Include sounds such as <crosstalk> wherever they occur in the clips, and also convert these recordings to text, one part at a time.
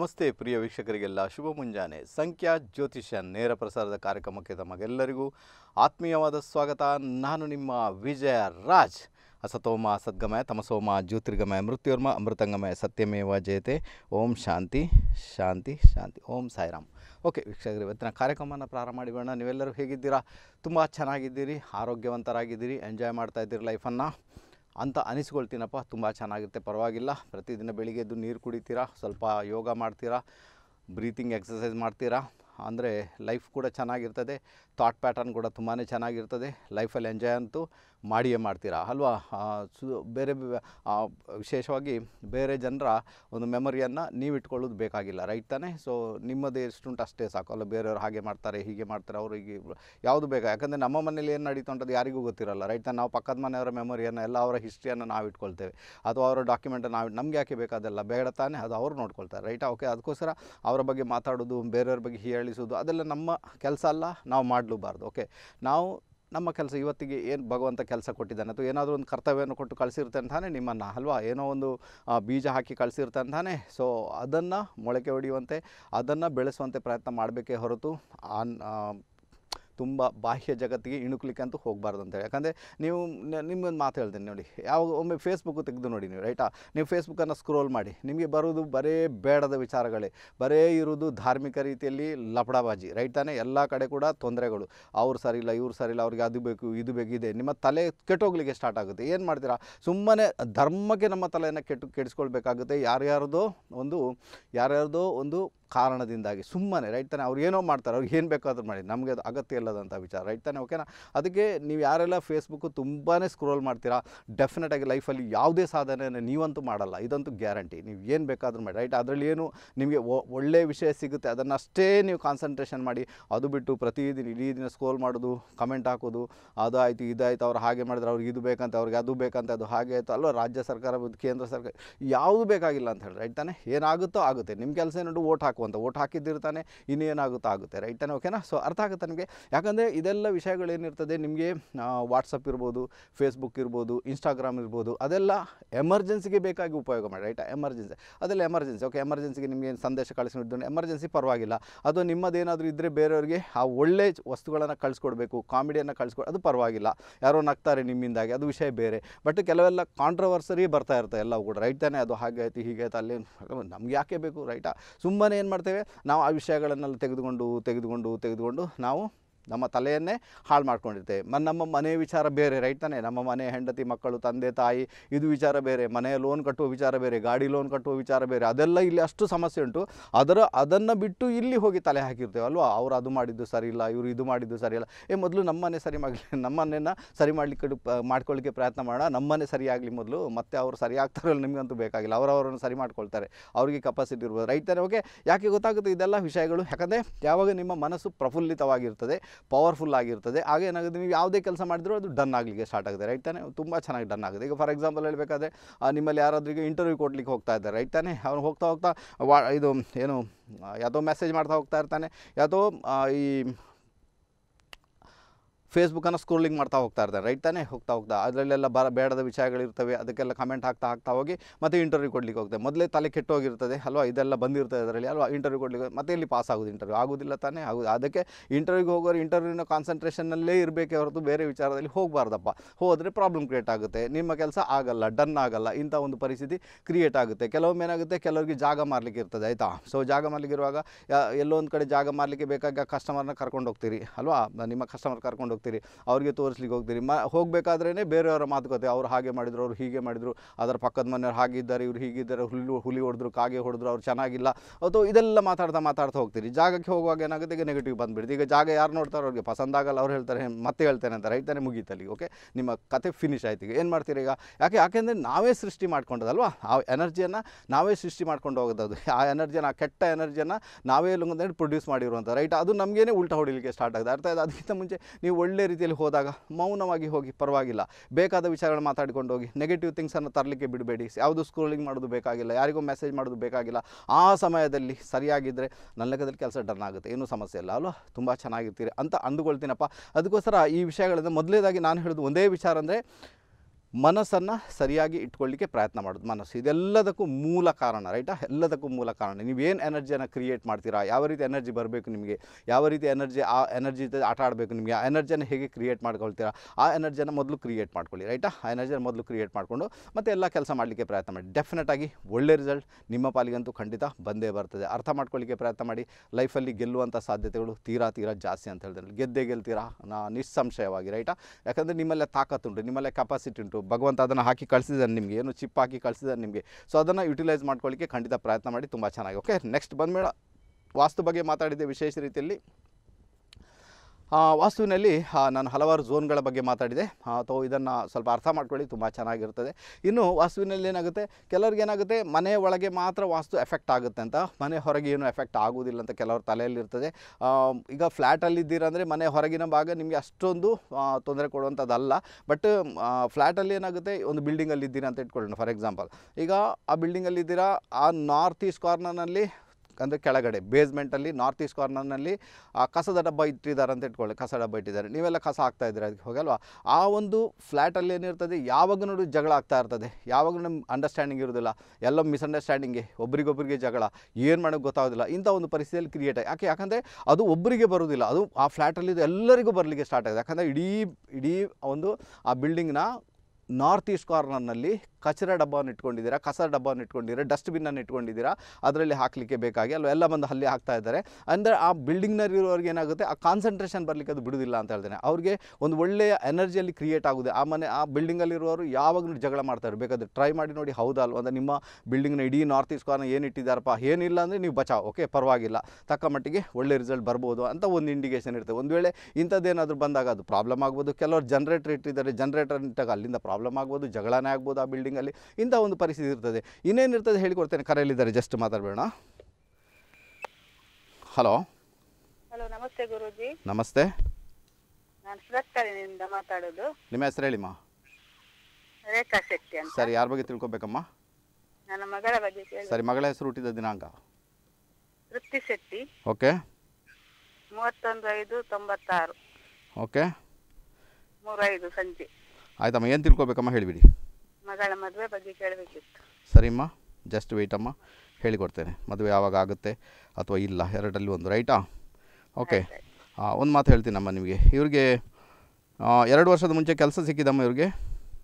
ನಮಸ್ತೆ ಪ್ರಿಯ ವೀಕ್ಷಕರಿಗೆಲ್ಲ ಶುಭ ಮುಂಜಾನೆ ಸಂಖ್ಯಾ ಜ್ಯೋತಿಷ್ಯ ನೇರ ಪ್ರಸಾರದ ಕಾರ್ಯಕ್ರಮಕ್ಕೆ ತಮಗೆಲ್ಲರಿಗೂ ಆತ್ಮೀಯವಾದ ಸ್ವಾಗತ ನಾನು ನಿಮ್ಮ ವಿಜಯ ರಾಜ್ ಅಸತೋಮ ಸದ್ಗಮಯ ತಮಸೋಮ ಜ್ಯೋತಿರ್ಗಮಯ ಮೃತ್ಯೋರ್ಮ ಅಮೃತಂಗಮಯ ಸತ್ಯಮೇವ ಜಯತೆ ಓಂ ಶಾಂತಿ ಶಾಂತಿ ಶಾಂತಿ ಓಂ ಸಾಯಿರಾಮ್ ಓಕೆ ವೀಕ್ಷಕರು ಇವತ್ತಿನ ಕಾರ್ಯಕ್ರಮವನ್ನು ಪ್ರಾರಂಭ ಮಾಡಿಬೋಣ ನೀವೆಲ್ಲರೂ ಹೇಗಿದ್ದೀರಾ ತುಂಬ ಚೆನ್ನಾಗಿದ್ದೀರಿ ಆರೋಗ್ಯವಂತರಾಗಿದ್ದೀರಿ ಎಂಜಾಯ್ ಮಾಡ್ತಾ ಇದ್ದೀರಿ ಲೈಫನ್ನು ಅಂತ ಅನಿಸ್ಕೊಳ್ತೀನಪ್ಪ ತುಂಬ ಚೆನ್ನಾಗಿರುತ್ತೆ ಪರವಾಗಿಲ್ಲ ಪ್ರತಿದಿನ ಬೆಳಿಗ್ಗೆ ಎದ್ದು ನೀರು ಕುಡಿತೀರಾ ಸ್ವಲ್ಪ ಯೋಗ ಮಾಡ್ತೀರಾ ಬ್ರೀತಿಂಗ್ ಎಕ್ಸಸೈಸ್ ಮಾಡ್ತೀರಾ ಅಂದರೆ ಲೈಫ್ ಕೂಡ ಚೆನ್ನಾಗಿರ್ತದೆ ಥಾಟ್ ಪ್ಯಾಟರ್ನ್ ಕೂಡ ತುಂಬಾ ಚೆನ್ನಾಗಿರ್ತದೆ ಲೈಫಲ್ಲಿ ಎಂಜಾಯ್ ಅಂತೂ ಮಾಡಿಯೇ ಮಾಡ್ತೀರಾ ಅಲ್ವಾ ಸು ಬೇರೆ ವಿಶೇಷವಾಗಿ ಬೇರೆ ಜನರ ಒಂದು ಮೆಮೊರಿಯನ್ನು ನೀವು ಇಟ್ಕೊಳ್ಳೋದು ಬೇಕಾಗಿಲ್ಲ ರೈಟ್ ತಾನೇ ಸೊ ನಿಮ್ಮದೇ ಎಷ್ಟುಂಟು ಅಷ್ಟೇ ಸಾಕು ಅಲ್ಲ ಬೇರೆಯವ್ರು ಹಾಗೆ ಮಾಡ್ತಾರೆ ಹೀಗೆ ಮಾಡ್ತಾರೆ ಅವರು ಹೀಗೆ ಯಾವುದು ಬೇಕಾ ಯಾಕಂದರೆ ನಮ್ಮ ಮನೇಲಿ ಏನು ನಡೀತು ಅಂತದ್ದು ಯಾರಿಗೂ ಗೊತ್ತಿರಲ್ಲ ರೈಟ್ ತಾನೆ ನಾವು ಪಕ್ಕದ ಮನೆಯವರ ಮೆಮೊರಿಯನ್ನು ಎಲ್ಲ ಅವರ ಹಿಸ್ಟ್ರಿಯನ್ನು ನಾವು ಇಟ್ಕೊಳ್ತೇವೆ ಅಥವಾ ಅವರ ಡಾಕ್ಯುಮೆಂಟನ್ನು ನಾವು ನಮಗೆ ಯಾಕೆ ಬೇಕಾದೆಲ್ಲ ಬೇಡ ತಾನೇ ಅದು ಅವ್ರು ನೋಡ್ಕೊಳ್ತಾರೆ ರೈಟ್ ಓಕೆ ಅದಕ್ಕೋಸ್ಕರ ಅವರ ಬಗ್ಗೆ ಮಾತಾಡೋದು ಬೇರೆಯವ್ರ ಬಗ್ಗೆ ಹೀಯಾಳಿಸೋದು ಅದೆಲ್ಲ ನಮ್ಮ ಕೆಲಸ ಅಲ್ಲ ನಾವು ಮಾಡಲೂಬಾರ್ದು ಓಕೆ ನಾವು ನಮ್ಮ ಕೆಲಸ ಇವತ್ತಿಗೆ ಏನು ಭಗವಂತ ಕೆಲಸ ಕೊಟ್ಟಿದ್ದಾನೆ ಅಥವಾ ಏನಾದರೂ ಒಂದು ಕರ್ತವ್ಯವನ್ನು ಕೊಟ್ಟು ಕಳಿಸಿರ್ತಾನೆ ಅಂತಾನೆ ನಿಮ್ಮನ್ನು ಅಲ್ವಾ ಏನೋ ಒಂದು ಬೀಜ ಹಾಕಿ ಕಳಿಸಿರ್ತಾನೆ ಅಂತಾನೆ ಸೊ ಅದನ್ನು ಮೊಳಕೆ ಹೊಡೆಯುವಂತೆ ಅದನ್ನು ಬೆಳೆಸುವಂತೆ ಪ್ರಯತ್ನ ಮಾಡಬೇಕೇ ಹೊರತು ಆನ್ ತುಂಬ ಬಾಹ್ಯ ಜಗತ್ತಿಗೆ ಇಣುಕ್ಲಿಕ್ಕೆ ಅಂತೂ ಹೋಗಬಾರ್ದು ಅಂತೇಳಿ ಯಾಕಂದರೆ ನೀವು ನಿಮ್ಮೊಂದು ಮಾತು ಹೇಳ್ತೀನಿ ನೋಡಿ ಯಾವಾಗ ಒಮ್ಮೆ ಫೇಸ್ಬುಕ್ ತೆಗೆದು ನೋಡಿ ನೀವು ರೈಟಾ ನೀವು ಫೇಸ್ಬುಕ್ಕನ್ನು ಸ್ಕ್ರೋಲ್ ಮಾಡಿ ನಿಮಗೆ ಬರೋದು ಬರೇ ಬೇಡದ ವಿಚಾರಗಳೇ ಬರೇ ಇರೋದು ಧಾರ್ಮಿಕ ರೀತಿಯಲ್ಲಿ ಲಪಡಾಬಾಜಿ ರೈಟ್ ತಾನೇ ಎಲ್ಲ ಕಡೆ ಕೂಡ ತೊಂದರೆಗಳು ಅವ್ರು ಸರಿಯಿಲ್ಲ ಇವ್ರು ಇಲ್ಲ ಅವ್ರಿಗೆ ಅದು ಬೇಕು ಇದು ಬೇಕಿದೆ ನಿಮ್ಮ ತಲೆ ಕೆಟ್ಟೋಗ್ಲಿಕ್ಕೆ ಸ್ಟಾರ್ಟ್ ಆಗುತ್ತೆ ಏನು ಮಾಡ್ತೀರಾ ಸುಮ್ಮನೆ ಧರ್ಮಕ್ಕೆ ನಮ್ಮ ತಲೆಯನ್ನು ಕೆಟ್ಟು ಕೆಡಿಸ್ಕೊಳ್ಬೇಕಾಗುತ್ತೆ ಯಾರ್ಯಾರ್ದೋ ಒಂದು ಯಾರ್ಯಾರ್ದೋ ಒಂದು ಕಾರಣದಿಂದಾಗಿ ಸುಮ್ಮನೆ ರೈಟ್ ತಾನೆ ಅವ್ರು ಏನೋ ಮಾಡ್ತಾರೆ ಅವ್ರಿಗೆ ಏನು ಬೇಕಾದರೂ ಮಾಡಿ ನಮಗೆ ಅದು ಅಗತ್ಯ ಇಲ್ಲದಂಥ ವಿಚಾರ ರೈಟ್ ತಾನೆ ಓಕೆನಾ ಅದಕ್ಕೆ ನೀವು ಯಾರೆಲ್ಲ ಫೇಸ್ಬುಕ್ಕು ತುಂಬಾ ಸ್ಕ್ರೋಲ್ ಮಾಡ್ತೀರಾ ಡೆಫಿನೆಟಾಗಿ ಲೈಫಲ್ಲಿ ಯಾವುದೇ ಸಾಧನೆಯನ್ನು ನೀವಂತೂ ಮಾಡಲ್ಲ ಇದಂತೂ ಗ್ಯಾರಂಟಿ ನೀವು ಏನು ಬೇಕಾದರೂ ಮಾಡಿ ರೈಟ್ ಅದರಲ್ಲಿ ಏನು ನಿಮಗೆ ಒಳ್ಳೆಯ ವಿಷಯ ಸಿಗುತ್ತೆ ಅದನ್ನಷ್ಟೇ ನೀವು ಕಾನ್ಸಂಟ್ರೇಷನ್ ಮಾಡಿ ಅದು ಬಿಟ್ಟು ಪ್ರತಿದಿನ ಇಡೀ ದಿನ ಸ್ಕ್ರೋಲ್ ಮಾಡೋದು ಕಮೆಂಟ್ ಹಾಕೋದು ಅದು ಆಯಿತು ಇದಾಯಿತು ಅವ್ರು ಹಾಗೆ ಮಾಡಿದ್ರೆ ಅವ್ರಿಗೆ ಇದು ಬೇಕಂತ ಅವ್ರಿಗೆ ಅದು ಬೇಕಂತ ಅದು ಹಾಗೆ ಆಯಿತು ಅಲ್ವ ರಾಜ್ಯ ಸರ್ಕಾರ ಕೇಂದ್ರ ಸರ್ಕಾರ ಯಾವುದು ಬೇಕಾಗಿಲ್ಲ ಅಂತ ಹೇಳಿ ರೈಟ್ ತಾನೆ ಏನಾಗುತ್ತೋ ಆಗುತ್ತೆ ನಿಮ್ಮ ಕೆಲಸ ನೋಡಿ ಓಟ್ ಹಾಕೋ ಹಾಕು ಅಂತ ಓಟ್ ಹಾಕಿದ್ದಿರ್ತಾನೆ ಇನ್ನೇನಾಗುತ್ತೆ ಆಗುತ್ತೆ ರೈಟ್ ಓಕೆನಾ ಸೊ ಅರ್ಥ ಆಗುತ್ತೆ ನಿಮಗೆ ಯಾಕಂದರೆ ಇದೆಲ್ಲ ವಿಷಯಗಳೇನಿರ್ತದೆ ನಿಮಗೆ ವಾಟ್ಸಪ್ ಇರ್ಬೋದು ಫೇಸ್ಬುಕ್ ಇರ್ಬೋದು ಇನ್ಸ್ಟಾಗ್ರಾಮ್ ಇರ್ಬೋದು ಅದೆಲ್ಲ ಎಮರ್ಜೆನ್ಸಿಗೆ ಬೇಕಾಗಿ ಉಪಯೋಗ ಮಾಡಿ ರೈಟ್ ಎಮರ್ಜೆನ್ಸಿ ಅದೆಲ್ಲ ಎಮರ್ಜೆನ್ಸಿ ಓಕೆ ಎಮರ್ಜೆನ್ಸಿಗೆ ನಿಮಗೆ ಸಂದೇಶ ಕಳಿಸ್ಕೊಂಡು ಎಮರ್ಜೆನ್ಸಿ ಪರವಾಗಿಲ್ಲ ಅದು ನಿಮ್ಮದೇನಾದರೂ ಇದ್ದರೆ ಬೇರೆಯವರಿಗೆ ಆ ಒಳ್ಳೆ ವಸ್ತುಗಳನ್ನು ಕಳಿಸ್ಕೊಡ್ಬೇಕು ಕಾಮಿಡಿಯನ್ನು ಕಳಿಸ್ಕೊಡ್ ಅದು ಪರವಾಗಿಲ್ಲ ಯಾರೋ ನಗ್ತಾರೆ ನಿಮ್ಮಿಂದಾಗಿ ಅದು ವಿಷಯ ಬೇರೆ ಬಟ್ ಕೆಲವೆಲ್ಲ ಕಾಂಟ್ರವರ್ಸರಿ ಬರ್ತಾ ಇರ್ತವೆ ಎಲ್ಲವೂ ಕೂಡ ರೈಟ್ ತಾನೆ ಅದು ಹಾಗೆ ಆಯ್ತು ಹೀಗೆ ಆಯ್ತು ಅಲ್ಲಿ ನಮ್ಗೆ ಯಾಕೆ ಬೇಕು ರೈಟಾ ಸುಮ್ಮನೆ ಏನು ಮಾಡ್ತೇವೆ ನಾವು ಆ ವಿಷಯಗಳನ್ನೆಲ್ಲ ತೆಗೆದುಕೊಂಡು ತೆಗೆದುಕೊಂಡು ತೆಗೆದುಕೊಂಡು ನಾವು ನಮ್ಮ ತಲೆಯನ್ನೇ ಹಾಳು ಮಾಡ್ಕೊಂಡಿರ್ತೇವೆ ಮ ನಮ್ಮ ಮನೆ ವಿಚಾರ ಬೇರೆ ರೈಟ್ ತಾನೇ ನಮ್ಮ ಮನೆ ಹೆಂಡತಿ ಮಕ್ಕಳು ತಂದೆ ತಾಯಿ ಇದು ವಿಚಾರ ಬೇರೆ ಮನೆ ಲೋನ್ ಕಟ್ಟುವ ವಿಚಾರ ಬೇರೆ ಗಾಡಿ ಲೋನ್ ಕಟ್ಟುವ ವಿಚಾರ ಬೇರೆ ಅದೆಲ್ಲ ಇಲ್ಲಿ ಅಷ್ಟು ಸಮಸ್ಯೆ ಉಂಟು ಅದರ ಅದನ್ನು ಬಿಟ್ಟು ಇಲ್ಲಿ ಹೋಗಿ ತಲೆ ಹಾಕಿರ್ತೇವೆ ಅಲ್ವಾ ಅವ್ರು ಅದು ಮಾಡಿದ್ದು ಸರಿ ಇಲ್ಲ ಇವರು ಇದು ಮಾಡಿದ್ದು ಸರಿ ಇಲ್ಲ ಏ ಮೊದಲು ನಮ್ಮನೆ ಸರಿ ಮಾಡಲಿ <laughs> ನಮ್ಮನ್ನೇನ ಸರಿ ಮಾಡಲಿಕ್ಕೆ ಮಾಡ್ಕೊಳ್ಳಿಕ್ಕೆ ಪ್ರಯತ್ನ ಮಾಡೋಣ ನಮ್ಮನೆ ಸರಿಯಾಗಲಿ ಮೊದಲು ಮತ್ತೆ ಅವರು ಸರಿ ಆಗ್ತಾರೋ ನಿಮಗಂತೂ ಬೇಕಾಗಿಲ್ಲ ಅವರವರನ್ನು ಸರಿ ಮಾಡ್ಕೊಳ್ತಾರೆ ಅವರಿಗೆ ಕೆಪಾಸಿಟಿ ಇರ್ಬೋದು ರೈತರಿಗೆ ಓಕೆ ಯಾಕೆ ಗೊತ್ತಾಗುತ್ತೆ ಇದೆಲ್ಲ ವಿಷಯಗಳು ಯಾಕಂದರೆ ಯಾವಾಗ ನಿಮ್ಮ ಮನಸ್ಸು ಪ್ರಫುಲ್ಲಿತವಾಗಿರ್ತದೆ ಪವರ್ಫುಲ್ ಆಗಿರ್ತದೆ ಹಾಗೆ ಏನಾಗುತ್ತೆ ನೀವು ಯಾವುದೇ ಕೆಲಸ ಮಾಡಿದರೂ ಅದು ಡನ್ ಆಗಲಿಕ್ಕೆ ಸ್ಟಾರ್ಟ್ ಆಗುತ್ತೆ ರೈಟ್ ತಾನೆ ತುಂಬ ಚೆನ್ನಾಗಿ ಡನ್ ಆಗುತ್ತೆ ಈಗ ಫಾರ್ ಎಕ್ಸಾಂಪಲ್ ಹೇಳಬೇಕಾದ್ರೆ ನಿಮ್ಮಲ್ಲಿ ಯಾರಾದರೂ ಈಗ ಇಂಟರ್ವ್ಯೂ ಕೊಡ್ಲಿಕ್ಕೆ ಹೋಗ್ತಾ ಇದ್ದಾರೆ ರೈಟ್ ತಾನೇ ಅವ್ನು ಹೋಗ್ತಾ ಹೋಗ್ತಾ ವಾ ಇದು ಏನು ಯಾವುದೋ ಮೆಸೇಜ್ ಮಾಡ್ತಾ ಹೋಗ್ತಾ ಇರ್ತಾನೆ ಯಾವುದೋ ಈ ಫೇಸ್ಬುಕ್ಕನ್ನು ಸ್ಕ್ರೋಲಿಂಗ್ ಮಾಡ್ತಾ ಹೋಗ್ತಾ ಇರ್ತಾರೆ ರೈಟ್ ತಾನೇ ಹೋಗ್ತಾ ಹೋಗ್ತಾ ಅದರಲ್ಲೆಲ್ಲ ಬರ ಬೇಡದ ವಿಷಯಗಳಿರ್ತವೆ ಅದಕ್ಕೆಲ್ಲ ಕಮೆಂಟ್ ಹಾಕ್ತಾ ಹಾಕ್ತಾ ಹೋಗಿ ಮತ್ತೆ ಇಂಟರ್ವ್ಯೂ ಕೊಡಲಿಕ್ಕೆ ಹೋಗ್ತದೆ ಮೊದಲೇ ತಲೆ ಕೆಟ್ಟೋಗಿರ್ತದೆ ಅಲ್ವಾ ಇದೆಲ್ಲ ಬಂದಿರ್ತದೆ ಅದರಲ್ಲಿ ಅಲ್ವಾ ಇಂಟರ್ವ್ಯೂ ಕೊಡಲಿಕ್ಕೆ ಮತ್ತೆ ಇಲ್ಲಿ ಪಾಸ್ ಆಗೋದು ಇಂಟರ್ವ್ಯೂ ಆಗೋದಿಲ್ಲ ತಾನೇ ಆಗೋದು ಅದಕ್ಕೆ ಇಂಟರ್ವ್ಯೂಗೆ ಹೋಗೋರು ಇಂಟರ್ವ್ಯೂನ ಕಾನ್ಸಂಟ್ರೇಷನಲ್ಲೇ ಇರಬೇಕೆ ಹೊರತು ಬೇರೆ ವಿಚಾರದಲ್ಲಿ ಹೋಗಬಾರ್ದಪ್ಪ ಹೋದರೆ ಪ್ರಾಬ್ಲಮ್ ಕ್ರಿಯೇಟ್ ಆಗುತ್ತೆ ನಿಮ್ಮ ಕೆಲಸ ಆಗಲ್ಲ ಡನ್ ಆಗಲ್ಲ ಇಂಥ ಒಂದು ಪರಿಸ್ಥಿತಿ ಕ್ರಿಯೇಟ್ ಆಗುತ್ತೆ ಕೆಲವೊಮ್ಮೆ ಏನಾಗುತ್ತೆ ಕೆಲವರಿಗೆ ಜಾಗ ಮಾರಲಿಕ್ಕೆ ಇರ್ತದೆ ಆಯಿತಾ ಸೊ ಜಾಗ ಇರುವಾಗ ಎಲ್ಲೋ ಒಂದು ಕಡೆ ಜಾಗ ಮಾರಲಿಕ್ಕೆ ಬೇಕಾಗ ಕಸ್ಟಮರ್ನ ಕರ್ಕೊಂಡು ಹೋಗ್ತೀರಿ ಅಲ್ವಾ ನಿಮ್ಮ ಕಸ್ಟಮರ್ ಕರ್ಕೊಂಡು ಹೋಗ್ತೀರಿ ಅವ್ರಿಗೆ ತೋರಿಸ್ಲಿಕ್ಕೆ ಹೋಗ್ತೀರಿ ಮ ಹೋಗಬೇಕಾದ್ರೇ ಬೇರೆಯವರ ಮಾತುಕತೆ ಅವ್ರು ಹಾಗೆ ಮಾಡಿದ್ರು ಅವ್ರು ಹೀಗೆ ಮಾಡಿದರು ಅದರ ಪಕ್ಕದ ಮನೆಯವ್ರು ಹಾಗಿದ್ದಾರೆ ಇವ್ರು ಹೀಗಿದ್ದಾರೆ ಹುಲಿ ಹುಲಿ ಹೊಡೆದ್ರು ಕಾಗೆ ಹೊಡೆದ್ರು ಅವ್ರು ಚೆನ್ನಾಗಿಲ್ಲ ಅಥವಾ ಇದೆಲ್ಲ ಮಾತಾಡ್ತಾ ಮಾತಾಡ್ತಾ ಹೋಗ್ತೀರಿ ಜಾಗಕ್ಕೆ ಹೋಗುವಾಗ ಏನಾಗುತ್ತೆ ಈಗ ನೆಗೆಟಿವ್ ಬಂದುಬಿಡ್ತು ಈಗ ಜಾಗ ಯಾರು ನೋಡ್ತಾರೆ ಅವ್ರಿಗೆ ಪಸಂದಾಗಲ್ಲ ಆಗಲ್ಲ ಅವ್ರು ಹೇಳ್ತಾರೆ ಮತ್ತೆ ಹೇಳ್ತೇನೆ ಅಂತ ರೈತನೇ ಮುಗೀತಲ್ಲಿ ಓಕೆ ನಿಮ್ಮ ಕತೆ ಫಿನಿಶ್ ಆಯ್ತು ಈಗ ಏನು ಮಾಡ್ತೀರಿ ಈಗ ಯಾಕೆ ಯಾಕೆಂದರೆ ನಾವೇ ಸೃಷ್ಟಿ ಮಾಡ್ಕೊಂಡದಲ್ವಾ ಆ ಎನರ್ಜಿಯನ್ನು ನಾವೇ ಸೃಷ್ಟಿ ಮಾಡ್ಕೊಂಡು ಹೋಗೋದದು ಆ ಎನರ್ಜಿಯನ್ನು ಆ ಕೆಟ್ಟ ಎನರ್ಜಿಯನ್ನು ನಾವೇ ಲಂಗಂದೇಳಿ ಪ್ರೊಡ್ಯೂಸ್ ಮಾಡಿರುವಂಥ ರೈಟ್ ಅದು ನಮಗೇನೆ ಉಲ್ಟಾ ಹೊಡಿಲಿಕ್ಕೆ ಸ್ಟಾರ್ಟ್ ಆಗಿದೆ ಅರ್ಥ ಇದೆ ಅದಕ್ಕಿಂತ ಮುಂಚೆ ನೀವು ಒಳ್ಳೆ ಒಳ್ಳೆ ರೀತಿಯಲ್ಲಿ ಹೋದಾಗ ಮೌನವಾಗಿ ಹೋಗಿ ಪರವಾಗಿಲ್ಲ ಬೇಕಾದ ವಿಚಾರಗಳು ಮಾತಾಡಿಕೊಂಡು ಹೋಗಿ ನೆಗೆಟಿವ್ ಥಿಂಗ್ಸನ್ನು ತರಲಿಕ್ಕೆ ಬಿಡಬೇಡಿ ಯಾವುದು ಸ್ಕ್ರೋಲಿಂಗ್ ಮಾಡೋದು ಬೇಕಾಗಿಲ್ಲ ಯಾರಿಗೂ ಮೆಸೇಜ್ ಮಾಡೋದು ಬೇಕಾಗಿಲ್ಲ ಆ ಸಮಯದಲ್ಲಿ ಸರಿಯಾಗಿದ್ದರೆ ನನ್ನ ಲೆಕ್ಕದಲ್ಲಿ ಕೆಲಸ ಡನ್ ಆಗುತ್ತೆ ಏನೂ ಸಮಸ್ಯೆ ಇಲ್ಲ ಅಲ್ವಾ ತುಂಬ ಚೆನ್ನಾಗಿರ್ತೀರಿ ಅಂತ ಅಂದುಕೊಳ್ತೀನಪ್ಪ ಅದಕ್ಕೋಸ್ಕರ ಈ ವಿಷಯಗಳನ್ನು ಮೊದಲೇದಾಗಿ ನಾನು ಹೇಳೋದು ಒಂದೇ ವಿಚಾರ ಅಂದರೆ ಮನಸ್ಸನ್ನು ಸರಿಯಾಗಿ ಇಟ್ಕೊಳ್ಳಿಕ್ಕೆ ಪ್ರಯತ್ನ ಮಾಡೋದು ಮನಸ್ಸು ಇದೆಲ್ಲದಕ್ಕೂ ಮೂಲ ಕಾರಣ ರೈಟಾ ಎಲ್ಲದಕ್ಕೂ ಮೂಲ ಕಾರಣ ನೀವೇನು ಎನರ್ಜಿಯನ್ನು ಕ್ರಿಯೇಟ್ ಮಾಡ್ತೀರಾ ಯಾವ ರೀತಿ ಎನರ್ಜಿ ಬರಬೇಕು ನಿಮಗೆ ಯಾವ ರೀತಿ ಎನರ್ಜಿ ಆ ಎನರ್ಜಿ ಆಟ ಆಡಬೇಕು ನಿಮಗೆ ಆ ಎನರ್ಜಿಯನ್ನು ಹೇಗೆ ಕ್ರಿಯೇಟ್ ಮಾಡ್ಕೊಳ್ತೀರಾ ಆ ಎನರ್ಜಿಯನ್ನು ಮೊದಲು ಕ್ರಿಯೇಟ್ ಮಾಡ್ಕೊಳ್ಳಿ ರೈಟಾ ಆ ಎನರ್ಜಿಯನ್ನು ಮೊದಲು ಕ್ರಿಯೇಟ್ ಮಾಡಿಕೊಂಡು ಮತ್ತು ಎಲ್ಲ ಕೆಲಸ ಮಾಡಲಿಕ್ಕೆ ಪ್ರಯತ್ನ ಮಾಡಿ ಡೆಫಿನೆಟಾಗಿ ಒಳ್ಳೆ ರಿಸಲ್ಟ್ ನಿಮ್ಮ ಪಾಲಿಗಂತೂ ಖಂಡಿತ ಬಂದೇ ಬರ್ತದೆ ಅರ್ಥ ಮಾಡ್ಕೊಳ್ಳಿಕ್ಕೆ ಪ್ರಯತ್ನ ಮಾಡಿ ಲೈಫಲ್ಲಿ ಗೆಲ್ಲುವಂಥ ಸಾಧ್ಯತೆಗಳು ತೀರಾ ತೀರಾ ಜಾಸ್ತಿ ಅಂತ ಹೇಳಿದ್ರೆ ಗೆದ್ದೇ ಗೆಲ್ತೀರಾ ನಾ ನಿಸ್ಸಂಶಯವಾಗಿ ರೈಟಾ ಯಾಕಂದರೆ ನಿಮ್ಮಲ್ಲೇ ತಾಕತ್ತುಂಟು ನಿಮ್ಮಲ್ಲೇ ಕೆಪಾಸಿಟಿ ಉಂಟು ಭಗವಂತ ಅದನ್ನು ಹಾಕಿ ಕಳಿಸಿದ್ದಾನೆ ನಿಮಗೆ ಏನು ಚಿಪ್ ಹಾಕಿ ಕಳಿಸಿದ್ದಾನೆ ನಿಮಗೆ ಸೊ ಅದನ್ನು ಯುಟಿಲೈಸ್ ಮಾಡ್ಕೊಳ್ಳಿಕ್ಕೆ ಖಂಡಿತ ಪ್ರಯತ್ನ ಮಾಡಿ ತುಂಬ ಚೆನ್ನಾಗಿ ಓಕೆ ನೆಕ್ಸ್ಟ್ ಬಂದಮೇಲೆ ವಾಸ್ತು ಬಗ್ಗೆ ಮಾತಾಡಿದ್ದೆ ವಿಶೇಷ ರೀತಿಯಲ್ಲಿ ವಾಸ್ತುವಿನಲ್ಲಿ ನಾನು ಹಲವಾರು ಝೋನ್ಗಳ ಬಗ್ಗೆ ಮಾತಾಡಿದೆ ಅಥವಾ ಇದನ್ನು ಸ್ವಲ್ಪ ಅರ್ಥ ಮಾಡ್ಕೊಳ್ಳಿ ತುಂಬ ಚೆನ್ನಾಗಿರ್ತದೆ ಇನ್ನು ವಾಸ್ತುವಿನಲ್ಲಿ ಏನಾಗುತ್ತೆ ಕೆಲವ್ರಿಗೆ ಏನಾಗುತ್ತೆ ಮನೆ ಒಳಗೆ ಮಾತ್ರ ವಾಸ್ತು ಎಫೆಕ್ಟ್ ಆಗುತ್ತೆ ಅಂತ ಮನೆ ಹೊರಗೆ ಏನು ಎಫೆಕ್ಟ್ ಆಗೋದಿಲ್ಲ ಅಂತ ಕೆಲವರು ತಲೆಯಲ್ಲಿರ್ತದೆ ಈಗ ಫ್ಲ್ಯಾಟಲ್ಲಿದ್ದೀರಂದರೆ ಮನೆ ಹೊರಗಿನ ಭಾಗ ನಿಮಗೆ ಅಷ್ಟೊಂದು ತೊಂದರೆ ಕೊಡುವಂಥದ್ದಲ್ಲ ಬಟ್ ಫ್ಲ್ಯಾಟಲ್ಲಿ ಏನಾಗುತ್ತೆ ಒಂದು ಬಿಲ್ಡಿಂಗಲ್ಲಿ ಇದ್ದೀರಾ ಅಂತ ಇಟ್ಕೊಳ್ಳೋಣ ಫಾರ್ ಎಕ್ಸಾಂಪಲ್ ಈಗ ಆ ಬಿಲ್ಡಿಂಗಲ್ಲಿದ್ದೀರಾ ಆ ನಾರ್ತ್ ಈಸ್ಟ್ ಕಾರ್ನರ್ನಲ್ಲಿ ಅಂದರೆ ಕೆಳಗಡೆ ಬೇಸ್ಮೆಂಟಲ್ಲಿ ನಾರ್ತ್ ಈಸ್ಟ್ ಕಾರ್ನರ್ನಲ್ಲಿ ಕಸದ ಡಬ್ಬ ಇಟ್ಟಿದ್ದಾರೆ ಅಂತ ಇಟ್ಕೊಳ್ಳಿ ಕಸ ಡಬ್ಬ ಇಟ್ಟಿದ್ದಾರೆ ನೀವೆಲ್ಲ ಕಸ ಹಾಕ್ತಾ ಇದ್ದೀರಿ ಅದಕ್ಕೆ ಹೋಗಲ್ವಾ ಆ ಒಂದು ಫ್ಲ್ಯಾಟಲ್ಲಿ ಏನಿರ್ತದೆ ಯಾವಾಗ ನೋಡಿ ಜಗಳ ಆಗ್ತಾ ಇರ್ತದೆ ಯಾವಾಗ ನಮ್ಮ ಅಂಡರ್ಸ್ಟ್ಯಾಂಡಿಂಗ್ ಇರೋದಿಲ್ಲ ಎಲ್ಲ ಮಿಸ್ಅಂಡರ್ಸ್ಟ್ಯಾಂಡಿಂಗೇ ಒಬ್ರಿಗೊಬ್ರಿಗೆ ಜಗಳ ಏನು ಮಾಡೋಕ್ಕೆ ಗೊತ್ತಾಗೋದಿಲ್ಲ ಇಂಥ ಒಂದು ಪರಿಸ್ಥಿತಿಯಲ್ಲಿ ಕ್ರಿಯೇಟ್ ಆಗಿ ಯಾಕೆ ಯಾಕಂದರೆ ಅದು ಒಬ್ಬರಿಗೆ ಬರೋದಿಲ್ಲ ಅದು ಆ ಫ್ಲ್ಯಾಟಲ್ಲಿದ್ದು ಎಲ್ಲರಿಗೂ ಬರಲಿಕ್ಕೆ ಸ್ಟಾರ್ಟ್ ಆಗಿದೆ ಯಾಕಂದರೆ ಇಡೀ ಇಡೀ ಒಂದು ಆ ಬಿಲ್ಡಿಂಗ್ನ ನಾರ್ತ್ ಈಸ್ಟ್ ಕಾರ್ನರ್ನಲ್ಲಿ ಕಚರ ಡಬ್ಬವನ್ನು ಇಟ್ಕೊಂಡಿದ್ದೀರಾ ಕಸ ಡಬ್ಬವನ್ನು ಇಟ್ಕೊಂಡಿದ್ದೀರಾ ಡಸ್ಟ್ಬಿನ್ನನ್ನು ಇಟ್ಕೊಂಡಿದ್ದೀರಾ ಅದರಲ್ಲಿ ಹಾಕಲಿಕ್ಕೆ ಬೇಕಾಗಿ ಅಲ್ಲ ಎಲ್ಲ ಬಂದು ಅಲ್ಲಿ ಹಾಕ್ತಾ ಇದ್ದಾರೆ ಅಂದರೆ ಆ ಬಿಲ್ಡಿಂಗ್ನಲ್ಲಿರೋರಿಗೆ ಏನಾಗುತ್ತೆ ಆ ಕಾನ್ಸಂಟ್ರೇಷನ್ ಬರಲಿಕ್ಕೆ ಅದು ಬಿಡೋದಿಲ್ಲ ಅಂತ ಹೇಳ್ತೇನೆ ಅವ್ರಿಗೆ ಒಂದು ಒಳ್ಳೆಯ ಎನರ್ಜಿಯಲ್ಲಿ ಕ್ರಿಯೇಟ್ ಆಗುತ್ತೆ ಆ ಮನೆ ಆ ಬಿಲ್ಡಿಂಗಲ್ಲಿರುವವರು ಯಾವಾಗಲೂ ಜಗಳ ಮಾಡ್ತಾರೆ ಬೇಕಾದ್ರೆ ಟ್ರೈ ಮಾಡಿ ನೋಡಿ ಹೌದಾ ಅಲ್ವಾ ಅಂದರೆ ನಿಮ್ಮ ಬಿಲ್ಡಿಂಗ್ನ ಇಡೀ ನಾರ್ತ್ ಈಸ್ಟ್ ಕಾರ್ನ ಏನು ಇಟ್ಟಿದ್ದಾರಪ್ಪ ಏನಿಲ್ಲ ಅಂದರೆ ನೀವು ಬಚಾವ್ ಓಕೆ ಪರವಾಗಿಲ್ಲ ತಕ್ಕ ಮಟ್ಟಿಗೆ ಒಳ್ಳೆ ರಿಸಲ್ಟ್ ಬರ್ಬೋದು ಅಂತ ಒಂದು ಇಂಡಿಕೇಷನ್ ಇರ್ತದೆ ಒಂದು ವೇಳೆ ಇಂಥದ್ದೇನಾದರೂ ಬಂದಾಗ ಅದು ಪ್ರಾಬ್ಲಮ್ ಆಗ್ಬೋದು ಕೆಲವರು ಜನರೇಟರ್ ಇಟ್ಟಿದ್ದಾರೆ ಜನ್ರೇಟರ್ ಇಟ್ಟಾಗ ಅಲ್ಲಿಂದ ಪ್ರಾಬ್ಲಮ್ ಆಗ್ಬೋದು ಜಗಳನೇ ಆಗ್ಬೋದು ಆ ಬಿಲ್ಡಿಂಗ್ ಶೇಡಿಂಗಲ್ಲಿ ಇಂಥ ಒಂದು ಪರಿಸ್ಥಿತಿ ಇರ್ತದೆ ಇನ್ನೇನಿರ್ತದೆ ಹೇಳಿಕೊಡ್ತೇನೆ ಕರೆಯಲ್ಲಿದ್ದಾರೆ ಜಸ್ಟ್ ಮಾತಾಡಬೇಡ ಹಲೋ ಹಲೋ ನಮಸ್ತೆ ಗುರುಜಿ ನಮಸ್ತೆ ನಾನು ಸುರತ್ಕಲಿನಿಂದ ಮಾತಾಡೋದು ನಿಮ್ಮ ಹೆಸರು ಹೇಳಿಮ್ಮ ರೇಖಾ ಶೆಟ್ಟಿ ಅಂತ ಸರಿ ಯಾರ ಬಗ್ಗೆ ತಿಳ್ಕೊಬೇಕಮ್ಮ ನನ್ನ ಮಗಳ ಬಗ್ಗೆ ಕೇಳಿ ಸರಿ ಮಗಳ ಹೆಸರು ಹುಟ್ಟಿದ ದಿನಾಂಕ ತೃಪ್ತಿ ಶೆಟ್ಟಿ ಓಕೆ ಮೂವತ್ತೊಂದು ಐದು ತೊಂಬತ್ತಾರು ಓಕೆ ಮೂರೈದು ಸಂಜೆ ಆಯ್ತಮ್ಮ ಏನು ತಿಳ್ಕೊಬೇಕಮ್ಮ ಹೇಳಿಬಿಡಿ ಮಗಳ ಮದುವೆ ಬಗ್ಗೆ ಕೇಳಬೇಕಿತ್ತು ಸರಿಮ್ಮ ಜಸ್ಟ್ ವೇಟ್ ಅಮ್ಮ ಹೇಳಿಕೊಡ್ತೇನೆ ಮದುವೆ ಯಾವಾಗ ಆಗುತ್ತೆ ಅಥವಾ ಇಲ್ಲ ಎರಡರಲ್ಲಿ ಒಂದು ರೈಟಾ ಓಕೆ ಒಂದು ಮಾತು ಹೇಳ್ತೀನಮ್ಮ ನಿಮಗೆ ಇವ್ರಿಗೆ ಎರಡು ವರ್ಷದ ಮುಂಚೆ ಕೆಲಸ ಸಿಕ್ಕಿದಮ್ಮ ಇವ್ರಿಗೆ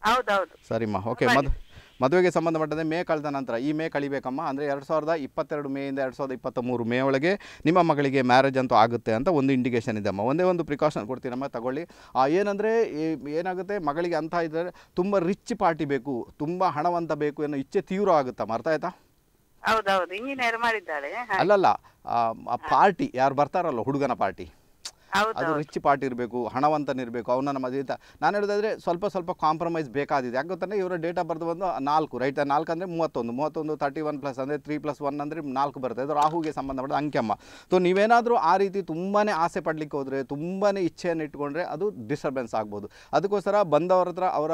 ಹೌದೌದು ಸರಿಮ್ಮ ಓಕೆ ಮದುವೆ ಮದುವೆಗೆ ಸಂಬಂಧಪಟ್ಟಂತೆ ಮೇ ಕಳೆದ ನಂತರ ಈ ಮೇ ಕಳಿಬೇಕಮ್ಮ ಅಂದರೆ ಎರಡು ಸಾವಿರದ ಇಪ್ಪತ್ತೆರಡು ಮೇಯಿಂದ ಎರಡು ಸಾವಿರದ ಇಪ್ಪತ್ತ ಮೂರು ಮೇ ಒಳಗೆ ನಿಮ್ಮ ಮಗಳಿಗೆ ಮ್ಯಾರೇಜ್ ಅಂತೂ ಆಗುತ್ತೆ ಅಂತ ಒಂದು ಇಂಡಿಕೇಷನ್ ಇದ್ದಮ್ಮ ಒಂದೇ ಒಂದು ಪ್ರಿಕಾಷನ್ ಕೊಡ್ತೀನಮ್ಮ ತಗೊಳ್ಳಿ ಏನಂದರೆ ಏನಾಗುತ್ತೆ ಮಗಳಿಗೆ ಅಂತ ಇದ್ದರೆ ತುಂಬ ರಿಚ್ ಪಾರ್ಟಿ ಬೇಕು ತುಂಬ ಹಣವಂತ ಬೇಕು ಅನ್ನೋ ಇಚ್ಛೆ ತೀವ್ರ ಆಗುತ್ತಮ್ಮ ಅರ್ಥ ಆಯ್ತಾ ಹೌದೌದು ಇಂಜಿನಿಯರ್ ಮಾಡಿದ್ದಾಳೆ ಅಲ್ಲಲ್ಲ ಪಾರ್ಟಿ ಯಾರು ಬರ್ತಾರಲ್ಲ ಹುಡುಗನ ಪಾರ್ಟಿ ಅದು ರಿಚ್ ಪಾರ್ಟ್ ಇರಬೇಕು ಹಣವಂತನಿರಬೇಕು ಅವನ್ನ ನಮ್ಮ ಅದೇ ನಾನು ಹೇಳೋದಾದ್ರೆ ಸ್ವಲ್ಪ ಸ್ವಲ್ಪ ಕಾಂಪ್ರಮೈಸ್ ಬೇಕಾದಿದೆ ಯಾಕೆ ಗೊತ್ತಂದ್ರೆ ಇವರ ಡೇಟ್ ಆಫ್ ಬರ್ತ್ ಬಂದು ನಾಲ್ಕು ರೈಟ್ ನಾಲ್ಕು ಅಂದರೆ ಮೂವತ್ತೊಂದು ಮೂವತ್ತೊಂದು ತರ್ಟಿ ಒನ್ ಪ್ಲಸ್ ಅಂದರೆ ತ್ರೀ ಪ್ಲಸ್ ಒನ್ ಅಂದರೆ ನಾಲ್ಕು ಬರುತ್ತೆ ಅದು ರಾಹುಗೆ ಸಂಬಂಧಪಟ್ಟ ಅಂಕೆಮ್ಮ ಸೊ ನೀವೇನಾದರೂ ಆ ರೀತಿ ತುಂಬಾ ಆಸೆ ಪಡಲಿಕ್ಕೆ ಹೋದರೆ ತುಂಬಾ ಇಚ್ಛೆಯನ್ನು ಇಟ್ಕೊಂಡ್ರೆ ಅದು ಡಿಸ್ಟರ್ಬೆನ್ಸ್ ಆಗ್ಬೋದು ಅದಕ್ಕೋಸ್ಕರ ಬಂದವರ ಹತ್ರ ಅವರ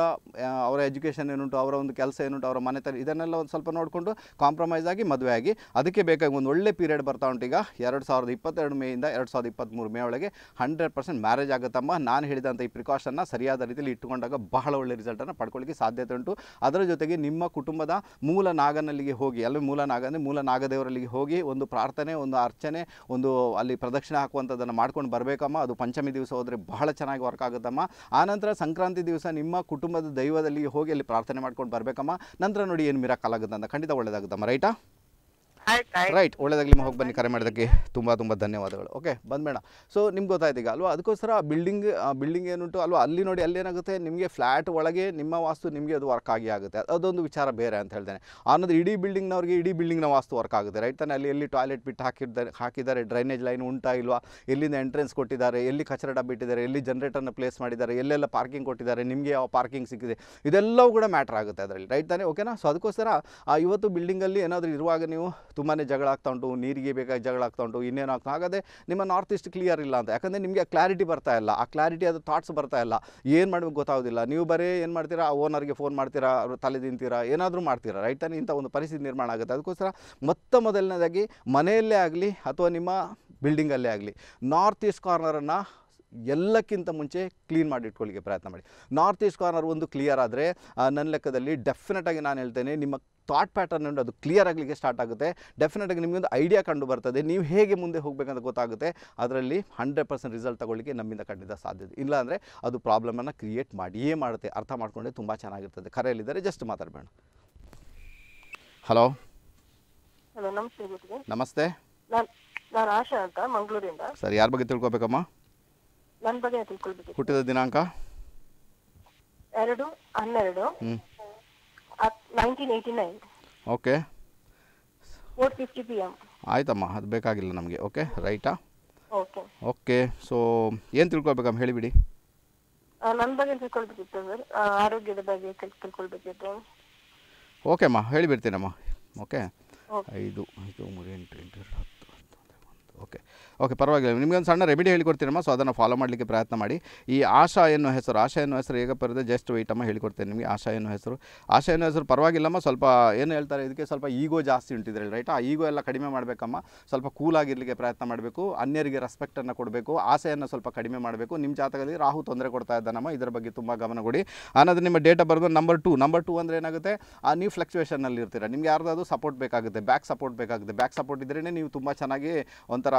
ಅವರ ಎಜುಕೇಷನ್ ಏನುಂಟು ಅವರ ಒಂದು ಕೆಲಸ ಏನುಂಟು ಅವರ ಮನೆ ಮನೆತನ ಇದನ್ನೆಲ್ಲ ಒಂದು ಸ್ವಲ್ಪ ನೋಡಿಕೊಂಡು ಕಾಂಪ್ರಮೈಸ್ ಆಗಿ ಮದುವೆ ಆಗಿ ಅದಕ್ಕೆ ಬೇಕಾಗಿ ಒಂದು ಒಳ್ಳೆ ಪೀರಿಯಡ್ ಬರ್ತಾ ಉಂಟು ಈಗ ಎರಡು ಸಾವಿರದ ಇಪ್ಪತ್ತೆರಡು ಮೇಯಿಂದ ಎರಡು ಸಾವಿರದ ಇಪ್ಪತ್ತ್ಮೂರು ಮೇ ಒಳಗೆ ಹಂಡ್ರೆಡ್ ಪರ್ಸೆಂಟ್ ಮ್ಯಾರೇಜ್ ಆಗುತ್ತಮ್ಮ ನಾನು ಹೇಳಿದಂಥ ಈ ಪ್ರಿಕಾಷನ್ನ ಸರಿಯಾದ ರೀತಿಯಲ್ಲಿ ಇಟ್ಟುಕೊಂಡಾಗ ಬಹಳ ಒಳ್ಳೆ ರಿಸಲ್ಟನ್ನು ಪಡ್ಕೊಳ್ಳಿಕ್ಕೆ ಸಾಧ್ಯತೆ ಉಂಟು ಅದರ ಜೊತೆಗೆ ನಿಮ್ಮ ಕುಟುಂಬದ ಮೂಲ ನಾಗನಲ್ಲಿಗೆ ಹೋಗಿ ಅಲ್ಲಿ ಮೂಲ ನಾಗ ಅಂದರೆ ಮೂಲ ನಾಗದೇವರಲ್ಲಿಗೆ ಹೋಗಿ ಒಂದು ಪ್ರಾರ್ಥನೆ ಒಂದು ಅರ್ಚನೆ ಒಂದು ಅಲ್ಲಿ ಪ್ರದಕ್ಷಿಣೆ ಹಾಕುವಂಥದ್ದನ್ನು ಮಾಡ್ಕೊಂಡು ಬರಬೇಕಮ್ಮ ಅದು ಪಂಚಮಿ ದಿವಸ ಹೋದರೆ ಬಹಳ ಚೆನ್ನಾಗಿ ವರ್ಕ್ ಆಗುತ್ತಮ್ಮ ಆನಂತರ ಸಂಕ್ರಾಂತಿ ದಿವಸ ನಿಮ್ಮ ಕುಟುಂಬದ ದೈವದಲ್ಲಿಗೆ ಹೋಗಿ ಅಲ್ಲಿ ಪ್ರಾರ್ಥನೆ ಮಾಡ್ಕೊಂಡು ಬರಬೇಕಮ್ಮ ನಂತರ ನೋಡಿ ಏನು ಮಿರಾಕಲ್ ಆಗುತ್ತೆ ಅಂತ ಖಂಡಿತ ಒಳ್ಳೆಯದಾಗುತ್ತಮ್ಮ ರೈಟಾ ರೈಟ್ ಒಳ್ಳೇದಾಗಲಿ ಹೋಗಿ ಬನ್ನಿ ಕರೆ ಮಾಡೋದಕ್ಕೆ ತುಂಬ ತುಂಬ ಧನ್ಯವಾದಗಳು ಓಕೆ ಬಂದ್ಬೇಡ ಸೊ ನಿಮ್ಗೆ ಗೊತ್ತಾಯ್ತೀಗ ಈಗ ಅಲ್ವಾ ಅದಕ್ಕೋಸ್ಕರ ಬಿಲ್ಡಿಂಗ್ ಬಿಲ್ಡಿಂಗ್ ಏನುಂಟು ಅಲ್ವಾ ಅಲ್ಲಿ ನೋಡಿ ಅಲ್ಲಿ ಏನಾಗುತ್ತೆ ನಿಮಗೆ ಫ್ಲ್ಯಾಟ್ ಒಳಗೆ ನಿಮ್ಮ ವಾಸ್ತು ನಿಮಗೆ ಅದು ವರ್ಕ್ ಆಗಿ ಆಗುತ್ತೆ ಅದೊಂದು ವಿಚಾರ ಬೇರೆ ಅಂತ ಹೇಳ್ತೇನೆ ಅನ್ನೋದು ಇಡೀ ಬಿಲ್ಡಿಂಗ್ನವ್ರಿಗೆ ಇಡೀ ಬಿಲ್ಡಿಂಗ್ನ ವಾಸ್ತು ವರ್ಕ್ ಆಗುತ್ತೆ ರೈಟ್ ತಾನೆ ಅಲ್ಲಿ ಎಲ್ಲಿ ಟಾಯ್ಲೆಟ್ ಬಿಟ್ಟು ಹಾಕಿದ್ದಾರೆ ಹಾಕಿದ್ದಾರೆ ಡ್ರೈನೇಜ್ ಲೈನ್ ಉಂಟಾ ಇಲ್ವಾ ಎಲ್ಲಿಂದ ಎಂಟ್ರೆನ್ಸ್ ಕೊಟ್ಟಿದ್ದಾರೆ ಎಲ್ಲಿ ಕಚರ ಬಿಟ್ಟಿದ್ದಾರೆ ಎಲ್ಲಿ ಜನರೇಟರ್ನ ಪ್ಲೇಸ್ ಮಾಡಿದ್ದಾರೆ ಎಲ್ಲೆಲ್ಲ ಪಾರ್ಕಿಂಗ್ ಕೊಟ್ಟಿದ್ದಾರೆ ನಿಮಗೆ ಯಾವ ಪಾರ್ಕಿಂಗ್ ಸಿಕ್ಕಿದೆ ಇದೆಲ್ಲವೂ ಕೂಡ ಮ್ಯಾಟ್ರ್ ಆಗುತ್ತೆ ಅದರಲ್ಲಿ ರೈಟ್ ತಾನೆ ಓಕೆನಾ ಸೊ ಅದಕ್ಕೋಸ್ಕರ ಇವತ್ತು ಬಿಲ್ಡಿಂಗಲ್ಲಿ ಏನಾದರೂ ಇರುವಾಗ ನೀವು ತುಂಬಾ ಜಗಳ ಆಗ್ತಾ ಉಂಟು ನೀರಿಗೆ ಬೇಕಾಗಿ ಜಗಳ ಆಗ್ತಾ ಉಂಟು ಇನ್ನೇನು ಆಗ್ತಾ ಹಾಗಾದರೆ ನಿಮ್ಮ ನಾರ್ತ್ ಈಸ್ಟ್ ಕ್ಲಿಯರ್ ಇಲ್ಲ ಅಂತ ಯಾಕಂದರೆ ನಿಮಗೆ ಕ್ಲಾರಿಟಿ ಬರ್ತಾ ಇಲ್ಲ ಆ ಕ್ಲಾರಿಟಿ ಅದು ಥಾಟ್ಸ್ ಬರ್ತಾ ಇಲ್ಲ ಏನು ಮಾಡಬೇಕು ಗೊತ್ತಾಗೋದಿಲ್ಲ ನೀವು ಬರೀ ಏನು ಮಾಡ್ತೀರಾ ಆ ಓನರ್ಗೆ ಫೋನ್ ಮಾಡ್ತೀರಾ ಅವರು ತಲೆ ತಿಂತೀರಾ ಏನಾದರೂ ಮಾಡ್ತೀರಾ ರೈಟ್ ತಾನೇ ಇಂಥ ಒಂದು ಪರಿಸ್ಥಿತಿ ನಿರ್ಮಾಣ ಆಗುತ್ತೆ ಅದಕ್ಕೋಸ್ಕರ ಮೊತ್ತ ಮೊದಲನೇದಾಗಿ ಮನೆಯಲ್ಲೇ ಆಗಲಿ ಅಥವಾ ನಿಮ್ಮ ಬಿಲ್ಡಿಂಗಲ್ಲೇ ಆಗಲಿ ನಾರ್ತ್ ಈಸ್ಟ್ ಕಾರ್ನರನ್ನು ಎಲ್ಲಕ್ಕಿಂತ ಮುಂಚೆ ಕ್ಲೀನ್ ಮಾಡಿ ಇಟ್ಕೊಳ್ಳಿಕ್ಕೆ ಪ್ರಯತ್ನ ಮಾಡಿ ನಾರ್ತ್ ಈಸ್ಟ್ ಕಾರ್ನರ್ ಒಂದು ಕ್ಲಿಯರ್ ಆದರೆ ನನ್ನ ಲೆಕ್ಕದಲ್ಲಿ ಡೆಫಿನೆಟಾಗಿ ನಾನು ಹೇಳ್ತೇನೆ ನಿಮ್ಮ ಥಾಟ್ ಪ್ಯಾಟರ್ನ್ ಉಂಟು ಅದು ಕ್ಲಿಯರ್ ಆಗಲಿಕ್ಕೆ ಸ್ಟಾರ್ಟ್ ಆಗುತ್ತೆ ಡೆಫಿನೆಟಾಗಿ ಒಂದು ಐಡಿಯಾ ಕಂಡು ಬರ್ತದೆ ನೀವು ಹೇಗೆ ಮುಂದೆ ಹೋಗಬೇಕಂತ ಗೊತ್ತಾಗುತ್ತೆ ಅದರಲ್ಲಿ ಹಂಡ್ರೆಡ್ ಪರ್ಸೆಂಟ್ ರಿಸಲ್ಟ್ ತಗೊಳ್ಳಿಕ್ಕೆ ನಮ್ಮಿಂದ ಖಂಡಿತ ಸಾಧ್ಯತೆ ಇಲ್ಲಾಂದರೆ ಅದು ಪ್ರಾಬ್ಲಮನ್ನು ಕ್ರಿಯೇಟ್ ಮಾಡಿಯೇ ಮಾಡುತ್ತೆ ಅರ್ಥ ಮಾಡಿಕೊಂಡೆ ತುಂಬ ಚೆನ್ನಾಗಿರ್ತದೆ ಕರೆಯಲ್ಲಿದ್ದಾರೆ ಜಸ್ಟ್ ಮಾತಾಡಬೇಡ ಹಲೋ ನಮಸ್ತೆ ನಮಸ್ತೆ ನಾನು ಆಶಾ ಅಂತ ಸರಿ ಯಾರ ಬಗ್ಗೆ ತಿಳ್ಕೊಬೇಕಮ್ಮ ನನ್ನ ಬಗ್ಗೆ ಹುಟ್ಟಿದ ದಿನಾಂಕ ಅಪ್ nineteen nine okay four fifty P M ಆಯ್ತಮ್ಮ ಅದು ಬೇಕಾಗಿಲ್ಲ ನಮಗೆ ಓಕೆ ರೈಟಾ ಓಕೆ ಓಕೆ ಸೊ ಏನು ತಿಳ್ಕೊಳ್ಬೇಕಮ್ಮ ಹೇಳಿಬಿಡಿ ನನ್ನ ಬಗ್ಗೆ ತಿಳ್ಕೊಳ್ಬೇಕಿತ್ತು ಸರ್ ಆರೋಗ್ಯದ ಬಗ್ಗೆ ತಿಳ್ಕೊಳ್ಬೇಕಿತ್ತು ಓಕೆ ಅಮ್ಮ ಹೇಳಿಬಿಡ್ತೀನಮ್ಮ ಓಕೆ ಐದು ಐದು ಮೂರು ಎಂಟು ಎಂಟು ಹತ್ತು ಹತ್ತು ಓಕೆ ಓಕೆ ಪರವಾಗಿಲ್ಲ ನಿಮಗೆ ಒಂದು ಸಣ್ಣ ರೆಮಿಡಿ ಹೇಳಿಕೊಡ್ತೀರಮ್ಮ ಸೊ ಅದನ್ನು ಫಾಲೋ ಮಾಡಲಿಕ್ಕೆ ಪ್ರಯತ್ನ ಮಾಡಿ ಈ ಆಶಾ ಎನ್ನುವ ಹೆಸರು ಆಶಾ ಎನ್ನುವ ಹೆಸರು ಹೇಗೆ ಬರುತ್ತೆ ಜಸ್ಟ್ ವೈಟಮ್ಮ ಅಮ್ಮ ನಿಮಗೆ ಆಶಾ ಎನ್ನುವ ಹೆಸರು ಆಶಾ ಎನ್ನುವ ಹೆಸರು ಪರವಾಗಿಲ್ಲಮ್ಮ ಸ್ವಲ್ಪ ಏನು ಹೇಳ್ತಾರೆ ಇದಕ್ಕೆ ಸ್ವಲ್ಪ ಈಗೋ ಜಾಸ್ತಿ ಉಂಟಿದ್ರೆ ರೈಟ್ ಆ ಈಗೋ ಎಲ್ಲ ಕಡಿಮೆ ಮಾಡಬೇಕಮ್ಮ ಸ್ವಲ್ಪ ಕೂಲ್ ಆಗಿರಲಿಕ್ಕೆ ಪ್ರಯತ್ನ ಮಾಡಬೇಕು ಅನ್ಯರಿಗೆ ರೆಸ್ಪೆಕ್ಟನ್ನು ಕೊಡಬೇಕು ಆಸೆಯನ್ನು ಸ್ವಲ್ಪ ಕಡಿಮೆ ಮಾಡಬೇಕು ನಿಮ್ಮ ಜಾತಕದಲ್ಲಿ ರಾಹು ತೊಂದರೆ ಕೊಡ್ತಾ ಇದ್ದಾನಮ್ಮ ಇದರ ಬಗ್ಗೆ ತುಂಬ ಗಮನ ಕೊಡಿ ಅನ್ನೋದು ನಿಮ್ಮ date of birth number two number two ಅಂದರೆ ಏನಾಗುತ್ತೆ ಆ ನೀವು ಫ್ಲಕ್ಚುಯೇಷನಲ್ಲಿ ಇರ್ತೀರ ನಿಮಗೆ ಯಾರ್ದಾದ್ರು ಸಪೋರ್ಟ್ ಬೇಕಾಗುತ್ತೆ ಬ್ಯಾಕ್ ಸಪೋರ್ಟ್ ಬೇಕಾಗುತ್ತೆ ಬ್ಯಾಕ್ ಸಪೋರ್ಟ್ ಇದ್ರೇ ನೀವು ತುಂಬ ಚೆನ್ನಾಗಿ ಒಂಥರ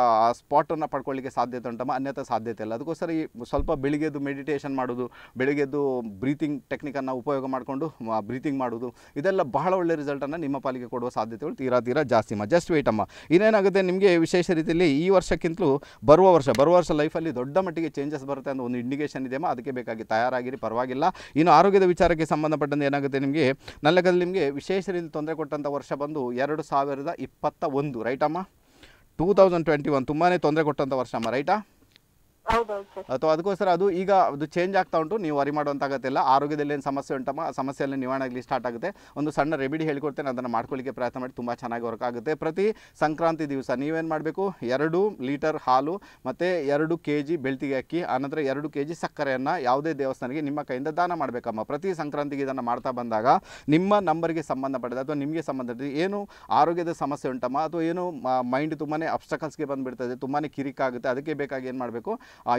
ಸ್ಪಾಟನ್ನು ಪಡ್ಕೊಳ್ಳಿಕ್ಕೆ ಸಾಧ್ಯತೆ ಉಂಟಮ್ಮ ಅನ್ಯಥ ಸಾಧ್ಯತೆ ಇಲ್ಲ ಅದಕ್ಕೋಸ್ಕರ ಈ ಸ್ವಲ್ಪ ಬೆಳಿಗ್ಗೆದ್ದು ಮೆಡಿಟೇಷನ್ ಮಾಡೋದು ಬೆಳಿಗ್ಗೆದ್ದು ಬ್ರೀತಿಂಗ್ ಟೆಕ್ನಿಕನ್ನು ಉಪಯೋಗ ಮಾಡಿಕೊಂಡು ಬ್ರೀತಿಂಗ್ ಮಾಡೋದು ಇದೆಲ್ಲ ಬಹಳ ಒಳ್ಳೆಯ ರಿಸಲ್ಟನ್ನು ನಿಮ್ಮ ಪಾಲಿಗೆ ಕೊಡುವ ಸಾಧ್ಯತೆಗಳು ತೀರಾ ತೀರಾ ಜಾಸ್ತಿ ಅಮ್ಮ ಜಸ್ಟ್ ವೇಟಮ್ಮ ಇನ್ನೇನಾಗುತ್ತೆ ನಿಮಗೆ ವಿಶೇಷ ರೀತಿಯಲ್ಲಿ ಈ ವರ್ಷಕ್ಕಿಂತಲೂ ಬರುವ ವರ್ಷ ಬರುವ ವರ್ಷ ಲೈಫಲ್ಲಿ ದೊಡ್ಡ ಮಟ್ಟಿಗೆ ಚೇಂಜಸ್ ಬರುತ್ತೆ ಅಂತ ಒಂದು ಇಂಡಿಕೇಷನ್ ಇದೆಯಮ್ಮ ಅದಕ್ಕೆ ಬೇಕಾಗಿ ತಯಾರಾಗಿರಿ ಪರವಾಗಿಲ್ಲ ಇನ್ನು ಆರೋಗ್ಯದ ವಿಚಾರಕ್ಕೆ ಸಂಬಂಧಪಟ್ಟಂತೆ ಏನಾಗುತ್ತೆ ನಿಮಗೆ ನನ್ನ ನಿಮಗೆ ವಿಶೇಷ ರೀತಿ ತೊಂದರೆ ಕೊಟ್ಟಂಥ ವರ್ಷ ಬಂದು ಎರಡು ಸಾವಿರದ ಇಪ್ಪತ್ತ ಒಂದು ರೈಟಮ್ಮ ಟೂ ತೌಸಂಡ್ ಟ್ವೆಂಟಿ ಒನ್ ತುಂಬಾ ತೊಂದರೆ ಕೊಟ್ಟಂಥ ವರ್ಷ ಅಮ್ಮ ರೈಟಾ ಅಥವಾ ಅದಕ್ಕೋಸ್ಕರ ಅದು ಈಗ ಅದು ಚೇಂಜ್ ಆಗ್ತಾ ಉಂಟು ನೀವು ವರಿ ಇಲ್ಲ ಆರೋಗ್ಯದಲ್ಲಿ ಏನು ಸಮಸ್ಯೆ ಉಂಟಮ್ಮ ಆ ಸಮಸ್ಯೆಯಲ್ಲಿ ನಿವಾರಣೆ ಆಗಲಿ ಸ್ಟಾರ್ಟ್ ಆಗುತ್ತೆ ಒಂದು ಸಣ್ಣ ರೆಮಿಡಿ ಹೇಳ್ಕೊಡ್ತೇನೆ ಅದನ್ನು ಮಾಡ್ಕೊಳ್ಳಿಕ್ಕೆ ಪ್ರಯತ್ನ ಮಾಡಿ ತುಂಬ ಚೆನ್ನಾಗಿ ವರ್ಕ್ ಆಗುತ್ತೆ ಪ್ರತಿ ಸಂಕ್ರಾಂತಿ ದಿವಸ ನೀವೇನು ಮಾಡಬೇಕು ಎರಡು ಲೀಟರ್ ಹಾಲು ಮತ್ತು ಎರಡು ಕೆ ಜಿ ಬೆಳ್ತಿಗೆ ಅಕ್ಕಿ ಆನಂತರ ಎರಡು ಕೆ ಜಿ ಸಕ್ಕರೆಯನ್ನು ಯಾವುದೇ ದೇವಸ್ಥಾನಕ್ಕೆ ನಿಮ್ಮ ಕೈಯಿಂದ ದಾನ ಮಾಡಬೇಕಮ್ಮ ಪ್ರತಿ ಸಂಕ್ರಾಂತಿಗೆ ಇದನ್ನು ಮಾಡ್ತಾ ಬಂದಾಗ ನಿಮ್ಮ ನಂಬರ್ಗೆ ಸಂಬಂಧಪಟ್ಟಿದೆ ಅಥವಾ ನಿಮಗೆ ಸಂಬಂಧಪಟ್ಟಿದೆ ಏನು ಆರೋಗ್ಯದ ಸಮಸ್ಯೆ ಉಂಟಮ್ಮ ಅಥವಾ ಏನು ಮೈಂಡ್ ತುಂಬಾ ಅಬ್ಸ್ಟಕಲ್ಸ್ಗೆ ಬಂದುಬಿಡ್ತದೆ ತುಂಬಾ ಕಿರಿಕಾಗುತ್ತೆ ಅದಕ್ಕೆ ಬೇಕಾಗಿ ಏನು ಮಾಡಬೇಕು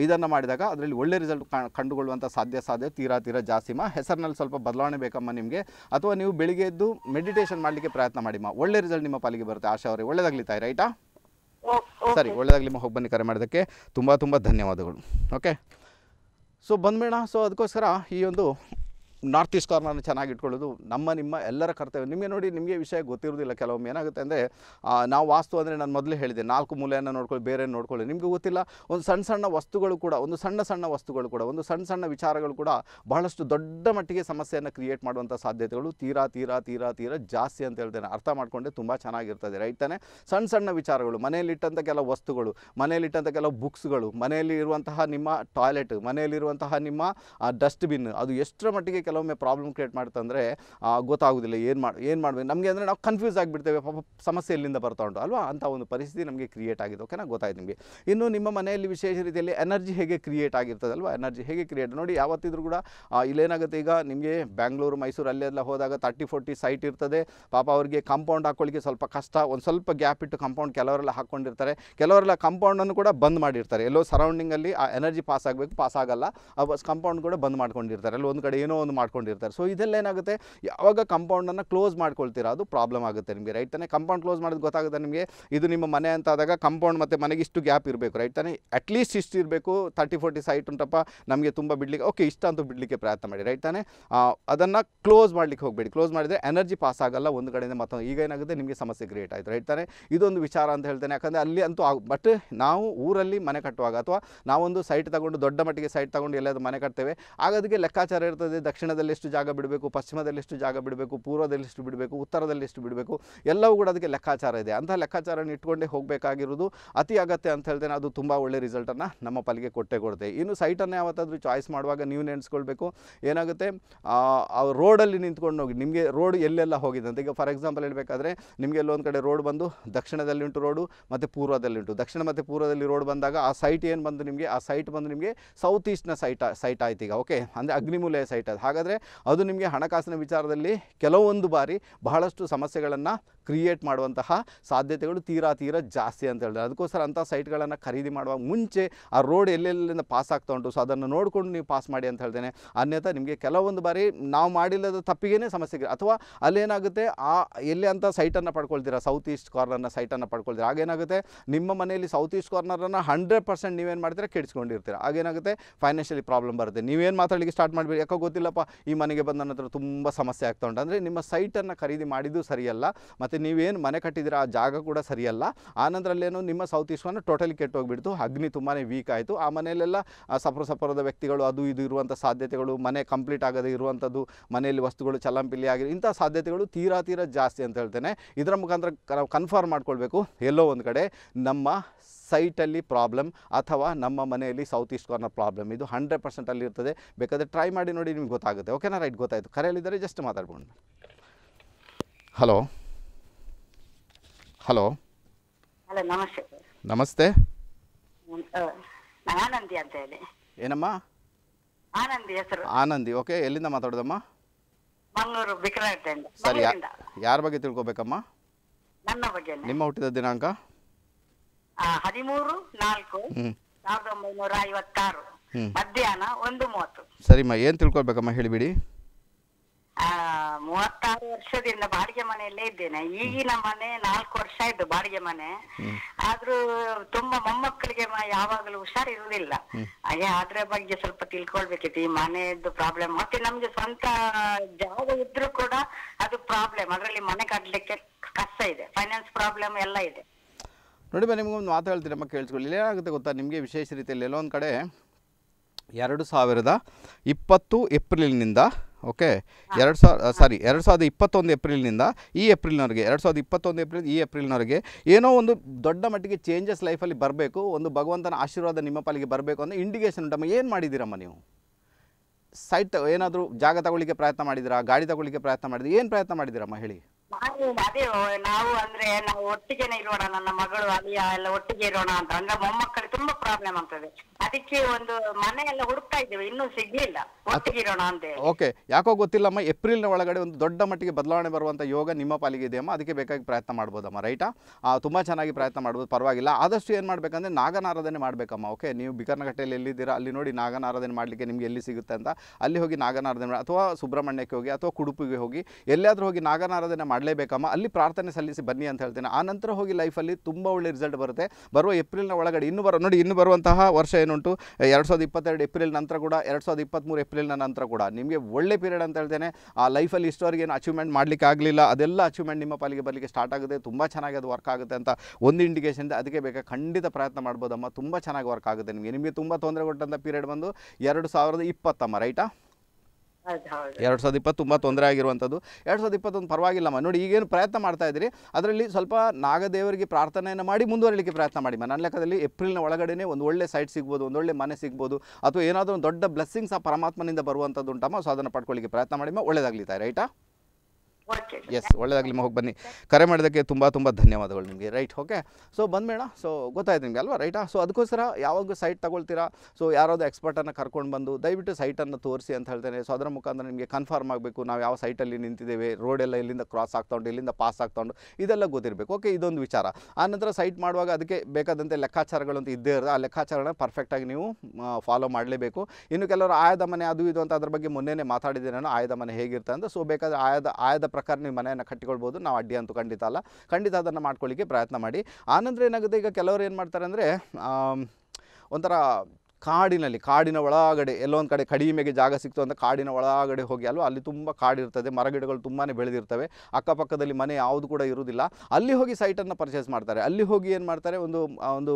ಇದನ್ನು ಮಾಡಿದಾಗ ಅದರಲ್ಲಿ ಒಳ್ಳೆ ರಿಸಲ್ಟ್ ಕಂಡುಕೊಳ್ಳುವಂಥ ಸಾಧ್ಯ ಸಾಧ್ಯ ತೀರಾ ತೀರಾ ಮಾ ಹೆಸರಿನಲ್ಲಿ ಸ್ವಲ್ಪ ಬದಲಾವಣೆ ಬೇಕಮ್ಮ ನಿಮಗೆ ಅಥವಾ ನೀವು ಬೆಳಿಗ್ಗೆ ಎದ್ದು ಮೆಡಿಟೇಷನ್ ಮಾಡಲಿಕ್ಕೆ ಪ್ರಯತ್ನ ಮಾಡಿಮ್ಮ ಒಳ್ಳೆ ರಿಸಲ್ಟ್ ನಿಮ್ಮ ಪಾಲಿಗೆ ಬರುತ್ತೆ ಆಶಾ ಅವರೇ ಒಳ್ಳೆದಾಗ್ಲಿ ತಾಯಿ ರೈಟಾ ಸರಿ ಒಳ್ಳೆದಾಗಲಿ ನಿಮ್ಮ ಕರೆ ಮಾಡೋದಕ್ಕೆ ತುಂಬ ತುಂಬ ಧನ್ಯವಾದಗಳು ಓಕೆ ಸೊ ಬಂದ್ಬೇಡ ಸೊ ಅದಕ್ಕೋಸ್ಕರ ಈ ಒಂದು ನಾರ್ತ್ ಈಸ್ಟ್ ಕಾರ್ನರ್ನ ಚೆನ್ನಾಗಿ ಇಟ್ಕೊಳ್ಳೋದು ನಮ್ಮ ನಿಮ್ಮ ಎಲ್ಲರ ಕರ್ತವ್ಯ ನಿಮಗೆ ನೋಡಿ ನಿಮಗೆ ವಿಷಯ ಗೊತ್ತಿರೋದಿಲ್ಲ ಕೆಲವೊಮ್ಮೆ ಏನಾಗುತ್ತೆ ಅಂದರೆ ನಾವು ವಾಸ್ತು ಅಂದರೆ ನಾನು ಮೊದಲೇ ಹೇಳಿದೆ ನಾಲ್ಕು ಮೂಲೆಯನ್ನು ನೋಡ್ಕೊಳ್ಳಿ ಬೇರೆ ನೋಡ್ಕೊಳ್ಳಿ ನಿಮಗೆ ಗೊತ್ತಿಲ್ಲ ಒಂದು ಸಣ್ಣ ಸಣ್ಣ ವಸ್ತುಗಳು ಕೂಡ ಒಂದು ಸಣ್ಣ ಸಣ್ಣ ವಸ್ತುಗಳು ಕೂಡ ಒಂದು ಸಣ್ಣ ಸಣ್ಣ ವಿಚಾರಗಳು ಕೂಡ ಬಹಳಷ್ಟು ದೊಡ್ಡ ಮಟ್ಟಿಗೆ ಸಮಸ್ಯೆಯನ್ನು ಕ್ರಿಯೇಟ್ ಮಾಡುವಂಥ ಸಾಧ್ಯತೆಗಳು ತೀರಾ ತೀರಾ ತೀರಾ ತೀರಾ ಜಾಸ್ತಿ ಅಂತ ಹೇಳ್ತೇನೆ ಅರ್ಥ ಮಾಡಿಕೊಂಡೆ ತುಂಬ ಚೆನ್ನಾಗಿರ್ತದೆ ರೈಟ್ ತಾನೆ ಸಣ್ಣ ಸಣ್ಣ ವಿಚಾರಗಳು ಮನೆಯಲ್ಲಿಟ್ಟಂಥ ಕೆಲವು ವಸ್ತುಗಳು ಮನೆಯಲ್ಲಿಟ್ಟಂಥ ಕೆಲವು ಬುಕ್ಸ್ಗಳು ಮನೆಯಲ್ಲಿ ಇರುವಂತಹ ನಿಮ್ಮ ಟಾಯ್ಲೆಟ್ ಮನೆಯಲ್ಲಿರುವಂತಹ ನಿಮ್ಮ ಡಸ್ಟ್ಬಿನ್ ಅದು ಎಷ್ಟರ ಮಟ್ಟಿಗೆ ಕೆಲವೊಮ್ಮೆ ಪ್ರಾಬ್ಲಮ್ ಕ್ರಿಯೇಟ್ ಮಾಡ್ತಂದರೆ ಗೊತ್ತಾಗೋದಿಲ್ಲ ಏನು ಮಾಡಿ ಏನು ಮಾಡಬೇಕು ನಮಗೆ ಅಂದರೆ ನಾವು ಕನ್ಫ್ಯೂಸ್ ಆಗಿಬಿಡ್ತೇವೆ ಪಾಪ ಸಮಸ್ಯೆ ಎಲ್ಲಿಂದ ಬರ್ತಾ ಉಂಟು ಅಲ್ವಾ ಅಂತ ಒಂದು ಪರಿಸ್ಥಿತಿ ನಮಗೆ ಕ್ರಿಯೇಟ್ ಆಗಿದೆ ಓಕೆನಾ ಗೊತ್ತಾಯ್ತು ನಿಮಗೆ ಇನ್ನು ನಿಮ್ಮ ಮನೆಯಲ್ಲಿ ವಿಶೇಷ ರೀತಿಯಲ್ಲಿ ಎನರ್ಜಿ ಹೇಗೆ ಕ್ರಿಯೇಟ್ ಆಗಿರ್ತದಲ್ವಾ ಎನರ್ಜಿ ಹೇಗೆ ಕ್ರಿಯೇಟ್ ನೋಡಿ ಯಾವತ್ತಿದ್ರೂ ಕೂಡ ಇಲ್ಲೇನಾಗುತ್ತೆ ಈಗ ನಿಮಗೆ ಬ್ಯಾಂಗ್ಳೂರು ಮೈಸೂರು ಅಲ್ಲೆಲ್ಲ ಹೋದಾಗ ತರ್ಟಿ ಫೋರ್ಟಿ ಸೈಟ್ ಇರ್ತದೆ ಪಾಪ ಅವರಿಗೆ ಕಾಂಪೌಂಡ್ ಹಾಕೊಳ್ಳಿಕ್ಕೆ ಸ್ವಲ್ಪ ಕಷ್ಟ ಒಂದು ಸ್ವಲ್ಪ ಗ್ಯಾಪ್ ಇಟ್ಟು ಕಾಂಪೌಂಡ್ ಕೆಲವರೆಲ್ಲ ಹಾಕೊಂಡಿರ್ತಾರೆ ಕೆಲವರೆಲ್ಲ ಕಾಂಪೌಂಡನ್ನು ಕೂಡ ಬಂದ್ ಮಾಡಿರ್ತಾರೆ ಎಲ್ಲೋ ಸರೌಂಡಿಂಗಲ್ಲಿ ಆ ಎನರ್ಜಿ ಪಾಸ್ ಆಗಬೇಕು ಪಾಸ್ ಆಗಲ್ಲ ಆ ಕಾಂಪೌಂಡ್ ಕೂಡ ಬಂದ್ ಮಾಡ್ಕೊಂಡಿರ್ತಾರೆ ಅಲ್ಲಿ ಒಂದು ಕಡೆ ಏನೋ ಒಂದು ಮಾಡ್ಕೊಂಡಿರ್ತಾರೆ ಸೊ ಇದೆಲ್ಲ ಏನಾಗುತ್ತೆ ಯಾವಾಗ ಕಂಪೌಂಡನ್ನು ಕ್ಲೋಸ್ ಮಾಡ್ಕೊಳ್ತೀರಾ ಅದು ಪ್ರಾಬ್ಲಮ್ ಆಗುತ್ತೆ ನಿಮಗೆ ರೈಟ್ ತಾನೇ ಕಂಪೌಂಡ್ ಕ್ಲೋಸ್ ಮಾಡೋದು ಗೊತ್ತಾಗುತ್ತೆ ನಿಮಗೆ ಇದು ನಿಮ್ಮ ಮನೆ ಅಂತ ಆದಾಗ ಕಂಪೌಂಡ್ ಮತ್ತು ಮನೆಗೆ ಇಷ್ಟು ಗ್ಯಾಪ್ ಇರಬೇಕು ರೈಟ್ ತಾನೇ ಅಟ್ಲೀಸ್ಟ್ ಇಷ್ಟು ಇರಬೇಕು ತರ್ಟಿ ಫೋರ್ಟಿ ಸೈಟ್ ಉಂಟಪ್ಪ ನಮಗೆ ತುಂಬ ಬಿಡ್ಲಿಕ್ಕೆ ಓಕೆ ಇಷ್ಟ ಅಂತೂ ಬಿಡಲಿಕ್ಕೆ ಪ್ರಯತ್ನ ಮಾಡಿ ರೈಟ್ ತಾನೇ ಅದನ್ನು ಕ್ಲೋಸ್ ಮಾಡಲಿಕ್ಕೆ ಹೋಗಬೇಡಿ ಕ್ಲೋಸ್ ಮಾಡಿದರೆ ಎನರ್ಜಿ ಪಾಸ್ ಆಗಲ್ಲ ಒಂದು ಕಡೆಯಿಂದ ಮತ್ತೊಂದು ಈಗ ಏನಾಗುತ್ತೆ ನಿಮಗೆ ಸಮಸ್ಯೆ ಕ್ರಿಯೇಟ್ ಆಯಿತು ರೈಟ್ ತಾನೆ ಇದೊಂದು ವಿಚಾರ ಅಂತ ಹೇಳ್ತೇನೆ ಯಾಕಂದರೆ ಅಲ್ಲಿ ಅಂತೂ ಬಟ್ ನಾವು ಊರಲ್ಲಿ ಮನೆ ಕಟ್ಟುವಾಗ ಅಥವಾ ನಾವೊಂದು ಸೈಟ್ ತಗೊಂಡು ದೊಡ್ಡ ಮಟ್ಟಿಗೆ ಸೈಟ್ ತಗೊಂಡು ಎಲ್ಲಾದರೂ ಮನೆ ಕಟ್ತೇವೆ ಆಗ ಅದಕ್ಕೆ ಲೆಕ್ಕಾಚಾರ ಇರ್ತದೆ ದಕ್ಷಿಣ ದಕ್ಷಿಣದಲ್ಲಿ ಎಷ್ಟು ಜಾಗ ಬಿಡಬೇಕು ಪಶ್ಚಿಮದಲ್ಲಿ ಎಷ್ಟು ಜಾಗ ಬಿಡಬೇಕು ಪೂರ್ವದಲ್ಲಿ ಎಷ್ಟು ಬಿಡಬೇಕು ಉತ್ತರದಲ್ಲಿ ಎಷ್ಟು ಬಿಡಬೇಕು ಎಲ್ಲವೂ ಕೂಡ ಅದಕ್ಕೆ ಲೆಕ್ಕಾಚಾರ ಇದೆ ಅಂತ ಲೆಕ್ಕಾಚಾರನ ಇಟ್ಕೊಂಡೇ ಹೋಗಬೇಕಾಗಿರೋದು ಅತಿ ಅಗತ್ಯ ಅಂತ ಹೇಳ್ತೇನೆ ಅದು ತುಂಬ ಒಳ್ಳೆ ರಿಸಲ್ಟನ್ನು ನಮ್ಮ ಪಾಲಿಗೆ ಕೊಟ್ಟೆ ಕೊಡುತ್ತೆ ಇನ್ನು ಸೈಟನ್ನು ಯಾವತ್ತಾದರೂ ಚಾಯ್ಸ್ ಮಾಡುವಾಗ ನೀವು ನೆನೆಸ್ಕೊಳ್ಬೇಕು ಏನಾಗುತ್ತೆ ರೋಡಲ್ಲಿ ನಿಂತ್ಕೊಂಡು ಹೋಗಿ ನಿಮಗೆ ರೋಡ್ ಎಲ್ಲೆಲ್ಲ ಹೋಗಿದೆ ಅಂತ ಈಗ ಫಾರ್ ಎಕ್ಸಾಂಪಲ್ ಹೇಳಬೇಕಾದ್ರೆ ನಿಮಗೆ ಎಲ್ಲೊಂದು ಕಡೆ ರೋಡ್ ಬಂದು ದಕ್ಷಿಣದಲ್ಲಿ ಉಂಟು ರೋಡು ಮತ್ತು ಪೂರ್ವದಲ್ಲಿ ದಕ್ಷಿಣ ಮತ್ತು ಪೂರ್ವದಲ್ಲಿ ರೋಡ್ ಬಂದಾಗ ಆ ಸೈಟ್ ಏನು ಬಂದು ನಿಮಗೆ ಆ ಸೈಟ್ ಬಂದು ನಿಮಗೆ ಸೌತ್ ಈಸ್ಟ್ನ ಸೈಟ್ ಸೈಟ್ ಆಯ್ತು ಈಗ ಓಕೆ ಅಂದರೆ ಅಗ್ನಿಮೂಲೆಯ ಸೈಟ್ ಅದು ಹಾಗಾದರೆ ಅದು ನಿಮಗೆ ಹಣಕಾಸಿನ ವಿಚಾರದಲ್ಲಿ ಕೆಲವೊಂದು ಬಾರಿ ಬಹಳಷ್ಟು ಸಮಸ್ಯೆಗಳನ್ನು ಕ್ರಿಯೇಟ್ ಮಾಡುವಂತಹ ಸಾಧ್ಯತೆಗಳು ತೀರಾ ತೀರ ಜಾಸ್ತಿ ಅಂತ ಹೇಳಿದ್ರೆ ಅದಕ್ಕೋಸ್ಕರ ಅಂಥ ಸೈಟ್ಗಳನ್ನು ಖರೀದಿ ಮಾಡುವಾಗ ಮುಂಚೆ ಆ ರೋಡ್ ಎಲ್ಲೆಲ್ಲಿಂದ ಪಾಸ್ ಆಗ್ತಾ ಉಂಟು ಸೊ ಅದನ್ನು ನೋಡಿಕೊಂಡು ನೀವು ಪಾಸ್ ಮಾಡಿ ಅಂತ ಹೇಳ್ತೇನೆ ಅನ್ಯಥ ನಿಮಗೆ ಕೆಲವೊಂದು ಬಾರಿ ನಾವು ಮಾಡಿಲ್ಲದ ತಪ್ಪಿಗೆ ಸಮಸ್ಯೆಗೆ ಅಥವಾ ಅಲ್ಲೇನಾಗುತ್ತೆ ಆ ಎಲ್ಲಿ ಅಂತ ಸೈಟನ್ನು ಪಡ್ಕೊಳ್ತೀರಾ ಸೌತ್ ಈಸ್ಟ್ ಕಾರ್ನರ್ನ ಸೈಟನ್ನು ಪಡ್ಕೊಳ್ತೀರಾ ಆಗೇನಾಗುತ್ತೆ ನಿಮ್ಮ ಮನೆಯಲ್ಲಿ ಸೌತ್ ಈಸ್ಟ್ ಕಾರ್ನರನ್ನು ಹಂಡ್ರೆಡ್ ಪರ್ಸೆಂಟ್ ನೀವೇನು ಮಾಡ್ತೀರಾ ಕೆಡಿಸ್ಕೊಂಡಿರ್ತೀರ ಆಗೇನಾಗುತ್ತೆ ಫೈನಾನ್ಷಿಯಲಿ ಪ್ರಾಬ್ಲಮ್ ಬರುತ್ತೆ ನೀವೇನು ಮಾತಾಡಲಿಕ್ಕೆ ಸ್ಟಾರ್ಟ್ ಮಾಡಬೇಡಿ ಯಾಕೋ ಗೊತ್ತಿಲ್ಲಪ್ಪ ಈ ಮನೆಗೆ ಬಂದ ನಂತರ ತುಂಬ ಸಮಸ್ಯೆ ಆಗ್ತಾ ಉಂಟು ಅಂದರೆ ನಿಮ್ಮ ಸೈಟನ್ನು ಖರೀದಿ ಮಾಡಿದ್ದು ಸರಿಯಲ್ಲ ಮತ್ತು ಮತ್ತು ನೀವೇನು ಮನೆ ಕಟ್ಟಿದ್ದೀರ ಆ ಜಾಗ ಕೂಡ ಸರಿಯಲ್ಲ ಆನಂದರಲ್ಲೇನು ನಿಮ್ಮ ಸೌತ್ ಈಶ್ವನ ಟೋಟಲಿ ಕೆಟ್ಟೋಗ್ಬಿಡ್ತು ಅಗ್ನಿ ತುಂಬಾ ವೀಕ್ ಆಯಿತು ಆ ಮನೆಯಲ್ಲೆಲ್ಲ ಸಪರ ಸಪರದ ವ್ಯಕ್ತಿಗಳು ಅದು ಇದು ಇರುವಂಥ ಸಾಧ್ಯತೆಗಳು ಮನೆ ಕಂಪ್ಲೀಟ್ ಆಗದೆ ಇರುವಂಥದ್ದು ಮನೆಯಲ್ಲಿ ವಸ್ತುಗಳು ಚಲಂಪಿಲಿ ಆಗಿದೆ ಇಂಥ ಸಾಧ್ಯತೆಗಳು ತೀರಾ ತೀರಾ ಜಾಸ್ತಿ ಅಂತ ಹೇಳ್ತೇನೆ ಇದರ ಮುಖಾಂತರ ಕನ್ಫರ್ಮ್ ಮಾಡ್ಕೊಳ್ಬೇಕು ಎಲ್ಲೋ ಒಂದು ಕಡೆ ನಮ್ಮ ಸೈಟಲ್ಲಿ ಪ್ರಾಬ್ಲಮ್ ಅಥವಾ ನಮ್ಮ ಮನೆಯಲ್ಲಿ ಸೌತ್ ಈಸ್ಟ್ ಕಾರ್ನರ್ ಪ್ರಾಬ್ಲಮ್ ಇದು ಹಂಡ್ರೆಡ್ ಪರ್ಸೆಂಟಲ್ಲಿ ಇರ್ತದೆ ಬೇಕಾದರೆ ಟ್ರೈ ಮಾಡಿ ನೋಡಿ ನಿಮ್ಗೆ ಗೊತ್ತಾಗುತ್ತೆ ಓಕೆನಾ ರೈಟ್ ಗೊತ್ತಾಯಿತು ಕರೆಯಲ್ಲಿದ್ದರೆ ಜಸ್ಟ್ ಮಾತಾಡ್ಬೋದು ಹಲೋ ಹಲೋ ಹಲೋ ನಮಸ್ತೆ ನಮಸ್ತೆ ಆನಂದಿ ಅಂತ ಹೇಳಿ ಏನಮ್ಮ ಆನಂದಿ ಹೆಸರು ಆನಂದಿ ಓಕೆ ಎಲ್ಲಿಂದ ಮಾತಾಡೋದಮ್ಮ ಮಂಗಳೂರು ಸರಿ ಯಾರ ಬಗ್ಗೆ ತಿಳ್ಕೊಬೇಕಮ್ಮ ನನ್ನ ಬಗ್ಗೆ ನಿಮ್ಮ ಹುಟ್ಟಿದ ದಿನಾಂಕ ಹದಿಮೂರು ನಾಲ್ಕು ಸಾವಿರದ ಒಂಬೈನೂರ ಐವತ್ತಾರು ಮಧ್ಯಾಹ್ನ ಒಂದು ಮೂವತ್ತು ಸರಿಮ್ಮ ಏನು ತಿಳ್ಕೊಳ್ಬೇಕಮ್ಮ ಹೇಳಿಬಿಡಿ ಆ ಮೂವತ್ತಾರು ವರ್ಷದಿಂದ ಬಾಡಿಗೆ ಮನೆಯಲ್ಲೇ ಇದ್ದೇನೆ ಈಗಿನ ಮನೆ ನಾಲ್ಕು ವರ್ಷ ಆಯ್ತು ಬಾಡಿಗೆ ಮನೆ ಆದ್ರೂ ತುಂಬಾ ಮೊಮ್ಮಕ್ಕಳಿಗೆ ಯಾವಾಗಲೂ ಹುಷಾರ್ ಇರುವುದಿಲ್ಲ ಹಾಗೆ ಅದ್ರ ಬಗ್ಗೆ ಸ್ವಲ್ಪ ತಿಳ್ಕೊಳ್ಬೇಕಿತ್ತು ಈ ಮನೆಯದ್ದು ಪ್ರಾಬ್ಲಮ್ ಮತ್ತೆ ನಮ್ಗೆ ಸ್ವಂತ ಜಾಗ ಇದ್ರೂ ಕೂಡ ಅದು ಪ್ರಾಬ್ಲಮ್ ಅದರಲ್ಲಿ ಮನೆ ಕಟ್ಲಿಕ್ಕೆ ಕಷ್ಟ ಇದೆ ಫೈನಾನ್ಸ್ ಪ್ರಾಬ್ಲಮ್ ಎಲ್ಲ ಇದೆ ನೋಡಿ ಬಾ ನಿಮ್ಗೊಂದು ಮಾತು ಹೇಳ್ತೀರಮ್ಮ ಕೇಳಿಸ್ಕೊಳ್ಳಿ ಏನಾಗುತ್ತೆ ಗೊತ್ತಾ ನಿಮಗೆ ವಿಶೇಷ ರೀತಿಯಲ್ಲಿ ಎಲ್ಲೊಂದು ಕಡೆ ಎರಡು ಸಾವಿರದ ಇಪ್ಪತ್ತು ಏಪ್ರಿಲ್ನಿಂದ ಓಕೆ ಎರಡು ಸಾವಿರ ಸಾರಿ ಎರಡು ಸಾವಿರದ ಇಪ್ಪತ್ತೊಂದು ಏಪ್ರಿಲ್ನಿಂದ ಈ ಏಪ್ರಿಲ್ನವರೆಗೆ ಎರಡು ಸಾವಿರದ ಇಪ್ಪತ್ತೊಂದು ಏಪ್ರಿಲ್ ಈ ಏಪ್ರಿಲ್ನವರೆಗೆ ಏನೋ ಒಂದು ದೊಡ್ಡ ಮಟ್ಟಿಗೆ ಚೇಂಜಸ್ ಲೈಫಲ್ಲಿ ಬರಬೇಕು ಒಂದು ಭಗವಂತನ ಆಶೀರ್ವಾದ ನಿಮ್ಮ ಪಾಲಿಗೆ ಬರಬೇಕು ಅಂದರೆ ಇಂಡಿಕೇಷನ್ ಉಂಟಮ್ಮ ಏನು ಮಾಡಿದ್ದೀರಮ್ಮ ನೀವು ಸೈಟ್ ಏನಾದರೂ ಜಾಗ ತಗೊಳ್ಳಿಕ್ಕೆ ಪ್ರಯತ್ನ ಮಾಡಿದಿರಾ ಗಾಡಿ ತಗೊಳ್ಳಿಕ್ಕೆ ಪ್ರಯತ್ನ ಮಾಡಿದ್ರಿ ಏನು ಪ್ರಯತ್ನ ಮಾಡಿದಿರಮ್ಮ ಹೇಳಿ ನಾವು ಅಂದ್ರೆ ನಾವು ನನ್ನ ಮಗಳು ಎಲ್ಲ ಒಟ್ಟಿಗೆ ಇರೋಣ ಅಂತ ಅಂದ್ರೆ ಮೊಮ್ಮಕ್ಕಳಿಗೆ ತುಂಬಾ ಪ್ರಾಬ್ಲಮ್ ಆಗ್ತದೆ ಅದಕ್ಕೆ ಒಂದು ಮನೆ ಎಲ್ಲ ಹುಡುಕ್ತಾ ಇದ್ದೇವೆ ಇನ್ನೂ ಸಿಗ್ಲಿಲ್ಲ ಅಂತ ಓಕೆ ಯಾಕೋ ಗೊತ್ತಿಲ್ಲಮ್ಮ ಏಪ್ರಿಲ್ನ ಒಳಗಡೆ ಒಂದು ದೊಡ್ಡ ಮಟ್ಟಿಗೆ ಬದಲಾವಣೆ ಬರುವಂತ ಯೋಗ ನಿಮ್ಮ ಪಾಲಿಗೆ ಇದೆಯಮ್ಮ ಅದಕ್ಕೆ ಬೇಕಾಗಿ ಪ್ರಯತ್ನ ಮಾಡ್ಬೋದಮ್ಮ ರೈಟ್ ತುಂಬಾ ಚೆನ್ನಾಗಿ ಪ್ರಯತ್ನ ಮಾಡ್ಬೋದು ಪರವಾಗಿಲ್ಲ ಆದಷ್ಟು ಏನು ಮಾಡಬೇಕಂದ್ರೆ ನಾಗನಾರಾಧನೆ ಮಾಡಬೇಕಮ್ಮ ಓಕೆ ನೀವು ಬಿಕರ್ನಘಟ್ಟೆಯಲ್ಲಿ ಎಲ್ಲಿದ್ದೀರಾ ಅಲ್ಲಿ ನೋಡಿ ನಾಗನಾರಾಧನೆ ಮಾಡಲಿಕ್ಕೆ ನಿಮ್ಗೆ ಎಲ್ಲಿ ಸಿಗುತ್ತೆ ಅಂತ ಅಲ್ಲಿ ಹೋಗಿ ನಾಗನಾರಾಧನೆ ಅಥವಾ ಸುಬ್ರಹ್ಮಣ್ಯಕ್ಕೆ ಹೋಗಿ ಅಥವಾ ಕುಡುಪಿಗೆ ಹೋಗಿ ಎಲ್ಲಿಯಾದರೂ ಹೋಗಿ ನಾಗನಾರಾಧನೆ ಮಾಡಲೇಬೇಕಮ್ಮ ಅಲ್ಲಿ ಪ್ರಾರ್ಥನೆ ಸಲ್ಲಿಸಿ ಬನ್ನಿ ಅಂತ ಹೇಳ್ತೇನೆ ಆ ನಂತರ ಹೋಗಿ ಲೈಫಲ್ಲಿ ತುಂಬಾ ಒಳ್ಳೆ ರಿಸಲ್ಟ್ ಬರುತ್ತೆ ಬರುವ ಏಪ್ರಿಲ್ನ ಒಳಗಡೆ ಇನ್ನು ಬರೋ ನೋಡಿ ಇನ್ನು ಬರುವಂತಹ ವರ್ಷ ಏನು ಉಂಟು ಎರಡು ಸಾವಿರದ ಇಪ್ಪತ್ತೆರಡು ಏಪ್ರಿಲ್ ನಂತರ ಕೂಡ ಎರಡು ಸಾವಿರದ ಇಪ್ಪತ್ತ್ಮೂರು ಏಪ್ರಿಲ್ನ ನಂತರ ಕೂಡ ನಿಮಗೆ ಒಳ್ಳೆ ಪೀರಿಯಡ್ ಅಂತ ಹೇಳ್ತೇನೆ ಆ ಲೈಫಲ್ಲಿ ಇಷ್ಟೋರಿಗೆ ಏನು ಅಚೀವ್ಮೆಂಟ್ ಮಾಡಲಿಕ್ಕೆ ಆಗಲಿಲ್ಲ ಅದೆಲ್ಲ ಅಚೀವ್ಮೆಂಟ್ ನಿಮ್ಮ ಪಾಲಿಗೆ ಬರಲಿಕ್ಕೆ ಸ್ಟಾರ್ಟ್ ಆಗುತ್ತೆ ತುಂಬ ಚೆನ್ನಾಗಿ ಅದು ವರ್ಕ್ ಆಗುತ್ತೆ ಅಂತ ಒಂದು ಇಂಡಿಕೇಷನ್ ಇದೆ ಅದಕ್ಕೆ ಬೇಕಾ ಖಂಡಿತ ಪ್ರಯತ್ನ ಮಾಡ್ಬೋದಮ್ಮ ತುಂಬ ಚೆನ್ನಾಗಿ ವರ್ಕ್ ಆಗುತ್ತೆ ನಿಮಗೆ ನಿಮಗೆ ತುಂಬ ತೊಂದರೆ ಕೊಟ್ಟಂಥ ಪೀರಿಯಡ್ ಬಂದು ಎರಡು ಸಾವಿರದ ಇಪ್ಪತ್ತಮ್ಮ ರೈಟಾ ಎರಡು ಸಾವಿರದ ಇಪ್ಪತ್ತು ತುಂಬಾ ತೊಂದರೆ ಆಗಿರುವಂಥದ್ದು ಎರಡ್ ಸಾವಿರದ ಇಪ್ಪತ್ತೊಂದು ಪರವಾಗಿಲ್ಲಮ್ಮ ನೋಡಿ ಈಗೇನು ಪ್ರಯತ್ನ ಮಾಡ್ತಾ ಇದ್ದೀರಿ ಅದರಲ್ಲಿ ಸ್ವಲ್ಪ ನಾಗದೇವರಿಗೆ ಪ್ರಾರ್ಥನೆಯನ್ನು ಮಾಡಿ ಮುಂದುವರಿಲಿಕ್ಕೆ ಪ್ರಯತ್ನ ಮಾಡಿ ನನ್ನ ಲೆಕ್ಕದಲ್ಲಿ ಏಪ್ರಿಲ್ನ ಒಳಗಡೆನೆ ಒಂದು ಒಳ್ಳೆ ಸೈಟ್ ಸಿಗ್ಬೋದು ಒಂದು ಒಳ್ಳೆ ಮನೆ ಸಿಗ್ಬೋದು ಅಥವಾ ಏನಾದರೂ ದೊಡ್ಡ ಬ್ಲೆಸ್ಸಿಂಗ್ಸ್ ಆ ಪರಮಾತ್ಮನಿಂದ ಬರುವಂಥದ್ದು ಉಂಟಮ್ಮ ಸೊ ಅದನ್ನು ಪಡ್ಕೊಳ್ಳಿಕ್ಕೆ ಪ್ರಯತ್ನ ಮಾಡಿಮ್ಮ ತಾಯಿ ರೈಟಾ ಎಸ್ ಒಳ್ಳೆಯದಾಗಲಿ ಹೋಗಿ ಬನ್ನಿ ಕರೆ ಮಾಡೋದಕ್ಕೆ ತುಂಬ ತುಂಬ ಧನ್ಯವಾದಗಳು ನಿಮಗೆ ರೈಟ್ ಓಕೆ ಸೊ ಬಂದ್ಬೇಡ ಸೊ ಗೊತ್ತಾಯ್ತು ನಿಮಗೆ ಅಲ್ವಾ ರೈಟಾ ಸೊ ಅದಕ್ಕೋಸ್ಕರ ಯಾವಾಗ ಸೈಟ್ ತಗೊಳ್ತೀರಾ ಸೊ ಯಾರಾದರೂ ಎಕ್ಸ್ಪರ್ಟನ್ನು ಕರ್ಕೊಂಡು ಬಂದು ದಯವಿಟ್ಟು ಸೈಟನ್ನು ತೋರಿಸಿ ಅಂತ ಹೇಳ್ತೇನೆ ಸೊ ಅದರ ಮುಖಾಂತರ ನಿಮಗೆ ಕನ್ಫರ್ಮ್ ಆಗಬೇಕು ನಾವು ಯಾವ ಸೈಟಲ್ಲಿ ನಿಂತಿದ್ದೇವೆ ರೋಡೆಲ್ಲ ಇಲ್ಲಿಂದ ಕ್ರಾಸ್ ಆಗ್ತಾ ಇಲ್ಲಿಂದ ಪಾಸ್ ಆಗ್ತಾ ಇದೆಲ್ಲ ಗೊತ್ತಿರಬೇಕು ಓಕೆ ಇದೊಂದು ವಿಚಾರ ಆನಂತರ ಸೈಟ್ ಮಾಡುವಾಗ ಅದಕ್ಕೆ ಬೇಕಾದಂತೆ ಲೆಕ್ಕಾಚಾರಗಳಂತ ಇದ್ದೇ ಇರೋದು ಆ ಲೆಕ್ಕಾಚಾರನ ಪರ್ಫೆಕ್ಟಾಗಿ ನೀವು ಫಾಲೋ ಮಾಡಲೇಬೇಕು ಇನ್ನು ಕೆಲವರು ಆಯದ ಮನೆ ಅದು ಇದು ಅಂತ ಅದ್ರ ಬಗ್ಗೆ ಮೊನ್ನೆ ಮಾತಾಡಿದ್ದೇನೆ ಆಯದ ಮನೆ ಹೇಗಿರುತ್ತೆ ಅಂತ ಸೊ ಬೇಕಾದರೆ ಆಯದ ಆಯದ ಪ್ರಕಾರ ನೀವು ಮನೆಯನ್ನು ಕಟ್ಟಿಕೊಳ್ಬೋದು ನಾವು ಅಡ್ಡಿ ಅಂತೂ ಖಂಡಿತ ಅಲ್ಲ ಖಂಡಿತ ಅದನ್ನು ಮಾಡ್ಕೊಳ್ಳಿಕ್ಕೆ ಪ್ರಯತ್ನ ಮಾಡಿ ಆನಂತರ ಏನಾಗುತ್ತೆ ಈಗ ಕೆಲವರು ಏನು ಮಾಡ್ತಾರೆ ಅಂದರೆ ಒಂಥರ ಕಾಡಿನಲ್ಲಿ ಕಾಡಿನ ಒಳಗಡೆ ಎಲ್ಲೊಂದು ಕಡೆ ಕಡಿಮೆಗೆ ಜಾಗ ಸಿಕ್ತು ಅಂತ ಕಾಡಿನ ಒಳಗಡೆ ಹೋಗಿ ಅಲ್ವಾ ಅಲ್ಲಿ ತುಂಬ ಕಾಡಿರ್ತದೆ ಮರಗಿಡಗಳು ತುಂಬಾ ಬೆಳೆದಿರ್ತವೆ ಅಕ್ಕಪಕ್ಕದಲ್ಲಿ ಮನೆ ಯಾವುದು ಕೂಡ ಇರುವುದಿಲ್ಲ ಅಲ್ಲಿ ಹೋಗಿ ಸೈಟನ್ನು ಪರ್ಚೇಸ್ ಮಾಡ್ತಾರೆ ಅಲ್ಲಿ ಹೋಗಿ ಏನು ಮಾಡ್ತಾರೆ ಒಂದು ಒಂದು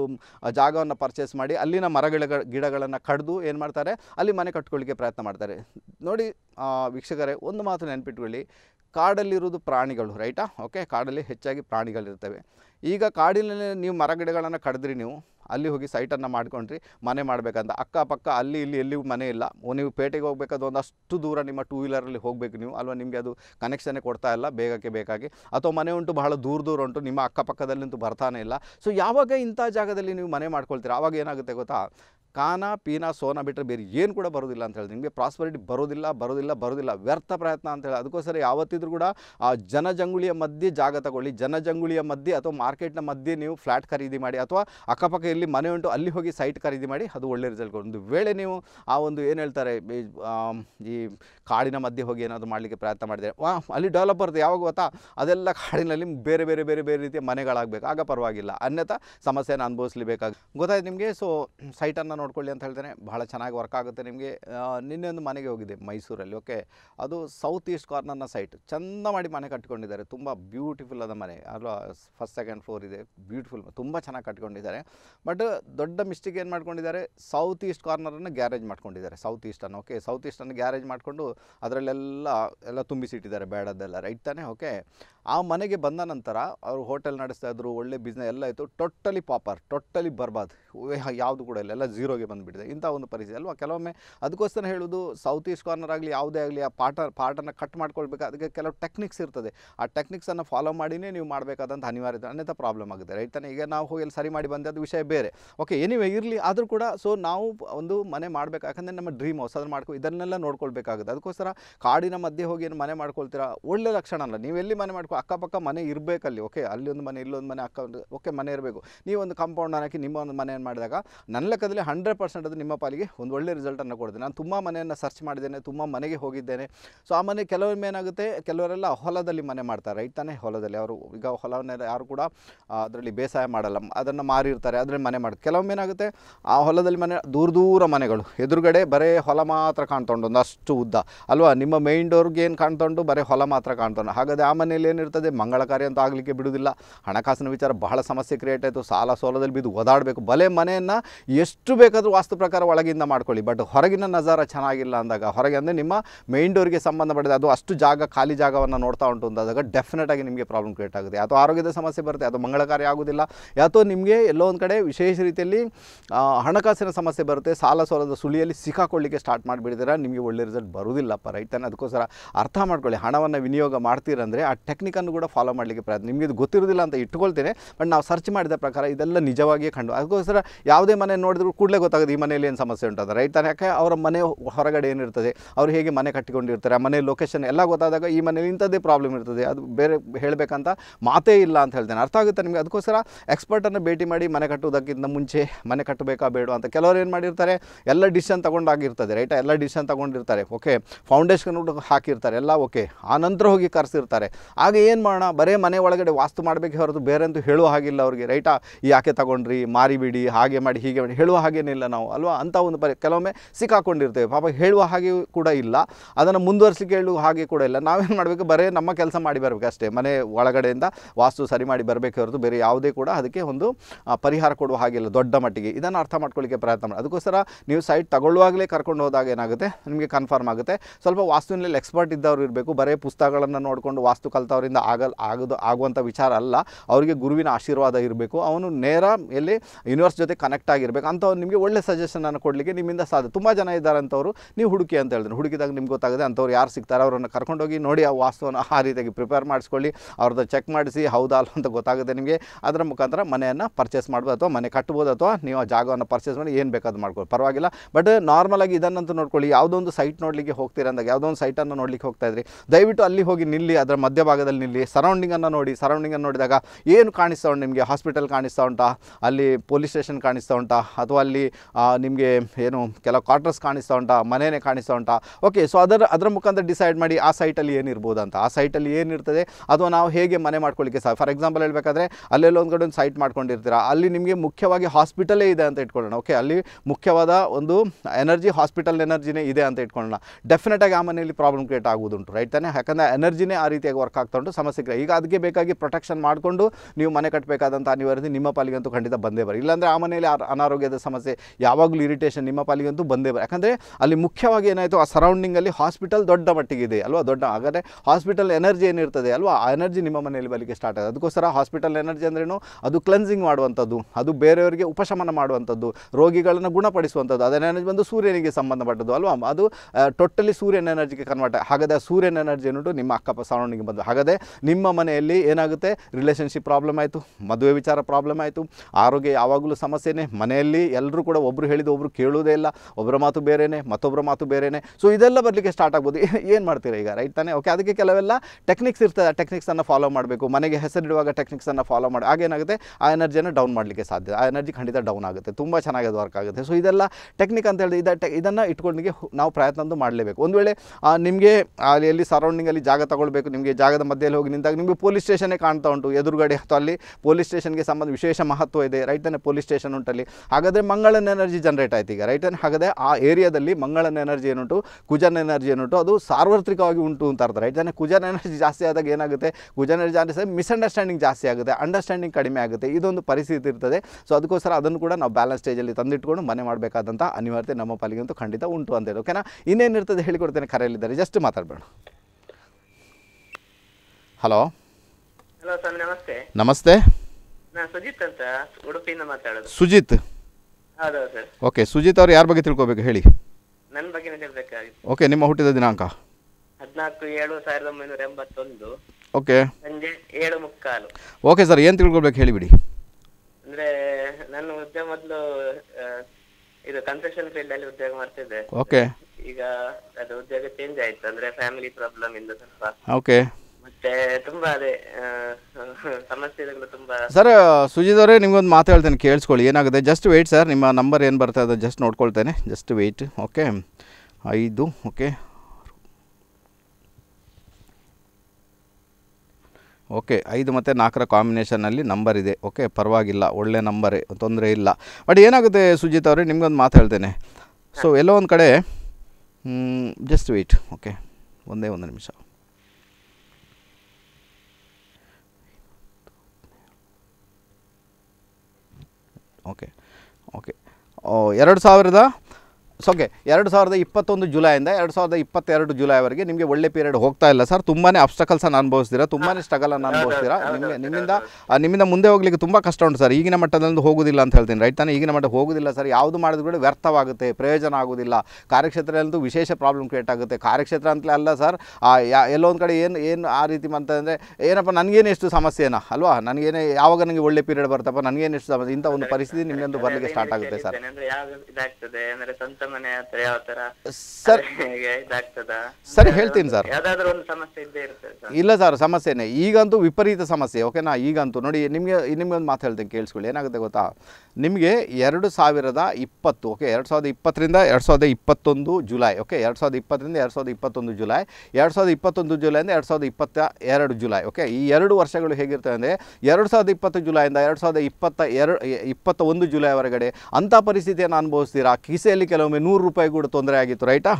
ಜಾಗವನ್ನು ಪರ್ಚೇಸ್ ಮಾಡಿ ಅಲ್ಲಿನ ಮರಗಿಡ ಗಿಡಗಳನ್ನು ಕಡಿದು ಏನು ಮಾಡ್ತಾರೆ ಅಲ್ಲಿ ಮನೆ ಕಟ್ಕೊಳ್ಳಿಕ್ಕೆ ಪ್ರಯತ್ನ ಮಾಡ್ತಾರೆ ನೋಡಿ ವೀಕ್ಷಕರೇ ಒಂದು ಮಾತು ನೆನಪಿಟ್ಕೊಳ್ಳಿ ಕಾಡಲ್ಲಿರೋದು ಪ್ರಾಣಿಗಳು ರೈಟಾ ಓಕೆ ಕಾಡಲ್ಲಿ ಹೆಚ್ಚಾಗಿ ಪ್ರಾಣಿಗಳಿರ್ತವೆ ಈಗ ಕಾಡಿನಲ್ಲಿ ನೀವು ಮರಗಿಡಗಳನ್ನು ಕಡಿದ್ರಿ ನೀವು ಅಲ್ಲಿ ಹೋಗಿ ಸೈಟನ್ನು ಮಾಡ್ಕೊಂಡ್ರಿ ಮನೆ ಮಾಡಬೇಕಂತ ಅಕ್ಕಪಕ್ಕ ಅಲ್ಲಿ ಇಲ್ಲಿ ಎಲ್ಲಿಯೂ ಮನೆ ಇಲ್ಲ ನೀವು ಪೇಟೆಗೆ ಒಂದು ಒಂದಷ್ಟು ದೂರ ನಿಮ್ಮ ಟೂ ವೀಲರಲ್ಲಿ ಹೋಗಬೇಕು ನೀವು ಅಲ್ವಾ ನಿಮಗೆ ಅದು ಕನೆಕ್ಷನ್ನೇ ಕೊಡ್ತಾ ಇಲ್ಲ ಬೇಗಕ್ಕೆ ಬೇಕಾಗಿ ಅಥವಾ ಮನೆ ಉಂಟು ಬಹಳ ದೂರ ದೂರ ಉಂಟು ನಿಮ್ಮ ಅಕ್ಕಪಕ್ಕದಲ್ಲಂತೂ ಬರ್ತಾನೆ ಇಲ್ಲ ಸೊ ಯಾವಾಗ ಇಂಥ ಜಾಗದಲ್ಲಿ ನೀವು ಮನೆ ಮಾಡ್ಕೊಳ್ತೀರಾ ಆವಾಗ ಏನಾಗುತ್ತೆ ಗೊತ್ತಾ ಕಾನ ಪೀನಾ ಸೋನಾ ಬಿಟ್ಟರೆ ಬೇರೆ ಏನು ಕೂಡ ಬರೋದಿಲ್ಲ ಅಂತ ನಿಮಗೆ ಪ್ರಾಸ್ಪರಿಟಿ ಬರೋದಿಲ್ಲ ಬರೋದಿಲ್ಲ ಬರೋದಿಲ್ಲ ವ್ಯರ್ಥ ಪ್ರಯತ್ನ ಅಂತ ಹೇಳಿ ಅದಕ್ಕೋಸ್ಕರ ಯಾವತ್ತಿದ್ರೂ ಕೂಡ ಆ ಜನಜಂಗುಳಿಯ ಮಧ್ಯೆ ಜಾಗ ತಗೊಳ್ಳಿ ಜನಜಂಗುಳಿಯ ಮಧ್ಯೆ ಅಥವಾ ಮಾರ್ಕೆಟ್ನ ಮಧ್ಯೆ ನೀವು ಫ್ಲ್ಯಾಟ್ ಖರೀದಿ ಮಾಡಿ ಅಥವಾ ಅಕ್ಕಪಕ್ಕ ಇಲ್ಲಿ ಮನೆ ಉಂಟು ಅಲ್ಲಿ ಹೋಗಿ ಸೈಟ್ ಖರೀದಿ ಮಾಡಿ ಅದು ಒಳ್ಳೆ ರಿಸಲ್ಟ್ ಒಂದು ವೇಳೆ ನೀವು ಆ ಒಂದು ಏನು ಹೇಳ್ತಾರೆ ಈ ಕಾಡಿನ ಮಧ್ಯೆ ಹೋಗಿ ಏನಾದರೂ ಮಾಡಲಿಕ್ಕೆ ಪ್ರಯತ್ನ ಮಾಡಿದರೆ ವಾ ಅಲ್ಲಿ ಡೆವಲಪರ್ ಯಾವಾಗ ಗೊತ್ತಾ ಅದೆಲ್ಲ ಕಾಡಿನಲ್ಲಿ ಬೇರೆ ಬೇರೆ ಬೇರೆ ಬೇರೆ ರೀತಿಯ ಮನೆಗಳಾಗಬೇಕು ಆಗ ಪರವಾಗಿಲ್ಲ ಅನ್ಯಥಾ ಸಮಸ್ಯೆಯನ್ನು ಅನುಭವಿಸಲೇಬೇಕಾಗ ಗೊತ್ತಾಯ್ತು ನಿಮಗೆ ಸೊ ಸೈಟನ್ನು ನೋಡ್ಕೊಳ್ಳಿ ಅಂತ ಹೇಳ್ತೇನೆ ಬಹಳ ಚೆನ್ನಾಗಿ ವರ್ಕ್ ಆಗುತ್ತೆ ನಿಮಗೆ ನಿನ್ನೆ ಒಂದು ಮನೆಗೆ ಹೋಗಿದೆ ಮೈಸೂರಲ್ಲಿ ಓಕೆ ಅದು ಸೌತ್ ಈಸ್ಟ್ ಕಾರ್ನರ್ನ ಸೈಟ್ ಚೆಂದ ಮಾಡಿ ಮನೆ ಕಟ್ಟಿಕೊಂಡಿದ್ದಾರೆ ತುಂಬ ಬ್ಯೂಟಿಫುಲ್ ಅದ ಮನೆ ಅಲ್ವಾ ಫಸ್ಟ್ ಸೆಕೆಂಡ್ ಫ್ಲೋರ್ ಇದೆ ಬ್ಯೂಟಿಫುಲ್ ತುಂಬ ಚೆನ್ನಾಗಿ ಕಟ್ಕೊಂಡಿದ್ದಾರೆ ಬಟ್ ದೊಡ್ಡ ಮಿಸ್ಟೇಕ್ ಏನು ಮಾಡ್ಕೊಂಡಿದ್ದಾರೆ ಸೌತ್ ಈಸ್ಟ್ ಕಾರ್ನರನ್ನು ಗ್ಯಾರೇಜ್ ಮಾಡ್ಕೊಂಡಿದ್ದಾರೆ ಸೌತ್ ಈಸ್ಟನ್ನು ಓಕೆ ಸೌತ್ ಈಸ್ಟನ್ನು ಗ್ಯಾರೇಜ್ ಮಾಡಿಕೊಂಡು ಅದರಲ್ಲೆಲ್ಲ ಎಲ್ಲ ತುಂಬಿಸಿಟ್ಟಿದ್ದಾರೆ ಬೇಡದ್ದೆಲ್ಲ ರೈಟ್ ತಾನೆ ಓಕೆ ಆ ಮನೆಗೆ ಬಂದ ನಂತರ ಅವರು ಹೋಟೆಲ್ ನಡೆಸ್ತಾ ಇದ್ರು ಒಳ್ಳೆ ಬಿಸ್ನೆಸ್ ಎಲ್ಲ ಇತ್ತು ಟೋಟಲಿ ಪಾಪರ್ ಟೋಟಲಿ ಬರ್ಬಾದ್ ಯಾವುದು ಕೂಡ ಇಲ್ಲ ಎಲ್ಲ ಜೀರೋಗೆ ಬಂದುಬಿಟ್ಟಿದೆ ಇಂಥ ಒಂದು ಪರಿಸ್ಥಿತಿ ಅಲ್ವಾ ಕೆಲವೊಮ್ಮೆ ಅದಕ್ಕೋಸ್ಕರ ಹೇಳೋದು ಸೌತ್ ಈಸ್ಟ್ ಕಾರ್ನರ್ ಆಗಲಿ ಯಾವುದೇ ಆಗಲಿ ಆ ಪಾಠ ಪಾಟನ್ನು ಕಟ್ ಮಾಡ್ಕೊಳ್ಬೇಕು ಅದಕ್ಕೆ ಕೆಲವು ಟೆಕ್ನಿಕ್ಸ್ ಇರ್ತದೆ ಆ ಟೆಕ್ನಿಕ್ಸನ್ನು ಫಾಲೋ ಮಾಡಿನೇ ನೀವು ಮಾಡಬೇಕಾದಂಥ ಅನಿವಾರ್ಯತೆ ಅನ್ನೇತ ಪ್ರಾಬ್ಲಮ್ ಆಗುತ್ತೆ ರೈಟ್ ಈಗ ನಾವು ಹೋಗಿ ಅಲ್ಲಿ ಸರಿ ಮಾಡಿ ಬಂದೆ ಅದು ವಿಷಯ ಬೇರೆ ಓಕೆ ಎನಿವೆ ಇರಲಿ ಆದರೂ ಕೂಡ ಸೊ ನಾವು ಒಂದು ಮನೆ ಮಾಡಬೇಕು ನಮ್ಮ ಡ್ರೀಮ್ ಹೌಸ್ ಅದನ್ನು ಮಾಡ್ಕೊ ಇದನ್ನೆಲ್ಲ ನೋಡ್ಕೊಳ್ಬೇಕಾಗುತ್ತೆ ಅದಕ್ಕೋಸ್ಕರ ಕಾಡಿನ ಮಧ್ಯೆ ಹೋಗಿ ಏನು ಮನೆ ಮಾಡ್ಕೊಳ್ತೀರಾ ಒಳ್ಳೆ ಲಕ್ಷಣ ಅಲ್ಲ ನೀವೆಲ್ಲಿ ಮನೆ ಮಾಡ್ಕೊ ಅಕ್ಕಪಕ್ಕ ಮನೆ ಇರಬೇಕಲ್ಲಿ ಓಕೆ ಅಲ್ಲಿ ಒಂದು ಮನೆ ಇಲ್ಲೊಂದು ಮನೆ ಅಕ್ಕ ಒಂದು ಓಕೆ ಮನೆ ಇರಬೇಕು ನೀವೊಂದು ಕಾಂಪೌಂಡ್ ಹಾಕಿ ನಿಮ್ಮ ಒಂದು ಮನೆಯನ್ನು ಮಾಡಿದಾಗ ನನ್ನ ಲೆಕ್ಕದಲ್ಲಿ ಹಂಡ್ರೆಡ್ ಪರ್ಸೆಂಟ್ ಅದು ನಿಮ್ಮ ಪಾಲಿಗೆ ಒಂದು ಒಳ್ಳೆ ರಿಸಲ್ಟನ್ನು ಕೊಡ್ತೇನೆ ನಾನು ತುಂಬ ಮನೆಯನ್ನು ಸರ್ಚ್ ಮಾಡಿದ್ದೇನೆ ತುಂಬ ಮನೆಗೆ ಹೋಗಿದ್ದೇನೆ ಸೊ ಆ ಮನೆ ಕೆಲವೊಮ್ಮೆ ಏನಾಗುತ್ತೆ ಕೆಲವರೆಲ್ಲ ಹೊಲದಲ್ಲಿ ಮನೆ ಮಾಡ್ತಾರೆ ರೈಟ್ ತಾನೇ ಹೊಲದಲ್ಲಿ ಅವರು ಈಗ ಹೊಲವನ್ನೆಲ್ಲ ಯಾರು ಕೂಡ ಅದರಲ್ಲಿ ಬೇಸಾಯ ಮಾಡಲ್ಲ ಅದನ್ನು ಮಾರಿರ್ತಾರೆ ಅದರಲ್ಲಿ ಮನೆ ಮಾಡಿ ಕೆಲವೊಮ್ಮೆ ಏನಾಗುತ್ತೆ ಆ ಹೊಲದಲ್ಲಿ ಮನೆ ದೂರ ದೂರ ಮನೆಗಳು ಎದುರುಗಡೆ ಬರೇ ಹೊಲ ಮಾತ್ರ ಕಾಣ್ತೊಂಡು ಒಂದಷ್ಟು ಉದ್ದ ಅಲ್ವಾ ನಿಮ್ಮ ಮೈಂಡ್ ಡೋರ್ಗೆ ಏನು ಕಾಣ್ತೊಂಡು ಬರೀ ಹೊಲ ಮಾತ್ರ ಕಾಣ್ತೊಂಡು ಹಾಗಾದರೆ ಆ ಮನೇಲಿ ಏನು ಇರ್ತದೆ ಮಂಗಳ ಕಾರ್ಯ ಅಂತ ಆಗಲಿಕ್ಕೆ ಬಿಡುವುದಿಲ್ಲ ಹಣಕಾಸಿನ ವಿಚಾರ ಬಹಳ ಸಮಸ್ಯೆ ಕ್ರಿಯೇಟ್ ಆಯಿತು ಸಾಲ ಸೋಲದಲ್ಲಿ ಬಿದ್ದು ಓದಾಡಬೇಕು ಬಲೆ ಮನೆಯನ್ನು ಎಷ್ಟು ಬೇಕಾದರೂ ವಾಸ್ತು ಪ್ರಕಾರ ಒಳಗಿಂದ ಮಾಡ್ಕೊಳ್ಳಿ ಬಟ್ ಹೊರಗಿನ ನಜಾರ ಚೆನ್ನಾಗಿಲ್ಲ ಅಂದಾಗ ಹೊರಗೆ ಅಂದರೆ ನಿಮ್ಮ ಮೈನ್ ಡೋರ್ಗೆ ಸಂಬಂಧಪಟ್ಟಿದೆ ಅದು ಅಷ್ಟು ಜಾಗ ಖಾಲಿ ಜಾಗವನ್ನು ನೋಡ್ತಾ ಉಂಟು ಅಂದಾಗ ಡೆಫಿನೆಟ್ ಆಗಿ ನಿಮಗೆ ಪ್ರಾಬ್ಲಮ್ ಕ್ರಿಯೇಟ್ ಆಗುತ್ತೆ ಅಥವಾ ಆರೋಗ್ಯದ ಸಮಸ್ಯೆ ಬರುತ್ತೆ ಅದು ಮಂಗಳ ಕಾರ್ಯ ಆಗೋದಿಲ್ಲ ಅಥವಾ ನಿಮಗೆ ಎಲ್ಲೋ ಒಂದು ಕಡೆ ವಿಶೇಷ ರೀತಿಯಲ್ಲಿ ಹಣಕಾಸಿನ ಸಮಸ್ಯೆ ಬರುತ್ತೆ ಸಾಲ ಸೋಲದ ಸುಳಿಯಲ್ಲಿ ಸಿಕ್ಕಾಕೊಳ್ಳಿಕ್ಕೆ ಸ್ಟಾರ್ಟ್ ಮಾಡಿಬಿಡಿದ್ರೆ ನಿಮಗೆ ಒಳ್ಳೆ ರಿಸಲ್ಟ್ ರೈಟ್ ರೈತನ ಅದಕ್ಕೋಸ್ಕರ ಅರ್ಥ ಮಾಡ್ಕೊಳ್ಳಿ ಹಣವನ್ನು ವಿನಿಯೋಗ ಮಾಡ್ತೀರಂದರೆ ಆ ಟೆಕ್ನಿಕ್ ಟೆಕ್ನಿಕನ್ನು ಕೂಡ ಫಾಲೋ ಮಾಡಲಿಕ್ಕೆ ಪ್ರಯತ್ನ ನಿಮಗೆ ಇದು ಗೊತ್ತಿರೋದಿಲ್ಲ ಅಂತ ಇಟ್ಕೊಳ್ತೇನೆ ಬಟ್ ನಾವು ಸರ್ಚ್ ಮಾಡಿದ ಪ್ರಕಾರ ಇದೆಲ್ಲ ನಿಜವಾಗಿಯೇ ಕಂಡು ಅದಕ್ಕೋಸ್ಕರ ಯಾವುದೇ ಮನೆ ನೋಡಿದ್ರು ಕೂಡಲೇ ಗೊತ್ತಾಗುತ್ತೆ ಈ ಮನೆಯಲ್ಲಿ ಏನು ಸಮಸ್ಯೆ ಉಂಟು ರೈಟ್ ತಾನೆ ಯಾಕೆ ಅವರ ಮನೆ ಹೊರಗಡೆ ಏನಿರ್ತದೆ ಅವ್ರು ಹೇಗೆ ಮನೆ ಕಟ್ಟಿಕೊಂಡಿರ್ತಾರೆ ಆ ಮನೆ ಲೊಕೇಶನ್ ಎಲ್ಲ ಗೊತ್ತಾದಾಗ ಈ ಮನೆಯಲ್ಲಿ ಇಂಥದ್ದೇ ಪ್ರಾಬ್ಲಮ್ ಇರ್ತದೆ ಅದು ಬೇರೆ ಹೇಳಬೇಕಂತ ಮಾತೇ ಇಲ್ಲ ಅಂತ ಹೇಳ್ತೇನೆ ಅರ್ಥ ಆಗುತ್ತೆ ನಿಮಗೆ ಅದಕ್ಕೋಸ್ಕರ ಎಕ್ಸ್ಪರ್ಟನ್ನು ಭೇಟಿ ಮಾಡಿ ಮನೆ ಕಟ್ಟುವುದಕ್ಕಿಂತ ಮುಂಚೆ ಮನೆ ಕಟ್ಟಬೇಕಾ ಬೇಡ ಅಂತ ಕೆಲವರು ಏನು ಮಾಡಿರ್ತಾರೆ ಎಲ್ಲ ಡಿಸಿಷನ್ ತಗೊಂಡಾಗಿರ್ತದೆ ರೈಟ್ ಎಲ್ಲ ಡಿಸಿಷನ್ ತಗೊಂಡಿರ್ತಾರೆ ಓಕೆ ಫೌಂಡೇಶನ್ ಹಾಕಿರ್ತಾರೆ ಎಲ್ಲ ಓಕೆ ಆನಂತರ ಹೋಗಿ ಕರೆಸಿರ್ತಾರೆ ಆಗ ಏನು ಮಾಡೋಣ ಬರೇ ಮನೆ ಒಳಗಡೆ ವಾಸ್ತು ಮಾಡಬೇಕು ಹೊರತು ಬೇರೆ ಅಂತೂ ಹೇಳುವ ಹಾಗಿಲ್ಲ ಅವ್ರಿಗೆ ರೈಟಾ ಯಾಕೆ ತಗೊಂಡ್ರಿ ಮಾರಿಬಿಡಿ ಹಾಗೆ ಮಾಡಿ ಹೀಗೆ ಮಾಡಿ ಹೇಳುವ ಹಾಗೇನಿಲ್ಲ ನಾವು ಅಲ್ವಾ ಅಂತ ಒಂದು ಪರಿ ಕೆಲವೊಮ್ಮೆ ಸಿಕ್ಕಾಕೊಂಡಿರ್ತೇವೆ ಪಾಪ ಹೇಳುವ ಹಾಗೆ ಕೂಡ ಇಲ್ಲ ಅದನ್ನು ಮುಂದುವರಿಸಲಿಕ್ಕೆ ಹೇಳುವ ಹಾಗೆ ಕೂಡ ಇಲ್ಲ ನಾವೇನು ಮಾಡಬೇಕು ಬರೇ ನಮ್ಮ ಕೆಲಸ ಮಾಡಿ ಬರಬೇಕು ಅಷ್ಟೇ ಮನೆ ಒಳಗಡೆಯಿಂದ ವಾಸ್ತು ಸರಿ ಮಾಡಿ ಬರಬೇಕು ಹೊರತು ಬೇರೆ ಯಾವುದೇ ಕೂಡ ಅದಕ್ಕೆ ಒಂದು ಪರಿಹಾರ ಕೊಡುವ ಹಾಗಿಲ್ಲ ದೊಡ್ಡ ಮಟ್ಟಿಗೆ ಇದನ್ನು ಅರ್ಥ ಮಾಡ್ಕೊಳ್ಳಿಕ್ಕೆ ಪ್ರಯತ್ನ ಮಾಡಿ ಅದಕ್ಕೋಸ್ಕರ ನೀವು ಸೈಟ್ ತಗೊಳ್ಳುವಾಗಲೇ ಕರ್ಕೊಂಡು ಹೋದಾಗ ಏನಾಗುತ್ತೆ ನಿಮಗೆ ಕನ್ಫರ್ಮ್ ಆಗುತ್ತೆ ಸ್ವಲ್ಪ ವಾಸ್ತುವಿನಲ್ಲಿ ಎಕ್ಸ್ಪರ್ಟ್ ಇದ್ದವರು ಇರಬೇಕು ಬರೇ ಪುಸ್ತಕಗಳನ್ನು ನೋಡಿಕೊಂಡು ವಾಸ್ತು ಕಲ್ತವ್ರು ಅವರಿಂದ ಆಗಲ್ ಆಗದು ಆಗುವಂಥ ವಿಚಾರ ಅಲ್ಲ ಅವರಿಗೆ ಗುರುವಿನ ಆಶೀರ್ವಾದ ಇರಬೇಕು ಅವನು ನೇರ ಎಲ್ಲಿ ಯೂನಿವರ್ಸ್ ಜೊತೆ ಕನೆಕ್ಟ್ ಆಗಿರಬೇಕು ಅಂಥವ್ರು ನಿಮಗೆ ಒಳ್ಳೆ ಸಜೆಷನನ್ನು ಕೊಡಲಿಕ್ಕೆ ನಿಮ್ಮಿಂದ ಸಾಧ್ಯ ತುಂಬ ಜನ ಇದ್ದಾರೆ ಅಂಥವ್ರು ನೀವು ಹುಡುಕಿ ಅಂತ ಹೇಳಿದ್ರು ಹುಡುಕಿದಾಗ ನಿಮ್ಗೆ ಗೊತ್ತಾಗದೆ ಅಂಥವ್ರು ಯಾರು ಸಿಗ್ತಾರೆ ಅವರನ್ನು ಕರ್ಕೊಂಡೋಗಿ ನೋಡಿ ಆ ವಾಸ್ತುವನ್ನು ಆ ರೀತಿಯಾಗಿ ಪ್ರಿಪೇರ್ ಮಾಡಿಸ್ಕೊಳ್ಳಿ ಅವ್ರದ್ದು ಚೆಕ್ ಮಾಡಿಸಿ ಹೌದಾ ಅಲ್ಲ ಅಂತ ಗೊತ್ತಾಗುತ್ತೆ ನಿಮಗೆ ಅದರ ಮುಖಾಂತರ ಮನೆಯನ್ನು ಪರ್ಚೇಸ್ ಮಾಡ್ಬೋದು ಅಥವಾ ಮನೆ ಕಟ್ಬೋದು ಅಥವಾ ನೀವು ಆ ಜಾಗವನ್ನು ಪರ್ಚೇಸ್ ಮಾಡಿ ಏನು ಬೇಕಾದ್ರೂ ಮಾಡ್ಕೊಳ್ಳಿ ಪರವಾಗಿಲ್ಲ ಬಟ್ ಆಗಿ ಇದನ್ನಂತೂ ನೋಡ್ಕೊಳ್ಳಿ ಯಾವುದೋ ಒಂದು ಸೈಟ್ ನೋಡಲಿಕ್ಕೆ ಹೋಗ್ತೀರ ಅಂದಾಗ ಯಾವುದೋ ಒಂದು ಸೈಟನ್ನು ನೋಡಲಿಕ್ಕೆ ಹೋಗ್ತಾ ಇದ್ರಿ ದಯವಿಟ್ಟು ಅಲ್ಲಿ ಹೋಗಿ ನಿಲ್ಲಿ ಅದರ ಮಧ್ಯಭಾಗದಲ್ಲಿ ಇಲ್ಲಿ ನಿಲ್ಲಿ ಸರೌಂಡಿಂಗನ್ನು ನೋಡಿ ಸರೌಂಡಿಂಗನ್ನು ನೋಡಿದಾಗ ಏನು ಕಾಣಿಸ್ತಾ ಉಂಟು ನಿಮಗೆ ಹಾಸ್ಪಿಟಲ್ ಕಾಣಿಸ್ತಾ ಉಂಟಾ ಅಲ್ಲಿ ಪೊಲೀಸ್ ಸ್ಟೇಷನ್ ಕಾಣಿಸ್ತಾ ಉಂಟಾ ಅಥವಾ ಅಲ್ಲಿ ನಿಮಗೆ ಏನು ಕೆಲವು ಕ್ವಾರ್ಟರ್ಸ್ ಕಾಣಿಸ್ತಾ ಉಂಟಾ ಮನೆಯೇ ಕಾಣಿಸ್ತಾ ಉಂಟಾ ಓಕೆ ಸೊ ಅದರ ಅದರ ಮುಖಾಂತರ ಡಿಸೈಡ್ ಮಾಡಿ ಆ ಸೈಟಲ್ಲಿ ಏನಿರ್ಬೋದು ಅಂತ ಆ ಸೈಟಲ್ಲಿ ಏನಿರ್ತದೆ ಅಥವಾ ನಾವು ಹೇಗೆ ಮನೆ ಮಾಡ್ಕೊಳ್ಳಿಕ್ಕೆ ಸಹ ಫಾರ್ ಎಕ್ಸಾಂಪಲ್ ಹೇಳಬೇಕಾದ್ರೆ ಅಲ್ಲೆಲ್ಲ ಒಂದು ಕಡೆ ಒಂದು ಸೈಟ್ ಮಾಡ್ಕೊಂಡಿರ್ತೀರ ಅಲ್ಲಿ ನಿಮಗೆ ಮುಖ್ಯವಾಗಿ ಹಾಸ್ಪಿಟಲೇ ಇದೆ ಅಂತ ಇಟ್ಕೊಳ್ಳೋಣ ಓಕೆ ಅಲ್ಲಿ ಮುಖ್ಯವಾದ ಒಂದು ಎನರ್ಜಿ ಹಾಸ್ಪಿಟಲ್ ಎನರ್ಜಿನೇ ಇದೆ ಅಂತ ಇಟ್ಕೊಳ್ಳೋಣ ಡೆಫಿನೆಟಾಗಿ ಆ ಮನೆಯಲ್ಲಿ ಪ್ರಾಬ್ಲಮ್ ಕ್ರಿಯೇಟ್ ಆಗೋದುಂಟು ರೈಟ್ ತಾನೆ ಯಾಕಂದರೆ ಎನರ್ಜಿನೇ ಆ ರೀತಿಯಾಗಿ ವರ್ಕ್ ಆಗ್ತಾ ಉಂಟು ಸಮಸ್ಯೆ ಈಗ ಅದಕ್ಕೆ ಬೇಕಾಗಿ ಪ್ರೊಟೆಕ್ಷನ್ ಮಾಡಿಕೊಂಡು ನೀವು ಮನೆ ಕಟ್ಟಬೇಕಾದಂಥ ಅನಿವಾರ್ಯತೆ ನಿಮ್ಮ ಪಾಲಿಗಂತೂ ಖಂಡಿತ ಬಂದೇ ಬರ ಇಲ್ಲಾಂದರೆ ಆ ಮನೆಯಲ್ಲಿ ಅನಾರೋಗ್ಯದ ಸಮಸ್ಯೆ ಯಾವಾಗಲೂ ಇರಿಟೇಷನ್ ನಿಮ್ಮ ಪಾಲಿಗಂತೂ ಬಂದೇ ಬರ ಯಾಕಂದರೆ ಅಲ್ಲಿ ಮುಖ್ಯವಾಗಿ ಏನಾಯಿತು ಆ ಸರೌಂಡಿಂಗಲ್ಲಿ ಹಾಸ್ಪಿಟಲ್ ದೊಡ್ಡ ಮಟ್ಟಿಗೆ ಇದೆ ಅಲ್ವಾ ದೊಡ್ಡ ಹಾಗಾದರೆ ಹಾಸ್ಪಿಟಲ್ ಎನರ್ಜಿ ಏನಿರ್ತದೆ ಅಲ್ವಾ ಆ ಎನರ್ಜಿ ನಿಮ್ಮ ಮನೆಯಲ್ಲಿ ಬಲಿಗೆ ಸ್ಟಾರ್ಟ್ ಆಗುತ್ತೆ ಅದಕ್ಕೋಸ್ಕರ ಹಾಸ್ಪಿಟಲ್ ಎನರ್ಜಿ ಅಂದ್ರೇನು ಅದು ಕ್ಲೆನ್ಸಿಂಗ್ ಮಾಡುವಂಥದ್ದು ಅದು ಬೇರೆಯವರಿಗೆ ಉಪಶಮನ ಮಾಡುವಂಥದ್ದು ರೋಗಿಗಳನ್ನು ಗುಣಪಡಿಸುವಂಥದ್ದು ಅದನ್ನು ಎನರ್ಜಿ ಬಂದು ಸೂರ್ಯನಿಗೆ ಸಂಬಂಧಪಟ್ಟದ್ದು ಅಲ್ವಾ ಅದು ಟೋಟಲಿ ಸೂರ್ಯನ ಎನರ್ಜಿಗೆ ಕನ್ವರ್ಟ್ ಹಾಗಾದರೆ ಸೂರ್ಯನ ಎನರ್ಜಿ ಏನುಂಟು ನಿಮ್ಮ ಅಕ್ಕಪ್ಪ ಸರೌಂಡಿಂಗ್ ಬಂದು ಹಾಗಾದರೆ ನಿಮ್ಮ ಮನೆಯಲ್ಲಿ ಏನಾಗುತ್ತೆ ರಿಲೇಷನ್ಶಿಪ್ ಪ್ರಾಬ್ಲಮ್ ಆಯಿತು ಮದುವೆ ವಿಚಾರ ಪ್ರಾಬ್ಲಮ್ ಆಯಿತು ಆರೋಗ್ಯ ಯಾವಾಗಲೂ ಸಮಸ್ಯೆನೇ ಮನೆಯಲ್ಲಿ ಎಲ್ಲರೂ ಕೂಡ ಒಬ್ಬರು ಹೇಳಿದ ಒಬ್ಬರು ಕೇಳೋದೇ ಇಲ್ಲ ಒಬ್ಬರ ಮಾತು ಬೇರೆಯೇ ಮತ್ತೊಬ್ಬರ ಮಾತು ಬೇರೆಯೇ ಸೊ ಇದೆಲ್ಲ ಬರಲಿಕ್ಕೆ ಸ್ಟಾರ್ಟ್ ಆಗ್ಬೋದು <laughs> ಏನು ಮಾಡ್ತೀರಾ ಈಗ ರೈಟ್ ತಾನೆ ಓಕೆ ಅದಕ್ಕೆ ಕೆಲವೆಲ್ಲ ಟೆಕ್ನಿಕ್ಸ್ ಇರ್ತದೆ ಆ ಟೆಕ್ನಿಕ್ಸನ್ನು ಫಾಲೋ ಮಾಡಬೇಕು ಮನೆಗೆ ಹೆಸರಿಡುವಾಗ ಟೆಕ್ನಿಕ್ಸನ್ನು ಫಾಲೋ ಮಾಡಿ ಆಗೇನಾಗುತ್ತೆ ಆ ಎನರ್ಜಿಯನ್ನು ಡೌನ್ ಮಾಡಲಿಕ್ಕೆ ಸಾಧ್ಯ ಆ ಎನರ್ಜಿ ಖಂಡಿತ ಡೌನ್ ಆಗುತ್ತೆ ತುಂಬ ಚೆನ್ನಾಗಿ ವರ್ಕ್ ಆಗುತ್ತೆ ಸೊ ಇದೆಲ್ಲ ಟೆಕ್ನಿಕ್ ಅಂತ ಹೇಳಿದ್ರೆ ಇದ ಇದನ್ನು ಇಟ್ಕೊಂಡಿಗೆ ನಾವು ಪ್ರಯತ್ನದ್ದು ಮಾಡಲೇಬೇಕು ಒಂದು ವೇಳೆ ನಿಮಗೆ ಅಲ್ಲಿ ಎಲ್ಲಿ ಸರೌಂಡಿಂಗಲ್ಲಿ ಜಾಗ ತಗೊಳ್ಬೇಕು ನಿಮಗೆ ಜಾಗದ ಮಧ್ಯೆ ಜೊತೆಯಲ್ಲಿ ಹೋಗಿ ನಿಂತಾಗ ನಿಮಗೆ ಪೊಲೀಸ್ ಸ್ಟೇಷನೇ ಕಾಣ್ತಾ ಉಂಟು ಎದುರುಗಡೆ ಅಥವಾ ಅಲ್ಲಿ ಪೊಲೀಸ್ ಸ್ಟೇಷನ್ಗೆ ಸಂಬಂಧ ವಿಶೇಷ ಮಹತ್ವ ಇದೆ ರೈಟ್ ಪೊಲೀಸ್ ಸ್ಟೇಷನ್ ಉಂಟಲ್ಲಿ ಹಾಗಾದರೆ ಮಂಗಳನ ಎನರ್ಜಿ ಜನರೇಟ್ ಆಯ್ತು ಈಗ ರೈಟ್ ಹಾಗಾದರೆ ಆ ಏರಿಯಾದಲ್ಲಿ ಮಂಗಳನ ಎನರ್ಜಿ ಏನುಂಟು ಕುಜನ್ ಎನರ್ಜಿ ಏನುಂಟು ಅದು ಸಾರ್ವತ್ರಿಕವಾಗಿ ಉಂಟು ಅಂತ ಅರ್ಥ ರೈಟ್ ಕುಜನ್ ಎನರ್ಜಿ ಜಾಸ್ತಿ ಆದಾಗ ಏನಾಗುತ್ತೆ ಕುಜನ್ ಎನರ್ಜಿ ಜಾಸ್ತಿ ಮಿಸ್ಅಂಡರ್ಸ್ಟ್ಯಾಂಡಿಂಗ್ ಜಾಸ್ತಿ ಆಗುತ್ತೆ ಅಂಡರ್ಸ್ಟ್ಯಾಂಡಿಂಗ್ ಕಡಿಮೆ ಆಗುತ್ತೆ ಇದೊಂದು ಪರಿಸ್ಥಿತಿ ಇರ್ತದೆ ಸೊ ಅದಕ್ಕೋಸ್ಕರ ಅದನ್ನು ಕೂಡ ನಾವು ಬ್ಯಾಲೆನ್ಸ್ ಸ್ಟೇಜಲ್ಲಿ ತಂದಿಟ್ಕೊಂಡು ಮನೆ ಮಾಡಬೇಕಾದಂಥ ಅನಿವಾರ್ಯತೆ ನಮ್ಮ ಅಂತೂ ಖಂಡಿತ ಉಂಟು ಅಂತ ಹೇಳಿ ಓಕೆನಾ ಇನ್ನೇನಿರ್ತದೆ ಹೇಳಿಕೊಡ್ತೇನೆ ಕರೆಯಲ್ಲಿದ್ದಾರೆ ಜಸ್ಟ್ ಮಾತಾಡಬೇಡ ಹಲೋ ಹಲೋ ಸರ್ ನಮಸ್ತೆ ನಮಸ್ತೆ ನಾನು ಸುಜಿತ್ ಅಂತ ಉಡುಪಿಯಿಂದ ಮಾತಾಡೋದು ಸುಜಿತ್ ಹೌದು ಸರ್ ಓಕೆ ಸುಜಿತ್ ಅವ್ರು ಯಾರ ಬಗ್ಗೆ ತಿಳ್ಕೊಬೇಕು ಹೇಳಿ ನನ್ನ ಬಗ್ಗೆ ತಿಳ್ಬೇಕಾಗಿತ್ತು ಓಕೆ ನಿಮ್ಮ ಹುಟ್ಟಿದ ದಿನಾಂಕ ಹದಿನಾಲ್ಕು ಏಳು ಸಾವಿರದ ಒಂಬೈನೂರ ಎಂಬತ್ತೊಂದು ಓಕೆ ಸಂಜೆ ಏಳು ಮುಕ್ಕಾಲು ಓಕೆ ಸರ್ ಏನು ತಿಳ್ಕೊಬೇಕು ಹೇಳಿಬಿಡಿ ಅಂದ್ರೆ ನಾನು ಉದ್ಯೋಗ ಮೊದಲು ಇದು ಕನ್ಸ್ಟ್ರಕ್ಷನ್ ಫೀಲ್ಡ್ ಅಲ್ಲಿ ಉದ್ಯೋಗ ಮಾಡ್ತಿದ್ದೆ ಓಕೆ ಈಗ ಅದು ಉದ್ಯೋಗ ಚೇಂಜ್ ಆಯ್ತು ಅಂದ್ರೆ ಫ್ಯಾಮಿಲಿ ಪ್ರಾಬ್ಲಮ್ ಇಂದ ಸ್ವಲ್ಪ ಓಕೆ ಸರ್ ಸುಜಿತ್ ಅವರೇ ನಿಮ್ಗೊಂದು ಮಾತು ಹೇಳ್ತೇನೆ ಕೇಳಿಸ್ಕೊಳ್ಳಿ ಏನಾಗುತ್ತೆ ಜಸ್ಟ್ ವೆಯ್ಟ್ ಸರ್ ನಿಮ್ಮ ನಂಬರ್ ಏನು ಬರ್ತಾ ಇದೆ ಜಸ್ಟ್ ನೋಡ್ಕೊಳ್ತೇನೆ ಜಸ್ಟ್ ವೆಯ್ಟ್ ಓಕೆ ಐದು ಓಕೆ ಓಕೆ ಐದು ಮತ್ತು ನಾಲ್ಕರ ಕಾಂಬಿನೇಷನಲ್ಲಿ ನಂಬರ್ ಇದೆ ಓಕೆ ಪರವಾಗಿಲ್ಲ ಒಳ್ಳೆ ನಂಬರೇ ತೊಂದರೆ ಇಲ್ಲ ಬಟ್ ಏನಾಗುತ್ತೆ ಸುಜಿತ್ ಅವರೇ ನಿಮ್ಗೊಂದು ಮಾತು ಹೇಳ್ತೇನೆ ಸೊ ಎಲ್ಲೋ ಒಂದು ಕಡೆ ಜಸ್ಟ್ ವೆಯ್ಟ್ ಓಕೆ ಒಂದೇ ಒಂದು ನಿಮಿಷ ಓಕೆ ಓಕೆ ಎರಡು ಸಾವಿರದ ಸೊ ಎರಡು ಸಾವಿರದ ಇಪ್ಪತ್ತೊಂದು ಜುಲೈಯಿಂದ ಎರಡು ಸಾವಿರದ ಇಪ್ಪತ್ತೆರಡು ಜುಲೈವರೆಗೆ ನಿಮಗೆ ಒಳ್ಳೆ ಪೀರಿಯಡ್ ಹೋಗ್ತಾ ಇಲ್ಲ ಸರ್ ತುಂಬಾ ಅಬ್ಸ್ಟಕಲ್ಸನ್ನು ಅನುಭವಿಸ್ತೀರಾ ತುಂಬಾ ಸ್ಟ್ರಗಲನ್ನು ಅನುಭವಿಸ್ತೀರಾ ನಿಮಗೆ ನಿಮ್ಮಿಂದ ನಿಮ್ಮಿಂದ ಮುಂದೆ ಹೋಗ್ಲಿಕ್ಕೆ ತುಂಬ ಕಷ್ಟ ಉಂಟು ಸರ್ ಈಗಿನ ಮಟ್ಟದಲ್ಲಿ ಹೋಗೋದಿಲ್ಲ ಅಂತ ಹೇಳ್ತೀನಿ ರೈಟ್ ತಾನೇ ಈಗಿನ ಮಟ್ಟ ಹೋಗೋದಿಲ್ಲ ಸರ್ ಯಾವುದು ಮಾಡಿದ್ರು ಕೂಡ ವ್ಯರ್ಥವಾಗುತ್ತೆ ಪ್ರಯೋಜನ ಆಗೋದಿಲ್ಲ ಕಾರ್ಯಕ್ಷೇತ್ರದಲ್ಲಂತೂ ವಿಶೇಷ ಪ್ರಾಬ್ಲಮ್ ಕ್ರಿಯೇಟ್ ಆಗುತ್ತೆ ಕಾರ್ಯಕ್ಷೇತ್ರ ಅಂತಲೇ ಅಲ್ಲ ಸರ್ ಎಲ್ಲೊಂದು ಕಡೆ ಏನು ಏನು ಆ ರೀತಿ ಅಂತಂದರೆ ಏನಪ್ಪ ನನಗೇನು ಎಷ್ಟು ಸಮಸ್ಯೆನಾ ಅಲ್ವಾ ನನಗೇನೇ ಯಾವಾಗ ನನಗೆ ಒಳ್ಳೆ ಪೀರಿಯಡ್ ಬರುತ್ತಪ್ಪ ನನಗೇನು ಎಷ್ಟು ಸಮಸ್ಯೆ ಇಂಥ ಒಂದು ಪರಿಸ್ಥಿತಿ ನಿಮಗೊಂದು ಬರಲಿಕ್ಕೆ ಸ್ಟಾರ್ಟ್ ಆಗುತ್ತೆ ಸರ್ ಸರಿ ಹತ್ರ ಹೇಳ್ತೀನಿ ಸರ್ ಇಲ್ಲ ಸರ್ ಸಮಸ್ಯೆನೆ ಈಗಂತೂ ವಿಪರೀತ ಸಮಸ್ಯೆ ಓಕೆನಾ ಈಗಂತೂ ನೋಡಿ ನಿಮ್ಗೆ ಒಂದು ಮಾತು ಹೇಳ್ತೀನಿ ಕೇಳಿಸ್ಕೊಳ್ಳಿ ಏನಾಗುತ್ತೆ ಗೊತ್ತಾ ನಿಮ್ಗೆ ಎರಡು ಸಾವಿರದ ಇಪ್ಪತ್ತು ಓಕೆ ಎರಡು ಸಾವಿರದ ಇಪ್ಪತ್ತರಿಂದ ಎರಡು ಸಾವಿರದ ಇಪ್ಪತ್ತೊಂದು ಜುಲೈ ಓಕೆ ಎರಡು ಸಾವಿರದ ಇಪ್ಪತ್ತರಿಂದ ಎರಡು ಸಾವಿರದ ಇಪ್ಪತ್ತೊಂದು ಜುಲೈ ಎರಡು ಸಾವಿರದ ಇಪ್ಪತ್ತೊಂದು ಜುಲೈಯಿಂದ ಎರಡು ಸಾವಿರದ ಇಪ್ಪತ್ತ ಎರಡು ಜುಲೈ ಓಕೆ ಈ ಎರಡು ವರ್ಷಗಳು ಹೇಗಿರ್ತವೆ ಅಂದರೆ ಎರಡು ಸಾವಿರದ ಇಪ್ಪತ್ತು ಜುಲೈಯಿಂದ ಎರಡು ಸಾವಿರದ ಇಪ್ಪತ್ತ ಎರಡು ಇಪ್ಪತ್ತ ಒಂದು ಜುಲೈವರೆಗಡೆ ಅಂಥ ಪರಿಸ್ಥಿತಿಯನ್ನು ಅನುಭವಿಸ್ತೀರಾ ಕಿಸೆಯಲ್ಲಿ ಕೆಲವೊಮ್ಮೆ ನೂರು ರೂಪಾಯಿ ಕೂಡ ತೊಂದರೆ ಆಗಿತ್ತು ರೈಟಾ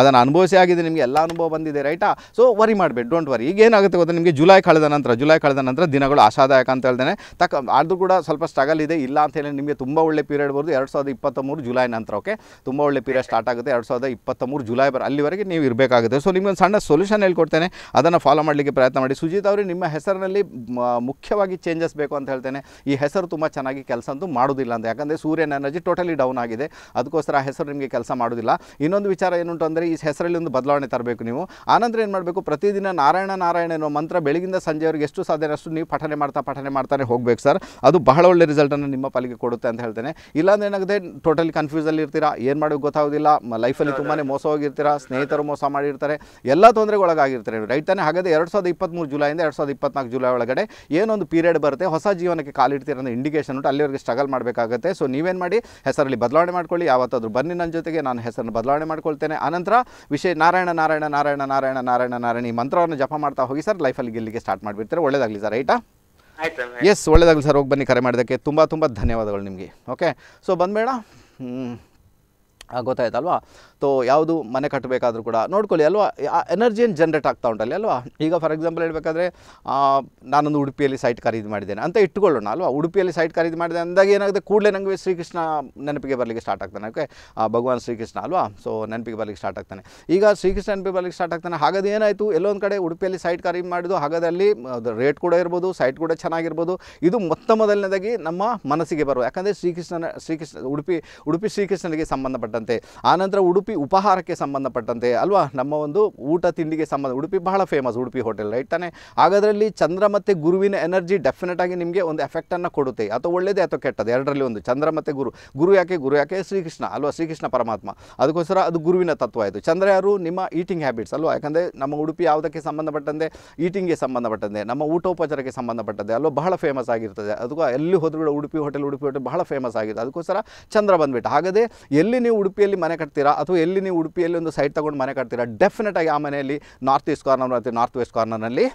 ಅದನ್ನು ಅನುಭವಿಸಿ ಆಗಿದೆ ನಿಮಗೆ ಎಲ್ಲ ಅನುಭವ ಬಂದಿದೆ ರೈಟಾ ಸೊ ವರಿ ಮಾಡಬೇಡಿ ಡೋಂಟ್ ವರಿ ಈಗ ಏನಾಗುತ್ತೆ ಗೊತ್ತಾ ನಿಮಗೆ ಜುಲೈ ಕಳೆದ ನಂತರ ಜುಲೈ ಕಳೆದ ನಂತರ ದಿನಗಳು ಆಶಾದಾಯಕ ಅಂತ ಹೇಳ್ತೇನೆ ತಕ್ಕ ಅದು ಕೂಡ ಸ್ವಲ್ಪ ಸ್ಟ್ರಗಲ್ ಇದೆ ಇಲ್ಲ ಅಂತ ಹೇಳಿ ನಿಮಗೆ ತುಂಬ ಒಳ್ಳೆ ಪೀರಿಯಡ್ ಬರೋದು ಎರಡು ಸಾವಿರದ ಮೂರು ಜುಲೈ ನಂತರ ಓಕೆ ತುಂಬ ಒಳ್ಳೆ ಪೀರಿಯಡ್ ಸ್ಟಾರ್ಟ್ ಆಗುತ್ತೆ ಎರಡು ಸಾವಿರದ ಮೂರು ಜುಲೈ ಬರ ಅಲ್ಲಿವರೆಗೆ ನೀವು ಇರಬೇಕಾಗುತ್ತೆ ಸೊ ನಿಮಗೆ ಒಂದು ಸಣ್ಣ ಸೊಲ್ಯೂಷನ್ ಹೇಳ್ಕೊಡ್ತೇನೆ ಅದನ್ನು ಫಾಲೋ ಮಾಡಲಿಕ್ಕೆ ಪ್ರಯತ್ನ ಮಾಡಿ ಸುಜಿತ್ ಅವರು ನಿಮ್ಮ ಹೆಸರಿನಲ್ಲಿ ಮುಖ್ಯವಾಗಿ ಚೇಂಜಸ್ ಬೇಕು ಅಂತ ಹೇಳ್ತೇನೆ ಈ ಹೆಸರು ತುಂಬ ಚೆನ್ನಾಗಿ ಕೆಲಸ ಅಂತೂ ಮಾಡೋದಿಲ್ಲ ಅಂತ ಯಾಕಂದರೆ ಸೂರ್ಯನ ಎನರ್ಜಿ ಟೋಟಲಿ ಡೌನ್ ಆಗಿದೆ ಅದಕ್ಕೋಸ್ಕರ ಆ ಹೆಸರು ನಿಮಗೆ ಕೆಲಸ ಮಾಡೋದಿಲ್ಲ ಇನ್ನೊಂದು ವಿಚಾರ ಏನುಂಟು ಅಂದರೆ ಈ ಹೆಸರಲ್ಲಿ ಒಂದು ಬದಲಾವಣೆ ತರಬೇಕು ನೀವು ಆನಂತರ ಏನು ಮಾಡಬೇಕು ಪ್ರತಿದಿನ ನಾರಾಯಣ ನಾರಾಯಣ ಎನ್ನುವ ಮಂತ್ರ ಬೆಳಗಿಂದ ಸಂಜೆವರೆಗೆ ಎಷ್ಟು ಸಾಧ್ಯ ಅಷ್ಟು ನೀವು ಪಠನೆ ಮಾಡ್ತಾ ಪಠನೆ ಮಾಡ್ತಾನೆ ಹೋಗಬೇಕು ಸರ್ ಅದು ಬಹಳ ಒಳ್ಳೆ ರಿಸಲ್ಟನ್ನು ನಿಮ್ಮ ಪಾಲಿಗೆ ಕೊಡುತ್ತೆ ಅಂತ ಹೇಳ್ತೇನೆ ಇಲ್ಲಾಂದ್ರೆ ಏನಾಗುತ್ತೆ ಟೋಟಲಿ ಕನ್ಫ್ಯೂಸಲ್ಲಿ ಇರ್ತೀರಾ ಏನು ಮಾಡೋದು ಗೊತ್ತಾಗೋದಿಲ್ಲ ಲೈಫಲ್ಲಿ ತುಂಬಾ ಮೋಸ ಹೋಗಿರ್ತೀರಾ ಸ್ನೇಹಿತರು ಮೋಸ ಮಾಡಿರ್ತಾರೆ ಎಲ್ಲ ತೊಂದರೆಗೊಳಗಾಗಿರ್ತಾರೆ ನೀವು ರೈಟ್ ತಾನೆ ಹಾಗಾದ್ರೆ ಎರಡು ಸಾವಿರದ ಇಪ್ಪತ್ತ್ಮೂರು ಜುಲೈಯಿಂದ ಎರಡು ಸಾವಿರದ ಇಪ್ಪತ್ನಾಲ್ಕು ಜುಲೈ ಒಳಗಡೆ ಏನೊಂದು ಪೀರಿಯಡ್ ಬರುತ್ತೆ ಹೊಸ ಜೀವನಕ್ಕೆ ಕಾಲಿಡ್ತೀರ ಇಂಡಿಕೇಷನ್ ಉಂಟು ಅಲ್ಲಿವರೆಗೆ ಸ್ಟ್ರಗಲ್ ಮಾಡಬೇಕಾಗುತ್ತೆ ಸೊ ನೀವೇನು ಮಾಡಿ ಹೆಸರಲ್ಲಿ ಬದಲಾವಣೆ ಮಾಡ್ಕೊಳ್ಳಿ ಯಾವತ್ತಾದರೂ ಬನ್ನಿ ನನ್ನ ಜೊತೆಗೆ ನಾನು ಹೆಸರು ಮಂತ್ರವನ್ನು ಬದಲಾವಣೆ ಮಾಡ್ಕೊಳ್ತೇನೆ ಆನಂತರ ವಿಷಯ ನಾರಾಯಣ ನಾರಾಯಣ ನಾರಾಯಣ ನಾರಾಯಣ ನಾರಾಯಣ ನಾರಾಯಣ ಈ ಮಂತ್ರವನ್ನು ಜಪ ಮಾಡ್ತಾ ಹೋಗಿ ಸರ್ ಲೈಫಲ್ಲಿ ಗೆಲ್ಲಿಗೆ ಸ್ಟಾರ್ಟ್ ಮಾಡಿಬಿಡ್ತಾರೆ ಒಳ್ಳೇದಾಗಲಿ ಸರ್ ರೈಟಾ ಎಸ್ ಒಳ್ಳೇದಾಗಲಿ ಸರ್ ಹೋಗಿ ಬನ್ನಿ ಕರೆ ಮಾಡೋದಕ್ಕೆ ತುಂಬ ತುಂಬ ಧನ್ಯವಾದಗಳು ನಿಮಗೆ ಓಕೆ ಸೊ ಬಂದಬೇಡ ಗೊತ್ತಾಯ್ತಲ್ವಾ ಸೊ ಯಾವುದು ಮನೆ ಕಟ್ಟಬೇಕಾದ್ರೂ ಕೂಡ ನೋಡ್ಕೊಳ್ಳಿ ಅಲ್ವಾ ಎನರ್ಜಿ ಏನು ಜನ್ರೇಟ್ ಆಗ್ತಾ ಉಂಟಲ್ಲಿ ಅಲ್ವಾ ಈಗ ಫಾರ್ ಎಕ್ಸಾಂಪಲ್ ಹೇಳಬೇಕಾದ್ರೆ ನಾನೊಂದು ಉಡುಪಿಯಲ್ಲಿ ಸೈಟ್ ಖರೀದಿ ಮಾಡಿದ್ದೇನೆ ಅಂತ ಇಟ್ಟುಕೊಳ್ಳೋಣ ಅಲ್ವಾ ಉಡುಪಿಯಲ್ಲಿ ಸೈಟ್ ಖರೀದಿ ಮಾಡಿದೆ ಅಂದಾಗ ಏನಾಗುತ್ತೆ ಕೂಡಲೇ ನನಗೆ ಶ್ರೀಕೃಷ್ಣ ನೆನಪಿಗೆ ಬರಲಿಕ್ಕೆ ಸ್ಟಾರ್ಟ್ ಆಗ್ತಾನೆ ಓಕೆ ಭಗವಾನ್ ಶ್ರೀಕೃಷ್ಣ ಅಲ್ವಾ ಸೊ ನೆನಪಿಗೆ ಬರಲಿಕ್ಕೆ ಸ್ಟಾರ್ಟ್ ಆಗ್ತಾನೆ ಈಗ ಶ್ರೀಕೃಷ್ಣ ನೆನಪಿಗೆ ಬರಲಿಕ್ಕೆ ಸ್ಟಾರ್ಟ್ ಆಗ್ತಾನೆ ಹಾಗಾದ್ರೆ ಏನಾಯಿತು ಎಲ್ಲೊಂದು ಕಡೆ ಉಡುಪಿಯಲ್ಲಿ ಸೈಟ್ ಖರೀದಿ ಮಾಡಿದ್ದು ಹಾಗಾದಲ್ಲಿ ರೇಟ್ ಕೂಡ ಇರ್ಬೋದು ಸೈಟ್ ಕೂಡ ಚೆನ್ನಾಗಿರ್ಬೋದು ಇದು ಮೊತ್ತ ಮೊದಲನೇದಾಗಿ ನಮ್ಮ ಮನಸ್ಸಿಗೆ ಬರುವ ಯಾಕಂದರೆ ಶ್ರೀಕೃಷ್ಣನ ಶ್ರೀಕೃಷ್ಣ ಉಡುಪಿ ಉಡುಪಿ ಶ್ರೀಕೃಷ್ಣನಿಗೆ ಸಂಬಂಧಪಟ್ಟಂತೆ ಆನಂತರ ಉಡುಪಿ ಉಡುಪಿ ಉಪಹಾರಕ್ಕೆ ಸಂಬಂಧಪಟ್ಟಂತೆ ಅಲ್ವಾ ನಮ್ಮ ಒಂದು ಊಟ ತಿಂಡಿಗೆ ಸಂಬಂಧ ಉಡುಪಿ ಬಹಳ ಫೇಮಸ್ ಉಡುಪಿ ಹೋಟೆಲ್ ರೈಟ್ ತಾನೆ ಹಾಗಾದ್ರಲ್ಲಿ ಚಂದ್ರ ಮತ್ತು ಗುರುವಿನ ಎನರ್ಜಿ ಡೆಫಿನೆಟ್ ಆಗಿ ನಿಮಗೆ ಒಂದು ಎಫೆಕ್ಟನ್ನು ಕೊಡುತ್ತೆ ಅಥವಾ ಒಳ್ಳೆಯದೇ ಅಥವಾ ಕೆಟ್ಟದ್ದು ಎರಡರಲ್ಲಿ ಒಂದು ಚಂದ್ರ ಮತ್ತು ಗುರು ಗುರು ಯಾಕೆ ಗುರು ಯಾಕೆ ಶ್ರೀಕೃಷ್ಣ ಅಲ್ವಾ ಶ್ರೀಕೃಷ್ಣ ಪರಮಾತ್ಮ ಅದಕ್ಕೋಸ್ಕರ ಅದು ಗುರುವಿನ ತತ್ವ ಆಯಿತು ಚಂದ್ರ ಯಾರು ನಿಮ್ಮ ಈಟಿಂಗ್ ಹ್ಯಾಬಿಟ್ಸ್ ಅಲ್ವಾ ಯಾಕಂದರೆ ನಮ್ಮ ಉಡುಪಿ ಯಾವುದಕ್ಕೆ ಸಂಬಂಧಪಟ್ಟಂತೆ ಈಟಿಂಗ್ಗೆ ಸಂಬಂಧಪಟ್ಟಂತೆ ನಮ್ಮ ಊಟೋಪಚಾರಕ್ಕೆ ಸಂಬಂಧಪಟ್ಟಂತೆ ಅಲ್ವಾ ಬಹಳ ಫೇಮಸ್ ಆಗಿರ್ತದೆ ಅದಕ್ಕೂ ಎಲ್ಲಿ ಹೋದ್ರೂ ಉಡುಪಿ ಹೋಟೆಲ್ ಉಡುಪಿ ಹೋಟೆಲ್ ಬಹಳ ಫೇಮಸ್ ಆಗಿದೆ ಅದಕ್ಕೋಸ್ಕರ ಚಂದ್ರ ಬಂದ್ಬಿಟ್ಟು ಹಾಗಾದರೆ ಎಲ್ಲಿ ನೀವು ಉಡುಪಿಯಲ್ಲಿ ಮನೆ ಕಟ್ತೀರಾ ಅಥವಾ ಎಲ್ಲಿ ನೀವು ಉಡುಪಿಯಲ್ಲಿ ಒಂದು ಸೈಟ್ ತಗೊಂಡು ಮನೆ ಕಟ್ತೀರಾ ಡೆಫಿನೆಟಾಗಿ ಆ ಮನೆಯಲ್ಲಿ ನಾರ್ತ್ ಈಸ್ಟ್ ಕಾರ್ನರ್ ಮತ್ತು ನಾರ್ತ್ ವೆಸ್ಟ್ ಕಾರ್ನರ್ನಲ್ಲಿ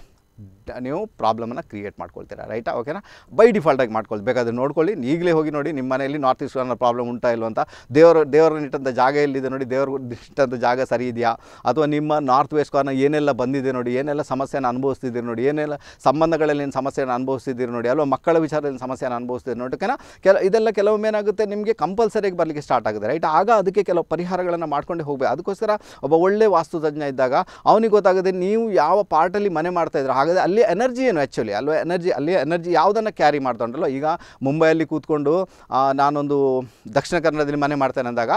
ನೀವು ಪ್ರಾಬ್ಲಮನ್ನು ಕ್ರಿಯೇಟ್ ಮಾಡ್ಕೊಳ್ತೀರಾ ರೈಟಾ ಓಕೆನಾ ಬೈ ಡಿಫಾಲ್ಟಾಗಿ ಮಾಡ್ಕೊಳ್ಳಿ ಬೇಕಾದ್ರೆ ನೋಡ್ಕೊಳ್ಳಿ ಈಗಲೇ ಹೋಗಿ ನೋಡಿ ನಿಮ್ಮ ಮನೆಯಲ್ಲಿ ನಾರ್ತ್ ಈಸ್ಟ್ ಅನ್ನೋ ಪ್ರಾಬ್ಲಮ್ ಉಂಟಾ ಇಲ್ವಂತ ದೇವರು ದೇವರನ್ನ ಇಟ್ಟಂಥ ಜಾಗ ಎಲ್ಲಿದೆ ನೋಡಿ ದೇವರು ಇಟ್ಟಂಥ ಜಾಗ ಸರಿ ಇದೆಯಾ ಅಥವಾ ನಿಮ್ಮ ನಾರ್ತ್ ವೆಸ್ಟ್ ಕಾರ್ನ ಏನೆಲ್ಲ ಬಂದಿದೆ ನೋಡಿ ಏನೆಲ್ಲ ಸಮಸ್ಯೆಯನ್ನು ಅನುಭವಿಸ್ತಿದ್ದೀರಿ ನೋಡಿ ಏನೆಲ್ಲ ಸಂಬಂಧಗಳಲ್ಲಿ ಏನು ಸಮಸ್ಯೆಯನ್ನು ಅನುಭವಿಸ್ತಿದ್ದೀರಿ ನೋಡಿ ಅಲ್ವಾ ಮಕ್ಕಳ ವಿಚಾರದಲ್ಲಿ ಸಮಸ್ಯೆಯನ್ನು ಅನುಭವಿಸ್ತಿದ್ದೀರಿ ನೋಡಿ ಓಕೆನಾ ಕೆಲ ಇದೆಲ್ಲ ಕೆಲವೊಮ್ಮೆ ಏನಾಗುತ್ತೆ ನಿಮಗೆ ಕಂಪಲ್ಸರಿಯಾಗಿ ಬರಲಿಕ್ಕೆ ಸ್ಟಾರ್ಟ್ ಆಗುತ್ತೆ ರೈಟ್ ಆಗ ಅದಕ್ಕೆ ಕೆಲವು ಪರಿಹಾರಗಳನ್ನು ಮಾಡ್ಕೊಂಡು ಹೋಗಬೇಕು ಅದಕ್ಕೋಸ್ಕರ ಒಬ್ಬ ಒಳ್ಳೆ ವಾಸ್ತುತಜ್ಞ ಇದ್ದಾಗ ಅವನಿಗೆ ಗೊತ್ತಾಗದೆ ನೀವು ಯಾವ ಪಾರ್ಟಲ್ಲಿ ಮನೆ ಮಾಡ್ತಾ ಇದ್ರು ಹಾಗಾದರೆ ಅಲ್ಲಿ ಅಲ್ಲಿ ಎನರ್ಜಿ ಏನು ಆ್ಯಕ್ಚುಲಿ ಅಲ್ವ ಎನರ್ಜಿ ಅಲ್ಲಿ ಎನರ್ಜಿ ಯಾವುದನ್ನು ಕ್ಯಾರಿ ಮಾಡ್ತೊಂಡ್ರಲ್ಲ ಈಗ ಮುಂಬೈಯಲ್ಲಿ ಕೂತ್ಕೊಂಡು ನಾನೊಂದು ದಕ್ಷಿಣ ಕನ್ನಡದಲ್ಲಿ ಮನೆ ಮಾಡ್ತೇನೆ ಅಂದಾಗ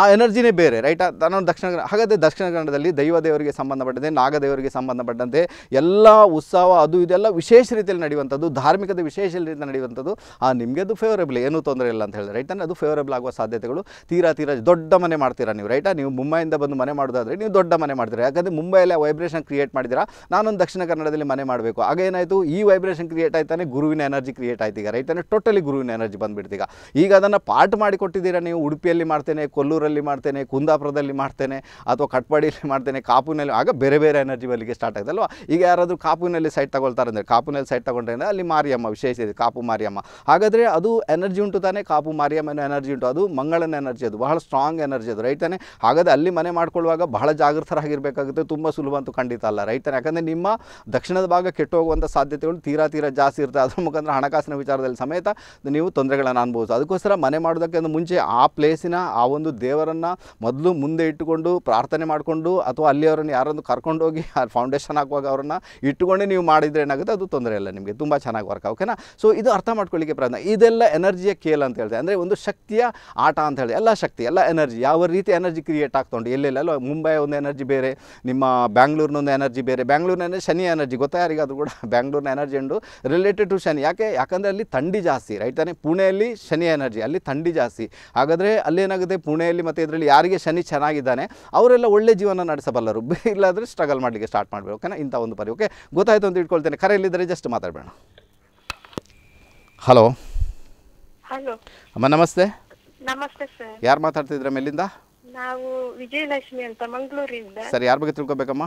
ಆ ಎನರ್ಜಿನೇ ಬೇರೆ ರೈಟ್ ನಾನೊಂದು ದಕ್ಷಿಣ ಹಾಗಾದರೆ ದಕ್ಷಿಣ ಕನ್ನಡದಲ್ಲಿ ದೈವ ದೇವರಿಗೆ ಸಂಬಂಧಪಟ್ಟಂತೆ ನಾಗದೇವರಿಗೆ ಸಂಬಂಧಪಟ್ಟಂತೆ ಎಲ್ಲ ಉತ್ಸವ ಅದು ಇದೆಲ್ಲ ವಿಶೇಷ ರೀತಿಯಲ್ಲಿ ನಡೆಯುವಂಥದ್ದು ಧಾರ್ಮಿಕದ ವಿಶೇಷ ರೀತಿಯಲ್ಲಿ ನಡೆಯುವಂಥದ್ದು ಆ ನಿಮಗೆ ಅದು ಫೇವರೇಬಲ್ ಏನೂ ತೊಂದರೆ ಇಲ್ಲ ಅಂತ ಹೇಳಿದ್ರೆ ರೈಟ್ ಅದು ಫೇವರೇಬಲ್ ಆಗುವ ಸಾಧ್ಯತೆಗಳು ತೀರಾ ತೀರಾ ದೊಡ್ಡ ಮನೆ ಮಾಡ್ತೀರಾ ನೀವು ರೈಟಾ ನೀವು ಮುಂಬೈಯಿಂದ ಬಂದು ಮನೆ ಮಾಡೋದಾದರೆ ನೀವು ದೊಡ್ಡ ಮನೆ ಮಾಡ್ತೀರಾ ಯಾಕಂದರೆ ಮುಂಬೈಯಲ್ಲಿ ವೈಬ್ರೇಷನ್ ಕ್ರಿಯೇಟ್ ಮಾಡಿದ್ದೀರಾ ನಾನೊಂದು ದಕ್ಷಿಣ ಕನ್ನಡದಲ್ಲಿ ಮನೆ ಮಾಡಬೇಕು ಆಗ ಏನಾಯಿತು ಈ ವೈಬ್ರೇಷನ್ ಕ್ರಿಯೇಟ್ ಆಯ್ತಾನೆ ಗುರುವಿನ ಎನರ್ಜಿ ಕ್ರಿಯೇಟ್ ಆಯ್ತೀಗ ಈಗ ರೈತಾನೆ ಟೋಟಲಿ ಗುರುವಿನ ಎನರ್ಜಿ ಬಂದುಬಿಡ್ತೀಗ ಈಗ ಅದನ್ನು ಪಾರ್ಟ್ ಮಾಡಿ ಕೊಟ್ಟಿದ್ದೀರಾ ನೀವು ಉಡುಪಿಯಲ್ಲಿ ಮಾಡ್ತೇನೆ ಕೊಲ್ಲೂರಲ್ಲಿ ಮಾಡ್ತೇನೆ ಕುಂದಾಪುರದಲ್ಲಿ ಮಾಡ್ತೇನೆ ಅಥವಾ ಕಟ್ಪಾಡಿಯಲ್ಲಿ ಮಾಡ್ತೇನೆ ಕಾಪುನಲ್ಲಿ ಆಗ ಬೇರೆ ಬೇರೆ ಎನರ್ಜಿ ಬಲ್ಲಿಗೆ ಸ್ಟಾರ್ಟ್ ಆಯ್ತಲ್ವ ಈಗ ಯಾರಾದರೂ ಕಾಪುನಲ್ಲಿ ಸೈಟ್ ತಗೊಳ್ತಾರೆ ಅಂದರೆ ಕಾಪುನಲ್ಲಿ ಸೈಟ್ ತಗೊಂಡ್ರೆ ಅಲ್ಲಿ ಮಾರಿಯಮ್ಮ ವಿಶೇಷ ಇದೆ ಕಾಪು ಮಾರಿಯಮ್ಮ ಹಾಗಾದರೆ ಅದು ಎನರ್ಜಿ ಉಂಟು ತಾನೇ ಕಾಪು ಮಾರಿಯಮ್ಮನ ಎನರ್ಜಿ ಉಂಟು ಅದು ಮಂಗಳನ ಎನರ್ಜಿ ಅದು ಬಹಳ ಸ್ಟ್ರಾಂಗ್ ಎನರ್ಜಿ ಅದು ರೈಟ್ ಹಾಗಾದರೆ ಅಲ್ಲಿ ಮನೆ ಮಾಡ್ಕೊಳ್ಳುವಾಗ ಬಹಳ ಜಾಗೃತರಾಗಿರಬೇಕಾಗುತ್ತೆ ತುಂಬ ಸುಲಭ ಅಂತೂ ಖಂಡಿತ ಅಲ್ಲ ರೈಟ್ ತಾನೆ ಯಾಕಂದರೆ ನಿಮ್ಮ ದಕ್ಷಿಣದ ಭಾಗ ಆಗಾಗ ಕೆಟ್ಟೋಗುವಂಥ ಸಾಧ್ಯತೆಗಳು ತೀರಾ ತೀರಾ ಜಾಸ್ತಿ ಇರುತ್ತೆ ಅದರ ಮುಖಾಂತರ ಹಣಕಾಸಿನ ವಿಚಾರದಲ್ಲಿ ಸಮೇತ ನೀವು ತೊಂದರೆಗಳನ್ನು ಅನ್ಬೋದು ಅದಕ್ಕೋಸ್ಕರ ಮನೆ ಮಾಡೋದಕ್ಕಿಂತ ಮುಂಚೆ ಆ ಪ್ಲೇಸಿನ ಆ ಒಂದು ದೇವರನ್ನು ಮೊದಲು ಮುಂದೆ ಇಟ್ಟುಕೊಂಡು ಪ್ರಾರ್ಥನೆ ಮಾಡಿಕೊಂಡು ಅಥವಾ ಅಲ್ಲಿ ಅವರನ್ನು ಯಾರೊಂದು ಕರ್ಕೊಂಡು ಹೋಗಿ ಫೌಂಡೇಶನ್ ಹಾಕುವಾಗ ಅವರನ್ನು ಇಟ್ಟುಕೊಂಡೇ ನೀವು ಮಾಡಿದರೆ ಏನಾಗುತ್ತೆ ಅದು ತೊಂದರೆ ಇಲ್ಲ ನಿಮಗೆ ತುಂಬ ಚೆನ್ನಾಗಿ ವರ್ಕ್ ಓಕೆನಾ ಸೊ ಇದು ಅರ್ಥ ಮಾಡ್ಕೊಳ್ಳಿಕ್ಕೆ ಪ್ರಯತ್ನ ಇದೆಲ್ಲ ಎನರ್ಜಿಯ ಕೇಲ್ ಅಂತ ಹೇಳ್ತಾರೆ ಅಂದರೆ ಒಂದು ಶಕ್ತಿಯ ಆಟ ಅಂತ ಹೇಳಿ ಎಲ್ಲ ಶಕ್ತಿ ಎಲ್ಲ ಎನರ್ಜಿ ಯಾವ ರೀತಿ ಎನರ್ಜಿ ಕ್ರಿಯೇಟ್ ಆಗ್ತೊಂಡು ಎಲ್ಲೆಲ್ಲ ಮುಂಬೈ ಒಂದು ಎನರ್ಜಿ ಬೇರೆ ನಿಮ್ಮ ಬ್ಯಾಂಗ್ಳೂರಿನ ಎನರ್ಜಿ ಬೇರೆ ಬ್ಯಾಂಗ್ಳೂರಿನ ಶನಿ ಎನರ್ಜಿ ಗೊತ್ತಾ ಅದು ಕೂಡ ಬ್ಯಾಂಗ್ಳೂರ್ನ energy and related to Shani ಯಾಕೆ ಯಾಕಂದರೆ ಅಲ್ಲಿ ಥಂಡಿ ಜಾಸ್ತಿ ರೈಟ್ ತಾನೆ ಪುಣೆಯಲ್ಲಿ ಶನಿ ಎನರ್ಜಿ ಅಲ್ಲಿ ಥಂಡಿ ಜಾಸ್ತಿ ಹಾಗಾದರೆ ಅಲ್ಲೇನಾಗುತ್ತೆ ಪುಣೆಯಲ್ಲಿ ಮತ್ತು ಇದರಲ್ಲಿ ಯಾರಿಗೆ ಶನಿ ಚೆನ್ನಾಗಿದ್ದಾನೆ ಅವರೆಲ್ಲ ಒಳ್ಳೆ ಜೀವನ ನಡೆಸಬಲ್ಲರು <laughs> ಇಲ್ಲಾದರೆ ಸ್ಟ್ರಗಲ್ ಮಾಡಲಿಕ್ಕೆ ಸ್ಟಾರ್ಟ್ ಮಾಡಬೇಕು ಓಕೆನಾ ಇಂಥ ಒಂದು ಪರಿ ಓಕೆ ಗೊತ್ತಾಯ್ತು ಅಂತ ಇಟ್ಕೊಳ್ತೇನೆ ಕರೆಯಲ್ಲಿದ್ದರೆ ಜಸ್ಟ್ ಮಾತಾಡಬೇಡ ಹಲೋ ಹಲೋ ಅಮ್ಮ ನಮಸ್ತೆ ನಮಸ್ತೆ ಸರ್ ಯಾರು ಮಾತಾಡ್ತಿದ್ರೆ ಮೇಲಿಂದ ನಾವು ವಿಜಯಲಕ್ಷ್ಮಿ ಅಂತ ಮಂಗಳೂರಿಂದ ಸರ್ ಯಾರ ಬಗ್ಗೆ ತಿಳ್ಕೊಬೇಕಮ್ಮ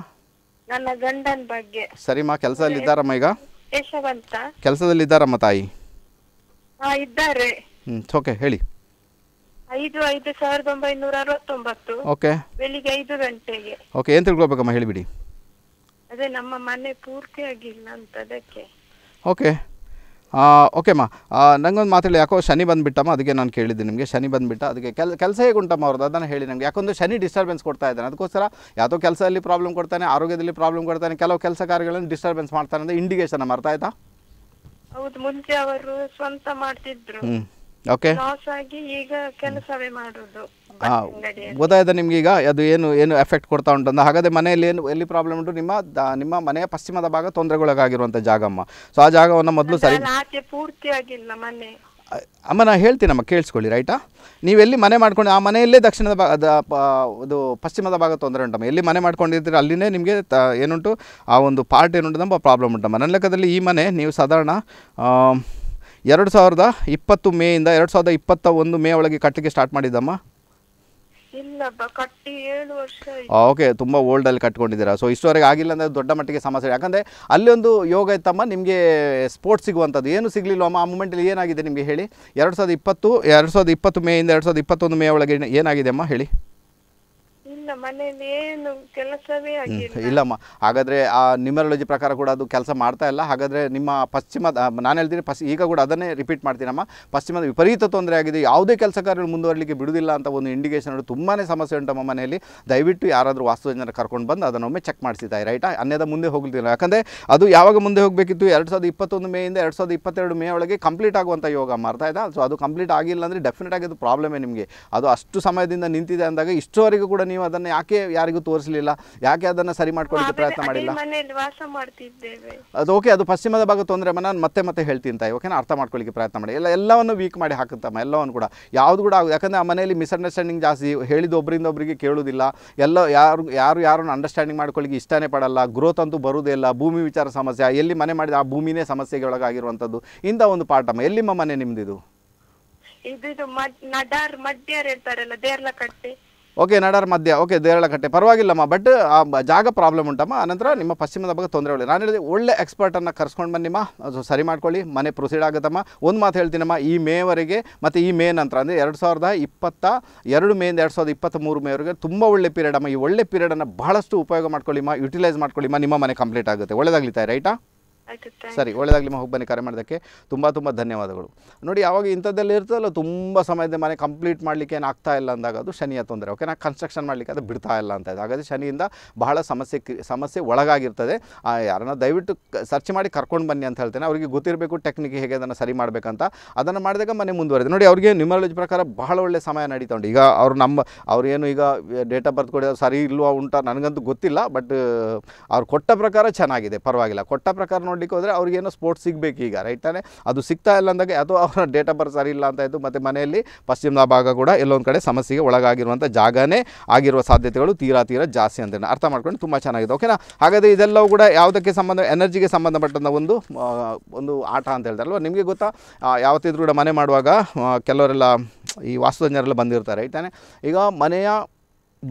ನನ್ನ ಗಂಡನ ಬಗ್ಗೆ ಸರಿಮ್ಮ ಕೆಲಸದಲ್ಲಿ ಇದ್ದಾರಮ್ಮ ಈಗ ಯಶವಂತ ಕೆಲಸದಲ್ಲಿ ಇದ್ದಾರಮ್ಮ ತಾಯಿ ಆ, ಇದ್ದಾರೆ ಹ್ಮ್ ಓಕೆ ಹೇಳಿ ಐದು ಐದು ಸಾವಿರದ ಒಂಬೈನೂರ ಅರವತ್ತೊಂಬತ್ತು ಓಕೆ ಬೆಳಿಗ್ಗೆ ಐದು ಗಂಟೆಗೆ ಓಕೆ ಏನು ತಿಳ್ಕೊಬೇಕಮ್ಮ ಹೇಳಿಬಿಡಿ ಅದೇ ನಮ್ಮ ಮನೆ ಪೂರ್ತಿ ಆಗಿಲ್ಲ ಅಂತ ಅದಕ್ಕೆ ಓಕೆ ಓಕೆಮ್ಮ ನಂಗೊಂದು ಮಾತಾಡಿ ಯಾಕೋ ಶನಿ ಬಂದುಬಿಟ್ಟಮ್ಮ ಅದಕ್ಕೆ ನಾನು ಕೇಳಿದ್ದೆ ನಿಮಗೆ ಶನಿ ಬಂದುಬಿಟ್ಟ ಅದಕ್ಕೆ ಕೆಲ ಕೆಲಸ ಹೇಗೆ ಉಂಟಮ್ಮ ಅವ್ರದ್ದು ಅದನ್ನು ಹೇಳಿ ನನಗೆ ಯಾಕೊಂದು ಶನಿ ಡಿಸ್ಟರ್ಬೆನ್ಸ್ ಕೊಡ್ತಾ ಇದ್ದಾನೆ ಅದಕ್ಕೋಸ್ಕರ ಯಾವುದೋ ಕೆಲಸದಲ್ಲಿ ಪ್ರಾಬ್ಲಮ್ ಕೊಡ್ತಾನೆ ಆರೋಗ್ಯದಲ್ಲಿ ಪ್ರಾಬ್ಲಮ್ ಕೊಡ್ತಾನೆ ಕೆಲವು ಕೆಲಸ ಕಾರ್ಯಗಳನ್ನು ಡಿಸ್ಟರ್ಬೆನ್ಸ್ ಮಾಡ್ತಾನೆ ಅಂದರೆ ಇಂಡಿಕೇಶನ್ ಮಾಡ್ತಾ ಇದ್ದಾ ಹೌದು ಮುಂಚೆ ಅವರು ಸ್ವಂತ ಮಾಡ್ತಿದ್ರು ಓಕೆ ಲಾಸ್ ಆಗಿ ಈಗ ನಿಮ್ಗೆ ಈಗ ಅದು ಏನು ಏನು ಎಫೆಕ್ಟ್ ಕೊಡ್ತಾ ಉಂಟು ಹಾಗಾದ್ರೆ ಮನೆಯಲ್ಲಿ ಏನು ಎಲ್ಲಿ ಪ್ರಾಬ್ಲಮ್ ಉಂಟು ನಿಮ್ಮ ನಿಮ್ಮ ಮನೆಯ ಪಶ್ಚಿಮದ ಭಾಗ ತೊಂದರೆಗೊಳಗಾಗಿರುವಂಥ ಜಾಗಮ್ಮ ಸೊ ಆ ಜಾಗವನ್ನು ಮೊದಲು ಸರಿ ಪೂರ್ತಿಯಾಗಿಲ್ಲ ಮನೆ ಅಮ್ಮ ನಾನು ಹೇಳ್ತೀನಮ್ಮ ಕೇಳಿಸ್ಕೊಳ್ಳಿ ರೈಟಾ ಎಲ್ಲಿ ಮನೆ ಮಾಡ್ಕೊಂಡು ಆ ಮನೆಯಲ್ಲೇ ದಕ್ಷಿಣದ ಭಾಗ ಇದು ಪಶ್ಚಿಮದ ಭಾಗ ತೊಂದರೆ ಉಂಟಮ್ಮ ಎಲ್ಲಿ ಮನೆ ಮಾಡ್ಕೊಂಡಿರ್ತೀರಿ ಅಲ್ಲಿನೇ ನಿಮಗೆ ತ ಏನುಂಟು ಆ ಒಂದು ಪಾರ್ಟ್ ಏನುಂಟು ನಮ್ಮ ಪ್ರಾಬ್ಲಮ್ ಉಂಟಮ್ಮ ನನ್ನ ಲೆಕ್ಕದಲ್ಲಿ ಈ ಮನೆ ನೀವು ಸಾಧಾರಣ ಎರಡು ಸಾವಿರದ ಇಪ್ಪತ್ತು ಮೇ ಇಂದ ಎರಡು ಸಾವಿರದ ಇಪ್ಪತ್ತ ಒಂದು ಮೇ ಒಳಗೆ ಕಟ್ಟಲಿಕ್ಕೆ ಸ್ಟಾರ್ಟ್ ಮಾಡಿದ್ದಮ್ಮ ಓಕೆ ತುಂಬ ಓಲ್ಡಲ್ಲಿ ಕಟ್ಕೊಂಡಿದ್ದೀರಾ ಸೊ ಇಷ್ಟವರೆಗೆ ಆಗಿಲ್ಲ ಅಂದರೆ ದೊಡ್ಡ ಮಟ್ಟಿಗೆ ಸಮಸ್ಯೆ ಯಾಕಂದರೆ ಅಲ್ಲಿ ಒಂದು ಯೋಗ ಇತ್ತಮ್ಮ ನಿಮಗೆ ಸ್ಪೋರ್ಟ್ಸ್ ಸಿಗುವಂಥದ್ದು ಏನು ಸಿಗಲಿಲ್ಲ ಅಮ್ಮ ಆ ಅಲ್ಲಿ ಏನಾಗಿದೆ ನಿಮಗೆ ಹೇಳಿ ಎರಡು ಸಾವಿರದ ಇಪ್ಪತ್ತು ಎರಡು ಸಾವಿರದ ಇಪ್ಪತ್ತು ಮೇಯಿಂದ ಎರಡು ಸಾವಿರದ ಇಪ್ಪತ್ತೊಂದು ಮೇ ಒಳಗೆ ಏನಾಗಿದೆ ಅಮ್ಮ ಹೇಳಿ ಇಲ್ಲ ಮನೆಯಲ್ಲಿ ಏನು ಕೆಲಸವೇ ಇಲ್ಲಮ್ಮ ಹಾಗಾದರೆ ಆ ನ್ಯೂಮರಾಲಜಿ ಪ್ರಕಾರ ಕೂಡ ಅದು ಕೆಲಸ ಮಾಡ್ತಾ ಇಲ್ಲ ಹಾಗಾದ್ರೆ ನಿಮ್ಮ ಪಶ್ಚಿಮದ ನಾನು ಹೇಳ್ತೀನಿ ಪಶ್ ಈಗ ಕೂಡ ಅದನ್ನೇ ರಿಪೀಟ್ ಮಾಡ್ತೀನಮ್ಮ ಪಶ್ಚಿಮದ ವಿಪರೀತ ತೊಂದರೆ ಆಗಿದೆ ಯಾವುದೇ ಕೆಲಸ ಕಾರ್ಯಗಳು ಮುಂದುವರಲಿಕ್ಕೆ ಬಿಡುವುದಿಲ್ಲ ಅಂತ ಒಂದು ಇಂಡಿಕೇಷನ್ ತುಂಬಾ ಸಮಸ್ಯೆ ಉಂಟಮ್ಮ ಮನೆಯಲ್ಲಿ ದಯವಿಟ್ಟು ಯಾರಾದರೂ ವಾಸ್ತುಜನರ ಕರ್ಕೊಂಡು ಬಂದು ಅದನ್ನೊಮ್ಮೆ ಚೆಕ್ ಮಾಡಿಸಿದ್ದಾರೆ ರೈಟ್ ಅನ್ಯದ ಮುಂದೆ ಹೋಗಲಿಲ್ಲ ಯಾಕಂದರೆ ಅದು ಯಾವಾಗ ಮುಂದೆ ಹೋಗಬೇಕಿತ್ತು ಎರಡು ಸಾವಿರದ ಇಪ್ಪತ್ತೊಂದು ಮೇಯಿಂದ ಎರಡು ಸಾವಿರದ ಇಪ್ಪತ್ತೆರಡು ಮೇ ಒಳಗೆ ಕಂಪ್ಲೀಟ್ ಆಗುವಂಥ ಯೋಗ ಮಾಡ್ತಾ ಇದೆ ಸೊ ಅದು ಕಂಪ್ಲೀಟ್ ಆಗಿಲ್ಲ ಅಂದರೆ ಡೆಫಿನೆಟ್ ಆಗಿ ಅದು ಪ್ರಾಬ್ಲಮೇ ನಿಮಗೆ ಅದು ಅಷ್ಟು ಸಮಯದಿಂದ ನಿಂತಿದೆ ಅಂದಾಗ ಇಷ್ಟುವರೆಗೂ ಕೂಡ ನೀವು ಅದು ಅದನ್ನ ಯಾಕೆ ಯಾರಿಗೂ ತೋರಿಸಲಿಲ್ಲ ಯಾಕೆ ಅದನ್ನ ಸರಿ ಮಾಡ್ಕೊಳ್ಳಿಕ್ಕೆ ಪ್ರಯತ್ನ ಮಾಡಿಲ್ಲ ಅದು ಓಕೆ ಅದು ಪಶ್ಚಿಮದ ಭಾಗ ತೊಂದರೆ ಮನ ನಾನು ಮತ್ತೆ ಮತ್ತೆ ಹೇಳ್ತೀನಿ ತಾಯಿ ಓಕೆನಾ ಅರ್ಥ ಮಾಡ್ಕೊಳ್ಳಿಕ್ಕೆ ಪ್ರಯತ್ನ ಮಾಡಿ ಎಲ್ಲ ಎಲ್ಲವನ್ನು ವೀಕ್ ಮಾಡಿ ಹಾಕುತ್ತಮ್ಮ ಎಲ್ಲವನ್ನು ಕೂಡ ಯಾವುದು ಕೂಡ ಯಾಕಂದ್ರೆ ಆ ಮನೆಯಲ್ಲಿ ಮಿಸ್ಅಂಡರ್ಸ್ಟ್ಯಾಂಡಿಂಗ್ ಜಾಸ್ತಿ ಹೇಳಿದ ಒಬ್ಬರಿಂದ ಒಬ್ಬರಿಗೆ ಕೇಳೋದಿಲ್ಲ ಎಲ್ಲ ಯಾರು ಯಾರು ಯಾರನ್ನು ಅಂಡರ್ಸ್ಟ್ಯಾಂಡಿಂಗ್ ಮಾಡ್ಕೊಳ್ಳಿಕ್ಕೆ ಇಷ್ಟನೇ ಪಡಲ್ಲ ಗ್ರೋತ್ ಅಂತೂ ಬರೋದೇ ಇಲ್ಲ ಭೂಮಿ ವಿಚಾರ ಸಮಸ್ಯೆ ಎಲ್ಲಿ ಮನೆ ಮಾಡಿದ ಆ ಭೂಮಿನೇ ಸಮಸ್ಯೆಗೆ ಒಳಗಾಗಿರುವಂಥದ್ದು ಇಂಥ ಒಂದು ಪಾಠ ಎಲ್ಲಿಮ್ಮ ಮನೆ ನಿಮ್ದಿದು ಇದು ಮಡ್ಯಾರ್ ಇರ್ತಾರಲ್ಲ ದೇರ್ಲಕಟ್ಟೆ ಓಕೆ ನಡಾರ ಮಧ್ಯ ಓಕೆ ದೇರಳಕಟ್ಟೆ ಪರವಾಗಿಲ್ಲಮ್ಮ ಬಟ್ ಆ ಜಾಗ ಪ್ರಾಬ್ಲಮ್ ಉಂಟಮ್ಮ ಆನಂತರ ನಿಮ್ಮ ಪಶ್ಚಿಮದ ಬಗ್ಗೆ ತೊಂದರೆ ಒಳ್ಳೆ ನಾನು ಹೇಳಿದೆ ಒಳ್ಳೆ ಎಕ್ಸ್ಪರ್ಟನ್ನು ಕರ್ಸ್ಕೊಂಡು ಬನ್ನಿಮ್ಮ ಅದು ಸರಿ ಮಾಡ್ಕೊಳ್ಳಿ ಮನೆ ಪ್ರೊಸೀಡ್ ಆಗುತ್ತಮ್ಮ ಒಂದು ಮಾತು ಹೇಳ್ತೀನಮ್ಮ ಈ ಮೇವರೆಗೆ ಮತ್ತು ಈ ಮೇ ನಂತರ ಅಂದರೆ ಎರಡು ಸಾವಿರದ ಇಪ್ಪತ್ತ ಎರಡು ಮೇಯಿಂದ ಎರಡು ಸಾವಿರದ ಮೂರು ಮೇವರೆಗೆ ತುಂಬ ಒಳ್ಳೆ ಪೀರಿಯಡ್ ಅಮ್ಮ ಈ ಒಳ್ಳೆ ಪೀರಿಯಡನ್ನು ಬಹಳಷ್ಟು ಉಪಯೋಗ ಮಾಡ್ಕೊಳ್ಳಿಮ್ಮ ಯುಟಿಲೈಸ್ ಮಾಡ್ಕೊಳ್ಳಿಮ್ಮ ನಿಮ್ಮ ಮನೆ ಕಂಪ್ಲೀಟ್ ಆಗುತ್ತೆ ಒಳ್ಳೆದಾಗ್ಲಿತಾ ರೈಟಾ ಸರಿ ಒಳ್ಳೆಯದಾಗಲಿ ಹೋಗಿ ಬನ್ನಿ ಕರೆ ಮಾಡೋದಕ್ಕೆ ತುಂಬ ತುಂಬ ಧನ್ಯವಾದಗಳು ನೋಡಿ ಯಾವಾಗ ಇಂಥದ್ದೆಲ್ಲ ಇರ್ತದಲ್ಲ ತುಂಬ ಸಮಯದ ಮನೆ ಕಂಪ್ಲೀಟ್ ಮಾಡಲಿಕ್ಕೆ ಏನು ಆಗ್ತಾ ಇಲ್ಲ ಅಂದಾಗ ಅದು ಶನಿಯ ತೊಂದರೆ ಓಕೆ ನಾ ಕನ್ಸ್ಟ್ರಕ್ಷನ್ ಮಾಡಲಿಕ್ಕೆ ಅದು ಬಿಡ್ತಾ ಇಲ್ಲ ಅಂತ ಇದೆ ಹಾಗಾದರೆ ಶನಿಯಿಂದ ಬಹಳ ಸಮಸ್ಯೆ ಸಮಸ್ಯೆ ಒಳಗಾಗಿರ್ತದೆ ಯಾರನ್ನ ದಯವಿಟ್ಟು ಸರ್ಚ್ ಮಾಡಿ ಕರ್ಕೊಂಡು ಬನ್ನಿ ಅಂತ ಹೇಳ್ತೇನೆ ಅವರಿಗೆ ಗೊತ್ತಿರಬೇಕು ಟೆಕ್ನಿಕ್ ಹೇಗೆ ಅದನ್ನು ಸರಿ ಮಾಡಬೇಕಂತ ಅದನ್ನು ಮಾಡಿದಾಗ ಮನೆ ಮುಂದುವರೆದೆ ನೋಡಿ ಅವರಿಗೆ ನ್ಯೂಮರಾಲಜಿ ಪ್ರಕಾರ ಬಹಳ ಒಳ್ಳೆ ಸಮಯ ನಡೀತಾ ಉಂಟು ಈಗ ಅವರು ನಮ್ಮ ಏನು ಈಗ ಡೇಟ್ ಆಫ್ ಬರ್ತ್ ಕೊಡಿದ್ರು ಸರಿ ಇಲ್ವಾ ಉಂಟ ನನಗಂತೂ ಗೊತ್ತಿಲ್ಲ ಬಟ್ ಅವ್ರು ಕೊಟ್ಟ ಪ್ರಕಾರ ಚೆನ್ನಾಗಿದೆ ಪರವಾಗಿಲ್ಲ ಕೊಟ್ಟ ಪ್ರಕಾರ ನೋಡಿ ನೋಡ್ಲಿಕ್ಕೆ ಹೋದರೆ ಅವ್ರಿಗೇನೋ ಸ್ಪೋರ್ಟ್ಸ್ ಸಿಗಬೇಕು ಈಗ ರೈಟ್ ತಾನೆ ಅದು ಸಿಗ್ತಾ ಇಲ್ಲ ಅಂದಾಗ ಅಥವಾ ಅವರ ಡೇಟ್ ಆಫ್ ಬರ್ತ್ ಸರಿ ಇಲ್ಲ ಅಂತ ಇದ್ದು ಮತ್ತು ಮನೆಯಲ್ಲಿ ಪಶ್ಚಿಮದ ಭಾಗ ಕೂಡ ಎಲ್ಲೊಂದು ಕಡೆ ಸಮಸ್ಯೆಗೆ ಒಳಗಾಗಿರುವಂಥ ಜಾಗನೇ ಆಗಿರುವ ಸಾಧ್ಯತೆಗಳು ತೀರಾ ತೀರ ಜಾಸ್ತಿ ಅಂತ ಅರ್ಥ ಮಾಡ್ಕೊಂಡು ತುಂಬ ಚೆನ್ನಾಗಿದೆ ಓಕೆನಾ ಹಾಗಾದರೆ ಇದೆಲ್ಲವೂ ಕೂಡ ಯಾವುದಕ್ಕೆ ಸಂಬಂಧ ಎನರ್ಜಿಗೆ ಸಂಬಂಧಪಟ್ಟಂಥ ಒಂದು ಒಂದು ಆಟ ಅಂತ ಹೇಳ್ತಾರಲ್ವ ನಿಮಗೆ ಗೊತ್ತಾ ಯಾವತ್ತಿದ್ರೂ ಕೂಡ ಮನೆ ಮಾಡುವಾಗ ಕೆಲವರೆಲ್ಲ ಈ ವಾಸ್ತುತಜ್ಞರೆಲ್ಲ ಬಂದಿರ್ತಾರೆ ರೈಟ್ ಈಗ ಮನೆಯ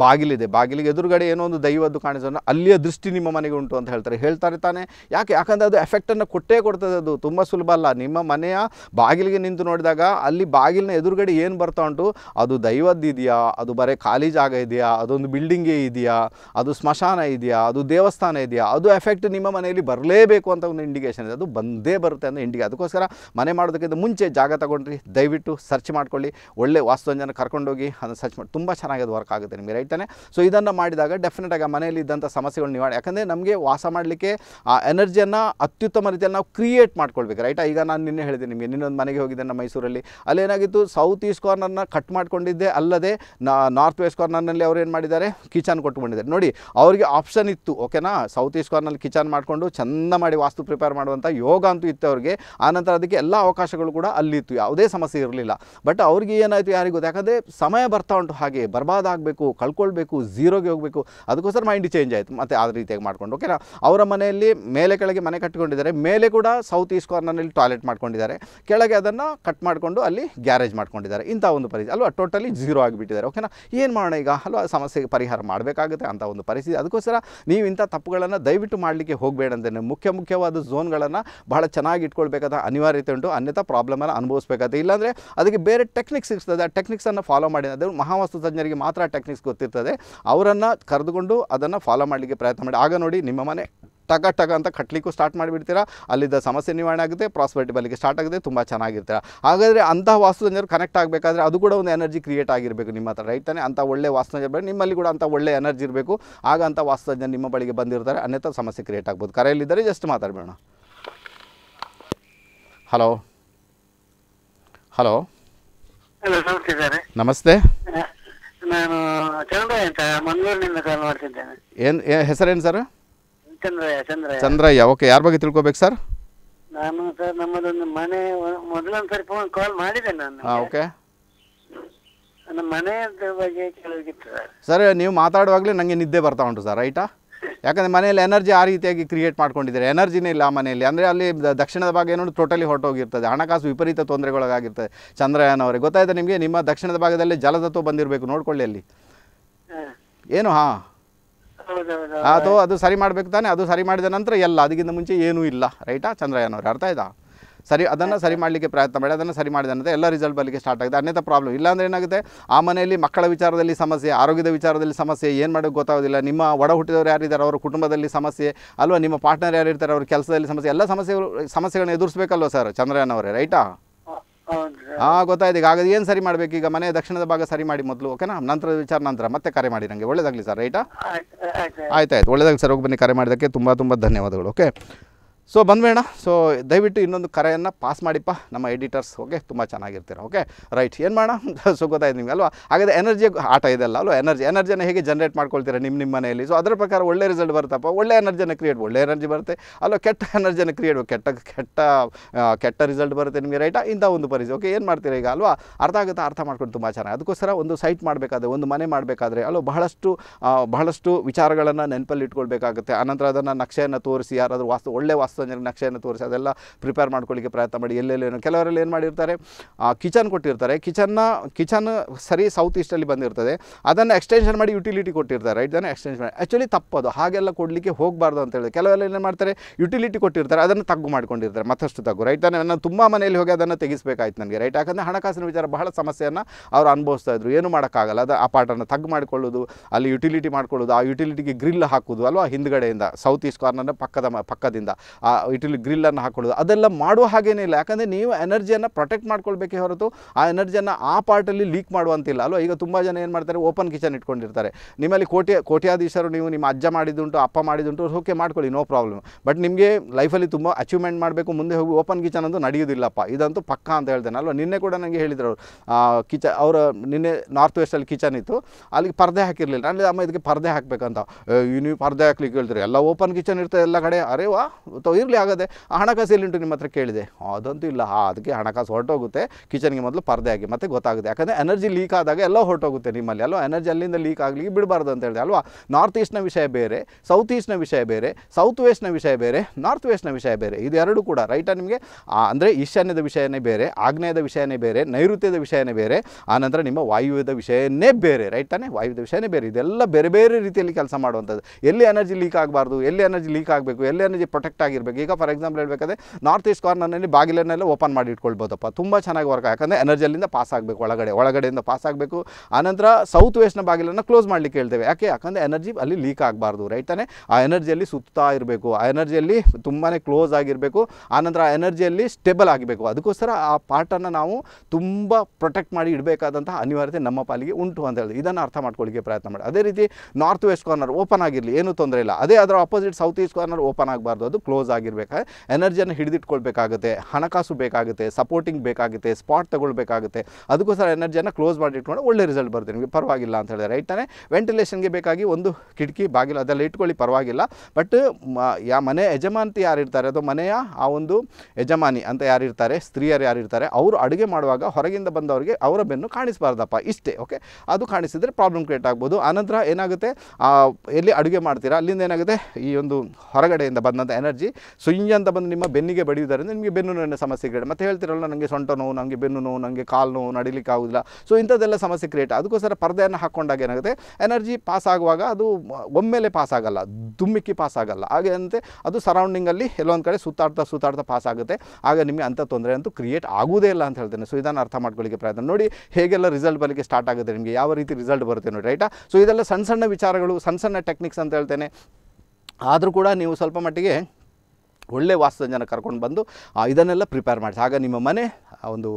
ಬಾಗಿಲಿದೆ ಬಾಗಿಲಿಗೆ ಎದುರುಗಡೆ ಏನೋ ಒಂದು ದೈವದ್ದು ಕಾಣಿಸೋಣ ಅಲ್ಲಿಯ ದೃಷ್ಟಿ ನಿಮ್ಮ ಮನೆಗೆ ಉಂಟು ಅಂತ ಹೇಳ್ತಾರೆ ಹೇಳ್ತಾರೆ ತಾನೆ ಯಾಕೆ ಯಾಕಂದರೆ ಅದು ಎಫೆಕ್ಟನ್ನು ಕೊಟ್ಟೇ ಕೊಡ್ತದೆ ಅದು ತುಂಬ ಸುಲಭ ಅಲ್ಲ ನಿಮ್ಮ ಮನೆಯ ಬಾಗಿಲಿಗೆ ನಿಂತು ನೋಡಿದಾಗ ಅಲ್ಲಿ ಬಾಗಿಲಿನ ಎದುರುಗಡೆ ಏನು ಬರ್ತಾ ಉಂಟು ಅದು ದೈವದ್ದು ಇದೆಯಾ ಅದು ಬರೀ ಖಾಲಿ ಜಾಗ ಇದೆಯಾ ಅದೊಂದು ಬಿಲ್ಡಿಂಗೇ ಇದೆಯಾ ಅದು ಸ್ಮಶಾನ ಇದೆಯಾ ಅದು ದೇವಸ್ಥಾನ ಇದೆಯಾ ಅದು ಎಫೆಕ್ಟ್ ನಿಮ್ಮ ಮನೆಯಲ್ಲಿ ಬರಲೇಬೇಕು ಅಂತ ಒಂದು ಇಂಡಿಕೇಷನ್ ಇದೆ ಅದು ಬಂದೇ ಬರುತ್ತೆ ಅಂತ ಇಂಡಿಗೆ ಅದಕ್ಕೋಸ್ಕರ ಮನೆ ಮಾಡೋದಕ್ಕಿಂತ ಮುಂಚೆ ಜಾಗ ತಗೊಂಡ್ರಿ ದಯವಿಟ್ಟು ಸರ್ಚ್ ಮಾಡ್ಕೊಳ್ಳಿ ಒಳ್ಳೆ ವಾಸ್ತುವಂಜನ ಕರ್ಕೊಂಡೋಗಿ ಅದನ್ನು ಸರ್ಚ್ ಮಾಡಿ ತುಂಬ ಚೆನ್ನಾಗಿ ಅದು ವರ್ಕ್ ಆಗುತ್ತೆ ನಿಮಗೆ ರೈತನೇ ಸೊ ಇದನ್ನು ಮಾಡಿದಾಗ ಡೆಫಿನೆಟಾಗಿ ಆ ಮನೆಯಲ್ಲಿ ಇದ್ದಂಥ ಸಮಸ್ಯೆಗಳು ನಿವಾರಣೆ ಯಾಕಂದರೆ ನಮಗೆ ವಾಸ ಮಾಡಲಿಕ್ಕೆ ಆ ಎನರ್ಜಿಯನ್ನು ಅತ್ಯುತ್ತಮ ರೀತಿಯಲ್ಲಿ ನಾವು ಕ್ರಿಯೇಟ್ ಮಾಡ್ಕೊಳ್ಬೇಕು ರೈಟ್ ಈಗ ನಾನು ನಿನ್ನೆ ಹೇಳಿದೆ ನಿಮಗೆ ನಿನ್ನೊಂದು ಮನೆಗೆ ಹೋಗಿದ್ದೆ ನಮ್ಮ ಮೈಸೂರಲ್ಲಿ ಅಲ್ಲೇನಾಗಿತ್ತು ಸೌತ್ ಈಸ್ಟ್ ಕಾರ್ನರ್ನ ಕಟ್ ಮಾಡ್ಕೊಂಡಿದ್ದೆ ಅಲ್ಲದೆ ನಾರ್ತ್ ವೆಸ್ಟ್ ಕಾರ್ನರ್ನಲ್ಲಿ ಅವ್ರು ಏನು ಮಾಡಿದ್ದಾರೆ ಕಿಚನ್ ಕೊಟ್ಕೊಂಡಿದ್ದಾರೆ ನೋಡಿ ಅವರಿಗೆ ಆಪ್ಷನ್ ಇತ್ತು ಓಕೆನಾ ಸೌತ್ ಈಸ್ಟ್ ಕಾರ್ನಲ್ಲಿ ಕಿಚನ್ ಮಾಡಿಕೊಂಡು ಚೆಂದ ಮಾಡಿ ವಾಸ್ತು ಪ್ರಿಪೇರ್ ಮಾಡುವಂಥ ಯೋಗ ಅಂತೂ ಇತ್ತು ಅವ್ರಿಗೆ ಆನಂತರ ಅದಕ್ಕೆ ಎಲ್ಲ ಅವಕಾಶಗಳು ಕೂಡ ಅಲ್ಲಿತ್ತು ಯಾವುದೇ ಸಮಸ್ಯೆ ಇರಲಿಲ್ಲ ಬಟ್ ಅವ್ರಿಗೆ ಏನಾಯಿತು ಯಾರಿಗೂ ಯಾಕಂದರೆ ಸಮಯ ಬರ್ತಾ ಉಂಟು ಹಾಗೆ ಬರ್ಬಾದಾಗಬೇಕು ಕಳ್ಕೊಳ್ಬೇಕು ಝೀರೋಗೆ ಹೋಗಬೇಕು ಅದಕ್ಕೋಸ್ಕರ ಮೈಂಡ್ ಚೇಂಜ್ ಆಯಿತು ಮತ್ತು ಆ ರೀತಿಯಾಗಿ ಮಾಡಿಕೊಂಡು ಓಕೆನಾ ಅವರ ಮನೆಯಲ್ಲಿ ಮೇಲೆ ಕೆಳಗೆ ಮನೆ ಕಟ್ಟಿಕೊಂಡಿದ್ದಾರೆ ಮೇಲೆ ಕೂಡ ಸೌತ್ ಈಸ್ಟ್ ಕಾರ್ನರ್ನಲ್ಲಿ ಟಾಯ್ಲೆಟ್ ಮಾಡ್ಕೊಂಡಿದ್ದಾರೆ ಕೆಳಗೆ ಅದನ್ನು ಕಟ್ ಮಾಡಿಕೊಂಡು ಅಲ್ಲಿ ಗ್ಯಾರೇಜ್ ಮಾಡ್ಕೊಂಡಿದ್ದಾರೆ ಇಂಥ ಒಂದು ಪರಿಸ್ಥಿತಿ ಅಲ್ವಾ ಟೋಟಲಿ ಝೀರೋ ಆಗಿಬಿಟ್ಟಿದ್ದಾರೆ ಓಕೆನಾ ಏನು ಮಾಡೋಣ ಈಗ ಅಲ್ವಾ ಸಮಸ್ಯೆಗೆ ಪರಿಹಾರ ಮಾಡಬೇಕಾಗುತ್ತೆ ಅಂತ ಒಂದು ಪರಿಸ್ಥಿತಿ ಅದಕ್ಕೋಸ್ಕರ ನೀವು ಇಂಥ ತಪ್ಪುಗಳನ್ನು ದಯವಿಟ್ಟು ಮಾಡಲಿಕ್ಕೆ ಹೋಗಬೇಡಂತೇನೆ ಮುಖ್ಯ ಮುಖ್ಯವಾದ ಝೋನ್ಗಳನ್ನು ಬಹಳ ಚೆನ್ನಾಗಿ ಇಟ್ಕೊಳ್ಬೇಕಾದ ಅನಿವಾರ್ಯತೆ ಉಂಟು ಅನ್ಯಥಾ ಪ್ರಾಬ್ಲಮನ್ನು ಅನುಭವಿಸಬೇಕಾಗುತ್ತೆ ಇಲ್ಲಾಂದರೆ ಅದಕ್ಕೆ ಬೇರೆ ಟೆಕ್ನಿಕ್ಸ್ ಸಿಗ್ತದೆ ಆ ಟೆಕ್ನಿಕ್ಸನ್ನು ಫಾಲೋ ಮಾಡಿದರೆ ಅದು ಮಹಾವಸ್ತು ತಜ್ಞರಿಗೆ ಮಾತ್ರ ಟೆಕ್ನಿಕ್ಸ್ ಗೊತ್ತಿರ್ತದೆ ಅವರನ್ನು ಕರೆದುಕೊಂಡು ಅದನ್ನು ಫಾಲೋ ಮಾಡಲಿಕ್ಕೆ ಪ್ರಯತ್ನ ಮಾಡಿ ಆಗ ನೋಡಿ ನಿಮ್ಮ ಮನೆ ಟಗ ಟಗ ಅಂತ ಕಟ್ಟಲಿಕ್ಕೂ ಸ್ಟಾರ್ಟ್ ಮಾಡಿಬಿಡ್ತೀರಾ ಅಲ್ಲಿದ್ದ ಸಮಸ್ಯೆ ನಿವಾರಣೆ ಆಗುತ್ತೆ ಪ್ರಾಸ್ಪರ್ಟಿ ಬಲಿಗೆ ಸ್ಟಾರ್ಟ್ ಆಗುತ್ತೆ ತುಂಬ ಚೆನ್ನಾಗಿರ್ತೀರ ಹಾಗಾದರೆ ಅಂತಹ ವಾಸ್ತುಜನರು ಕನೆಕ್ಟ್ ಆಗಬೇಕಾದ್ರೆ ಅದು ಕೂಡ ಒಂದು ಎನರ್ಜಿ ಕ್ರಿಯೇಟ್ ಆಗಿರಬೇಕು ನಿಮ್ಮ ಹತ್ರ ರೈಟ್ ತಾನೆ ಅಂಥ ಒಳ್ಳೆ ವಾಸ್ತು ಬರಬೇಕು ನಿಮ್ಮಲ್ಲಿ ಕೂಡ ಅಂಥ ಒಳ್ಳೆ ಎನರ್ಜಿ ಇರಬೇಕು ಆಗ ಅಂಥ ಜನ ನಿಮ್ಮ ಬಳಿಗೆ ಬಂದಿರ್ತಾರೆ ಅನ್ಯಥ ಸಮಸ್ಯೆ ಕ್ರಿಯೇಟ್ ಆಗ್ಬೋದು ಕರೆಯಲ್ಲಿದ್ದರೆ ಜಸ್ಟ್ ಮಾತಾಡಬೇಡ ಹಲೋ ಹಲೋ ನಮಸ್ತೆ ನಾನು ಚಂದ್ರಯ್ಯ ಅಂತ ಮಂಗಳೂರಿನಿಂದ ಕಾಲ್ ಮಾಡ್ತಿದ್ದೇನೆ ಏನ್ ಹೆಸರೇನು ಸರ್ ಚಂದ್ರಯ್ಯ ಚಂದ್ರಯ್ಯ ಚಂದ್ರಯ್ಯ ಓಕೆ ಯಾರ ಬಗ್ಗೆ ತಿಳ್ಕೊಬೇಕು ಸರ್ ನಾನು ಸರ್ ನಮ್ಮದೊಂದು ಮನೆ ಮೊದಲೊಂದು ಸರಿ ಫೋನ್ ಕಾಲ್ ಮಾಡಿದೆ ನಾನು ಓಕೆ ನನ್ನ ಮನೆ ಬಗ್ಗೆ ಕೇಳಬೇಕಿತ್ತು ಸರ್ ಸರ್ ನೀವು ಮಾತಾಡುವಾಗಲೇ ನನಗೆ ನಿದ್ದೆ ಬರ್ತಾ ಉಂಟು ಸರ್ ರೈಟಾ ಯಾಕಂದ್ರೆ ಮನೆಯಲ್ಲಿ ಎನರ್ಜಿ ಆ ರೀತಿಯಾಗಿ ಕ್ರಿಯೇಟ್ ಮಾಡ್ಕೊಂಡಿದ್ದಾರೆ ಎನರ್ಜಿನೇ ಇಲ್ಲ ಮನೆಯಲ್ಲಿ ಅಂದರೆ ಅಲ್ಲಿ ದಕ್ಷಿಣದ ಭಾಗ ಏನೋ ಟೋಟಲಿ ಹೊರಟೋಗಿರ್ತದೆ ಹಣಕಾಸು ವಿಪರೀತ ತೊಂದರೆಗೊಳಗಾಗಿರ್ತದೆ ಚಂದ್ರಯಾನ ಅವರಿಗೆ ಗೊತ್ತಾಯ್ತು ನಿಮಗೆ ನಿಮ್ಮ ದಕ್ಷಿಣದ ಭಾಗದಲ್ಲಿ ಜಲತತ್ವ ಬಂದಿರಬೇಕು ನೋಡ್ಕೊಳ್ಳಿ ಅಲ್ಲಿ ಏನು ಹಾ ಅದು ಅದು ಸರಿ ಮಾಡಬೇಕು ತಾನೆ ಅದು ಸರಿ ಮಾಡಿದ ನಂತರ ಎಲ್ಲ ಅದಕ್ಕಿಂತ ಮುಂಚೆ ಏನೂ ಇಲ್ಲ ರೈಟಾ ಚಂದ್ರಯಾನ ಅರ್ಥ ಆಯ್ತಾ ಸರಿ ಅದನ್ನು ಸರಿ ಮಾಡಲಿಕ್ಕೆ ಪ್ರಯತ್ನ ಮಾಡಿ ಅದನ್ನು ಸರಿ ಮಾಡಿದ ಎಲ್ಲ ರಿಸಲ್ಟ್ ಬರಲಿಕ್ಕೆ ಸ್ಟಾರ್ಟ್ ಆಗಿದೆ ಅನ್ಯಥ ಪ್ರಾಬ್ಲಮ್ ಇಲ್ಲಾಂದ್ರೆ ಏನಾಗುತ್ತೆ ಆ ಮನೆಯಲ್ಲಿ ಮಕ್ಕಳ ವಿಚಾರದಲ್ಲಿ ಸಮಸ್ಯೆ ಆರೋಗ್ಯದ ವಿಚಾರದಲ್ಲಿ ಸಮಸ್ಯೆ ಏನು ಮಾಡೋಕ್ಕೆ ಗೊತ್ತಾಗೋದಿಲ್ಲ ನಿಮ್ಮ ಒಡ ಹುಟ್ಟಿದವರು ಯಾರಿದ್ದಾರೆ ಅವರ ಕುಟುಂಬದಲ್ಲಿ ಸಮಸ್ಯೆ ಅಲ್ವಾ ನಿಮ್ಮ ಪಾರ್ಟ್ನರ್ ಯಾರಿರ್ತಾರೆ ಅವ್ರ ಕೆಲಸದಲ್ಲಿ ಸಮಸ್ಯೆ ಎಲ್ಲ ಸಮಸ್ಯೆಗಳು ಸಮಸ್ಯೆಗಳನ್ನ ಎದುರಿಸಬೇಕಲ್ವ ಸರ್ ಚಂದ್ರಯಾನ್ ಅವರೇ ರೈಟಾ ಹಾಂ ಗೊತ್ತಾಯ್ತು ಈಗ ಹಾಗಾದ್ರೆ ಏನು ಸರಿ ಮಾಡಬೇಕು ಈಗ ಮನೆ ದಕ್ಷಿಣದ ಭಾಗ ಸರಿ ಮಾಡಿ ಮೊದಲು ಓಕೆನಾ ನಂತರ ವಿಚಾರ ನಂತರ ಮತ್ತೆ ಕರೆ ಮಾಡಿ ನನಗೆ ಒಳ್ಳೇದಾಗಲಿ ಸರ್ ರೈಟಾ ಆಯ್ತು ಒಳ್ಳೇದಾಗಲಿ ಸರ್ ಹೋಗಿ ಬನ್ನಿ ಕರೆ ಮಾಡಿದಕ್ಕೆ ತುಂಬ ತುಂಬ ಧನ್ಯವಾದಗಳು ಓಕೆ ಸೊ ಬಂದ್ಬೇಡ ಸೊ ದಯವಿಟ್ಟು ಇನ್ನೊಂದು ಕರೆಯನ್ನು ಪಾಸ್ ಮಾಡಿಪ್ಪ ನಮ್ಮ ಎಡಿಟರ್ಸ್ ಓಕೆ ತುಂಬ ಚೆನ್ನಾಗಿರ್ತೀರ ಓಕೆ ರೈಟ್ ಏನು ಮಾಡೋಣ ಸೊ <laughs> ಗೊತ್ತಾಯ್ತು ನಿಮಗೆ ಅಲ್ವಾ ಹಾಗಾದರೆ ಎನರ್ಜಿ ಆಟ ಇದೆಲ್ಲ ಅಲ್ವಾ ಎನರ್ಜಿ ಎನರ್ಜಿನ ಹೇಗೆ ಜನರೇಟ್ ಮಾಡ್ಕೊಳ್ತೀರಾ ನಿಮ್ಮ ನಿಮ್ಮ ಮನೆಯಲ್ಲಿ ಸೊ ಅದರ ಪ್ರಕಾರ ಒಳ್ಳೆ ರಿಸಲ್ಟ್ ಬರುತ್ತಪ್ಪ ಒಳ್ಳೆ ಎನರ್ಜಿನ ಕ್ರಿಯೇಟ್ ಒಳ್ಳೆ ಎನರ್ಜಿ ಬರುತ್ತೆ ಅಲ್ವಾ ಕೆಟ್ಟ ಎನರ್ಜಿನ ಕ್ರಿಯೇಟ್ ಕೆಟ್ಟ ಕೆಟ್ಟ ಕೆಟ್ಟ ರಿಸಲ್ಟ್ ಬರುತ್ತೆ ನಿಮಗೆ ರೈಟಾ ಇಂಥ ಒಂದು ಪರಿಸ್ಥಿತಿ ಓಕೆ ಏನು ಮಾಡ್ತೀರಾ ಈಗ ಅಲ್ವಾ ಅರ್ಥ ಆಗುತ್ತಾ ಅರ್ಥ ಮಾಡ್ಕೊಂಡು ತುಂಬ ಚೆನ್ನಾಗಿ ಅದಕ್ಕೋಸ್ಕರ ಒಂದು ಸೈಟ್ ಮಾಡಬೇಕಾದ್ರೆ ಒಂದು ಮನೆ ಮಾಡಬೇಕಾದ್ರೆ ಅಲ್ಲೋ ಬಹಳಷ್ಟು ಬಹಳಷ್ಟು ವಿಚಾರಗಳನ್ನು ನೆನಪಲ್ಲಿ ಇಟ್ಕೊಳ್ಬೇಕಾಗುತ್ತೆ ಆನಂತರ ಅದನ್ನು ನಕ್ಷೆಯನ್ನು ತೋರಿಸಿ ಯಾರಾದರೂ ವಾಸ್ತು ಒಳ್ಳೆ ವಾಸ್ತು ನಕ್ಷೆಯನ್ನು ತೋರಿಸಿ ಅದೆಲ್ಲ ಪ್ರಿಪೇರ್ ಮಾಡ್ಕೊಳ್ಳಿಕ್ಕೆ ಪ್ರಯತ್ನ ಮಾಡಿ ಎಲ್ಲೆಲ್ಲೇನು ಕೆಲವರಲ್ಲಿ ಏನು ಮಾಡಿರ್ತಾರೆ ಕಿಚನ್ ಕೊಟ್ಟಿರ್ತಾರೆ ಕಿಚನ್ನ ಕಿಚನ್ ಸರಿ ಸೌತ್ ಈಸ್ಟಲ್ಲಿ ಬಂದಿರ್ತದೆ ಅದನ್ನು ಎಕ್ಸ್ಟೆನ್ಷನ್ ಮಾಡಿ ಯುಟಿಲಿಟಿ ಕೊಟ್ಟಿರ್ತಾರೆ ರೈಟ್ ಅದನ್ನು ಎಕ್ಸ್ಟೆನ್ಷನ್ ಮಾಡಿ ಆ್ಯಕ್ಚುಲಿ ತಪ್ಪದು ಹಾಗೆಲ್ಲ ಕೊಡಲಿಕ್ಕೆ ಹೋಗಬಾರ್ದು ಅಂತ ಹೇಳಿದ್ರೆ ಕೆಲವೆಲ್ಲ ಏನು ಮಾಡ್ತಾರೆ ಯುಟಿಲಿಟಿ ಕೊಟ್ಟಿರ್ತಾರೆ ಅದನ್ನು ತಗ್ಗು ಮಾಡ್ಕೊಂಡಿರ್ತಾರೆ ಮತ್ತಷ್ಟು ತಗ್ಗು ರೈಟ್ ನಾನು ತುಂಬ ಮನೆಯಲ್ಲಿ ಹೋಗಿ ಅದನ್ನು ತೆಗಿಸಬೇಕಾಯ್ತು ನನಗೆ ರೈಟ್ ಯಾಕಂದರೆ ಹಣಕಾಸಿನ ವಿಚಾರ ಬಹಳ ಸಮಸ್ಯೆಯನ್ನು ಅವರು ಅನುಭವಿಸ್ತಾ ಇದ್ರು ಏನು ಮಾಡೋಕ್ಕಾಗಲ್ಲ ಅದು ಆ ಪಾರ್ಟನ್ನು ತಗ್ಗು ಮಾಡಿಕೊಳ್ಳೋದು ಅಲ್ಲಿ ಯುಟಿಲಿಟಿ ಮಾಡ್ಕೊಳ್ಳೋದು ಆ ಯುಟಿಲಿಟಿಗೆ ಗ್ರಿಲ್ ಹಾಕೋದು ಅಲ್ವಾ ಹಿಂದ್ಗಡೆಯಿಂದ ಸೌತ್ ಈಸ್ಟ್ ಕಾರ್ನರ್ನ ಪಕ್ಕದ ಪಕ್ಕದಿಂದ ಆ ಇಟಲಿ ಗ್ರಿಲ್ಲನ್ನು ಹಾಕೊಳ್ಳೋದು ಅದೆಲ್ಲ ಮಾಡುವ ಹಾಗೇನೇ ಇಲ್ಲ ಯಾಕಂದರೆ ನೀವು ಎನರ್ಜಿಯನ್ನು ಪ್ರೊಟೆಕ್ಟ್ ಮಾಡ್ಕೊಳ್ಬೇಕೇ ಹೊರತು ಆ ಎನರ್ಜಿಯನ್ನು ಆ ಪಾರ್ಟಲ್ಲಿ ಲೀಕ್ ಮಾಡುವಂತಿಲ್ಲ ಅಲ್ವಾ ಈಗ ತುಂಬ ಜನ ಏನು ಮಾಡ್ತಾರೆ ಓಪನ್ ಕಿಚನ್ ಇಟ್ಕೊಂಡಿರ್ತಾರೆ ನಿಮ್ಮಲ್ಲಿ ಕೋಟಿ ಕೋಟ್ಯಾಧೀಶರು ನೀವು ನಿಮ್ಮ ಅಜ್ಜ ಮಾಡಿದ್ದುಂಟು ಅಪ್ಪ ಮಾಡಿದ್ದುಂಟು ಓಕೆ ಮಾಡ್ಕೊಳ್ಳಿ ನೋ ಪ್ರಾಬ್ಲಮ್ ಬಟ್ ನಿಮಗೆ ಲೈಫಲ್ಲಿ ತುಂಬ ಅಚೀವ್ಮೆಂಟ್ ಮಾಡಬೇಕು ಮುಂದೆ ಹೋಗಿ ಓಪನ್ ಕಿಚನ್ ಅಂತೂ ನಡೆಯೋದಿಲ್ಲಪ್ಪ ಇದಂತೂ ಪಕ್ಕ ಅಂತ ಹೇಳ್ತೇನೆ ಅಲ್ವಾ ನಿನ್ನೆ ಕೂಡ ನನಗೆ ಹೇಳಿದರು ಕಿಚ ಅವರ ನಿನ್ನೆ ನಾರ್ತ್ ವೆಸ್ಟಲ್ಲಿ ಕಿಚನ್ ಇತ್ತು ಅಲ್ಲಿಗೆ ಪರ್ದೆ ಹಾಕಿರಲಿಲ್ಲ ನಾನು ಅಮ್ಮ ಇದಕ್ಕೆ ಪರ್ದೆ ಹಾಕಬೇಕಂತ ನೀವು ಪರ್ದೆ ಹಾಕ್ಲಿಕ್ಕೆ ಹೇಳ್ತಾರೆ ಎಲ್ಲ ಓಪನ್ ಕಿಚನ್ ಇರ್ತದೆ ಎಲ್ಲ ಕಡೆ ಅರೆ ವಾ ಇರಲಿ ಆಗದೆ ಆ ಹಣಕಾಸು ಎಲ್ಲಿಂಟು ನಿಮ್ಮ ಹತ್ರ ಕೇಳಿದೆ ಅದಂತೂ ಇಲ್ಲ ಅದಕ್ಕೆ ಹಣಕಾಸು ಹೊರಟೋಗುತ್ತೆ ಕಿಚನ್ಗೆ ಮೊದಲು ಪರದೆ ಆಗಿ ಮತ್ತೆ ಗೊತ್ತಾಗುತ್ತೆ ಯಾಕಂದರೆ ಎನರ್ಜಿ ಲೀಕ್ ಆದಾಗ ಎಲ್ಲ ಹೊರಟೋಗುತ್ತೆ ನಿಮ್ಮಲ್ಲಿ ಅಲ್ವಾ ಎನರ್ಜಿ ಅಲ್ಲಿಂದ ಲೀಕ್ ಆಗಲಿ ಬಿಡಬಾರ್ದು ಅಂತ ಹೇಳಿದೆ ಅಲ್ವಾ ನಾರ್ತ್ ಈಸ್ಟ್ನ ವಿಷಯ ಬೇರೆ ಸೌತ್ ಈಸ್ಟ್ನ ವಿಷಯ ಬೇರೆ ಸೌತ್ ವೆಸ್ಟ್ನ ವಿಷಯ ಬೇರೆ ನಾರ್ತ್ ವೆಸ್ಟ್ನ ವಿಷಯ ಬೇರೆ ಇದೆರಡು ಕೂಡ ರೈಟಾ ನಿಮಗೆ ಅಂದರೆ ಈಶಾನ್ಯದ ವಿಷಯನೇ ಬೇರೆ ಆಗ್ನೇಯದ ವಿಷಯನೇ ಬೇರೆ ನೈಋತ್ಯದ ವಿಷಯನೇ ಬೇರೆ ಆನಂತರ ನಿಮ್ಮ ವಾಯುವ್ಯದ ವಿಷಯನೇ ಬೇರೆ ರೈಟ್ ತಾನೇ ವಾಯುವ್ಯದ ವಿಷಯನೇ ಬೇರೆ ಇದೆಲ್ಲ ಬೇರೆ ಬೇರೆ ರೀತಿಯಲ್ಲಿ ಕೆಲಸ ಮಾಡುವಂಥದ್ದು ಎಲ್ಲಿ ಎನರ್ಜಿ ಲೀಕ್ ಆಗಬಾರ್ದು ಎಲ್ಲಿ ಎನರ್ಜಿ ಲೀಕ್ ಆಗಬೇಕು ಎಲ್ಲಿ ಎನರ್ಜಿ ಪ್ರೊಟೆಕ್ಟ್ ಆಗಿರಬೇಕು ಆಗಿರಬೇಕು ಈಗ ಫಾರ್ ಎಕ್ಸಾಂಪಲ್ ಹೇಳಬೇಕಾದ್ರೆ ನಾರ್ತ್ ಈಸ್ಟ್ ಕಾರ್ನರ್ನಲ್ಲಿ ಬಾಗಿಲನ್ನೆಲ್ಲ ಓಪನ್ ಮಾಡಿ ಇಟ್ಕೊಳ್ಬೋದಪ್ಪ ತುಂಬ ಚೆನ್ನಾಗಿ ವರ್ಕ್ ಯಾಕಂದರೆ ಎನರ್ಜಿಯಲ್ಲಿಂದ ಪಾಸ್ ಆಗಬೇಕು ಒಳಗಡೆ ಒಳಗಡೆಯಿಂದ ಪಾಸ್ ಆಗಬೇಕು ಆನಂತರ ಸೌತ್ ವೆಸ್ಟ್ನ ಬಾಗಿಲನ್ನು ಕ್ಲೋಸ್ ಮಾಡಲಿಕ್ಕೆ ಹೇಳ್ತೇವೆ ಯಾಕೆ ಯಾಕಂದರೆ ಎನರ್ಜಿ ಅಲ್ಲಿ ಲೀಕ್ ಆಗಬಾರ್ದು ರೈಟ್ ಆ ಎನರ್ಜಿಯಲ್ಲಿ ಸುತ್ತಾ ಇರಬೇಕು ಆ ಎನರ್ಜಿಯಲ್ಲಿ ತುಂಬಾ ಕ್ಲೋಸ್ ಆಗಿರಬೇಕು ಆನಂತರ ಆ ಎನರ್ಜಿಯಲ್ಲಿ ಸ್ಟೇಬಲ್ ಆಗಬೇಕು ಅದಕ್ಕೋಸ್ಕರ ಆ ಪಾರ್ಟನ್ನು ನಾವು ತುಂಬ ಪ್ರೊಟೆಕ್ಟ್ ಮಾಡಿ ಇಡಬೇಕಾದಂತಹ ಅನಿವಾರ್ಯತೆ ನಮ್ಮ ಪಾಲಿಗೆ ಉಂಟು ಅಂತ ಹೇಳಿದ್ರು ಇದನ್ನು ಅರ್ಥ ಮಾಡ್ಕೊಳ್ಳಿಕ್ಕೆ ಪ್ರಯತ್ನ ಮಾಡಿ ಅದೇ ರೀತಿ ನಾರ್ತ್ ವೆಸ್ಟ್ ಕಾರ್ನರ್ ಓಪನ್ ಆಗಿರಲಿ ಏನೂ ತೊಂದರೆ ಇಲ್ಲ ಅದೇ ಅದರ opposite south east corner open ಆಗಬಾರ್ದು ಅದು ಕ್ಲೋಸ್ ಆಗಿರ್ಬೇಕಾದ್ರೆ ಎನರ್ಜಿಯನ್ನು ಹಿಡಿದಿಟ್ಕೊಳ್ಬೇಕಾಗುತ್ತೆ ಹಣಕಾಸು ಬೇಕಾಗುತ್ತೆ ಸಪೋರ್ಟಿಂಗ್ ಬೇಕಾಗುತ್ತೆ ಸ್ಪಾಟ್ ತಗೊಳ್ಬೇಕಾಗುತ್ತೆ ಅದಕ್ಕೋಸ್ಕರ ಎನರ್ಜಿಯನ್ನು ಕ್ಲೋಸ್ ಮಾಡಿ ಒಳ್ಳೆ ರಿಸಲ್ಟ್ ಬರುತ್ತೆ ನಿಮಗೆ ಪರವಾಗಿಲ್ಲ ಅಂತ ಹೇಳಿದ್ರೆ ರೈಟ್ ತಾನೇ ವೆಂಟಿಲೇಷನ್ಗೆ ಬೇಕಾಗಿ ಒಂದು ಕಿಟಕಿ ಬಾಗಿಲು ಅದೆಲ್ಲ ಇಟ್ಕೊಳ್ಳಿ ಪರವಾಗಿಲ್ಲ ಬಟ್ ಯಾ ಮನೆ ಯಾರು ಯಾರಿರ್ತಾರೆ ಅದು ಮನೆಯ ಆ ಒಂದು ಯಜಮಾನಿ ಅಂತ ಯಾರಿರ್ತಾರೆ ಸ್ತ್ರೀಯರು ಯಾರಿರ್ತಾರೆ ಅವರು ಅಡುಗೆ ಮಾಡುವಾಗ ಹೊರಗಿಂದ ಬಂದವರಿಗೆ ಅವರ ಬೆನ್ನು ಕಾಣಿಸಬಾರ್ದಪ್ಪ ಇಷ್ಟೇ ಓಕೆ ಅದು ಕಾಣಿಸಿದರೆ ಪ್ರಾಬ್ಲಮ್ ಕ್ರಿಯೇಟ್ ಆಗ್ಬೋದು ಆನಂತರ ಏನಾಗುತ್ತೆ ಎಲ್ಲಿ ಅಡುಗೆ ಮಾಡ್ತೀರಾ ಅಲ್ಲಿಂದ ಏನಾಗುತ್ತೆ ಈ ಒಂದು ಹೊರಗಡೆಯಿಂದ ಬಂದಂಥ ಎನರ್ಜಿ ಸುಂಜ ಅಂತ ಬಂದು ನಿಮ್ಮ ಬೆನ್ನಿಗೆ ಬಡಿಯುವುದರಿಂದ ನಿಮಗೆ ಬೆನ್ನು ನೋವಿನ ಸಮಸ್ಯೆ ಕ್ರಿಯೇಟ್ ಮತ್ತೆ ಹೇಳ್ತಿರಲ್ಲ ನನಗೆ ಸೊಂಟ ನೋವು ನನಗೆ ಬೆನ್ನು ನೋವು ನನಗೆ ಕಾಲು ನೋವು ನಡಿಲಿಕ್ಕೆ ಆಗೋದಿಲ್ಲ ಸೊ ಇಂಥದ್ದೆಲ್ಲ ಸಮಸ್ಯೆ ಕ್ರಿಯೇಟ್ ಅದಕ್ಕೋಸ್ಕರ ಪರದೆಯನ್ನು ಹಾಕ್ಕೊಂಡಾಗ ಏನಾಗುತ್ತೆ ಎನರ್ಜಿ ಪಾಸ್ ಆಗುವಾಗ ಅದು ಒಮ್ಮೆಲೆ ಪಾಸ್ ಆಗಲ್ಲ ದುಮ್ಮಿಕ್ಕಿ ಪಾಸ್ ಆಗಲ್ಲ ಹಾಗೆ ಅಂತೆ ಅದು ಸರೌಂಡಿಂಗಲ್ಲಿ ಎಲ್ಲೊಂದು ಕಡೆ ಸುತ್ತಾಡ್ತಾ ಸುತ್ತಾಡ್ತಾ ಪಾಸ್ ಆಗುತ್ತೆ ಆಗ ನಿಮಗೆ ಅಂಥ ತೊಂದರೆ ಅಂತೂ ಕ್ರಿಯೇಟ್ ಆಗೋದೇ ಇಲ್ಲ ಅಂತ ಹೇಳ್ತೇನೆ ಸೊ ಇದನ್ನು ಅರ್ಥ ಮಾಡ್ಕೊಳ್ಳಿಕ್ಕೆ ಪ್ರಯತ್ನ ನೋಡಿ ಹೇಗೆಲ್ಲ ರಿಸಲ್ಟ್ ಬರಲಿಕ್ಕೆ ಸ್ಟಾರ್ಟ್ ಆಗುತ್ತೆ ನಿಮಗೆ ಯಾವ ರೀತಿ ರಿಸಲ್ಟ್ ಬರುತ್ತೆ ನೋಡಿ ರೈಟಾ ಸೊ ಇದೆಲ್ಲ ಸಣ್ಣ ಸಣ್ಣ ವಿಚಾರಗಳು ಸಣ್ಣ ಸಣ್ಣ ಟೆಕ್ನಿಕ್ಸ್ ಅಂತ ಹೇಳ್ತೇನೆ ಆದರೂ ಕೂಡ ನೀವು ಸ್ವಲ್ಪ ಮಟ್ಟಿಗೆ ಒಳ್ಳೆಯ ವಾಸದ ಜನ ಕರ್ಕೊಂಡು ಬಂದು ಇದನ್ನೆಲ್ಲ ಪ್ರಿಪೇರ್ ಮಾಡಿಸಿ ಆಗ ನಿಮ್ಮ ಮನೆ ಒಂದು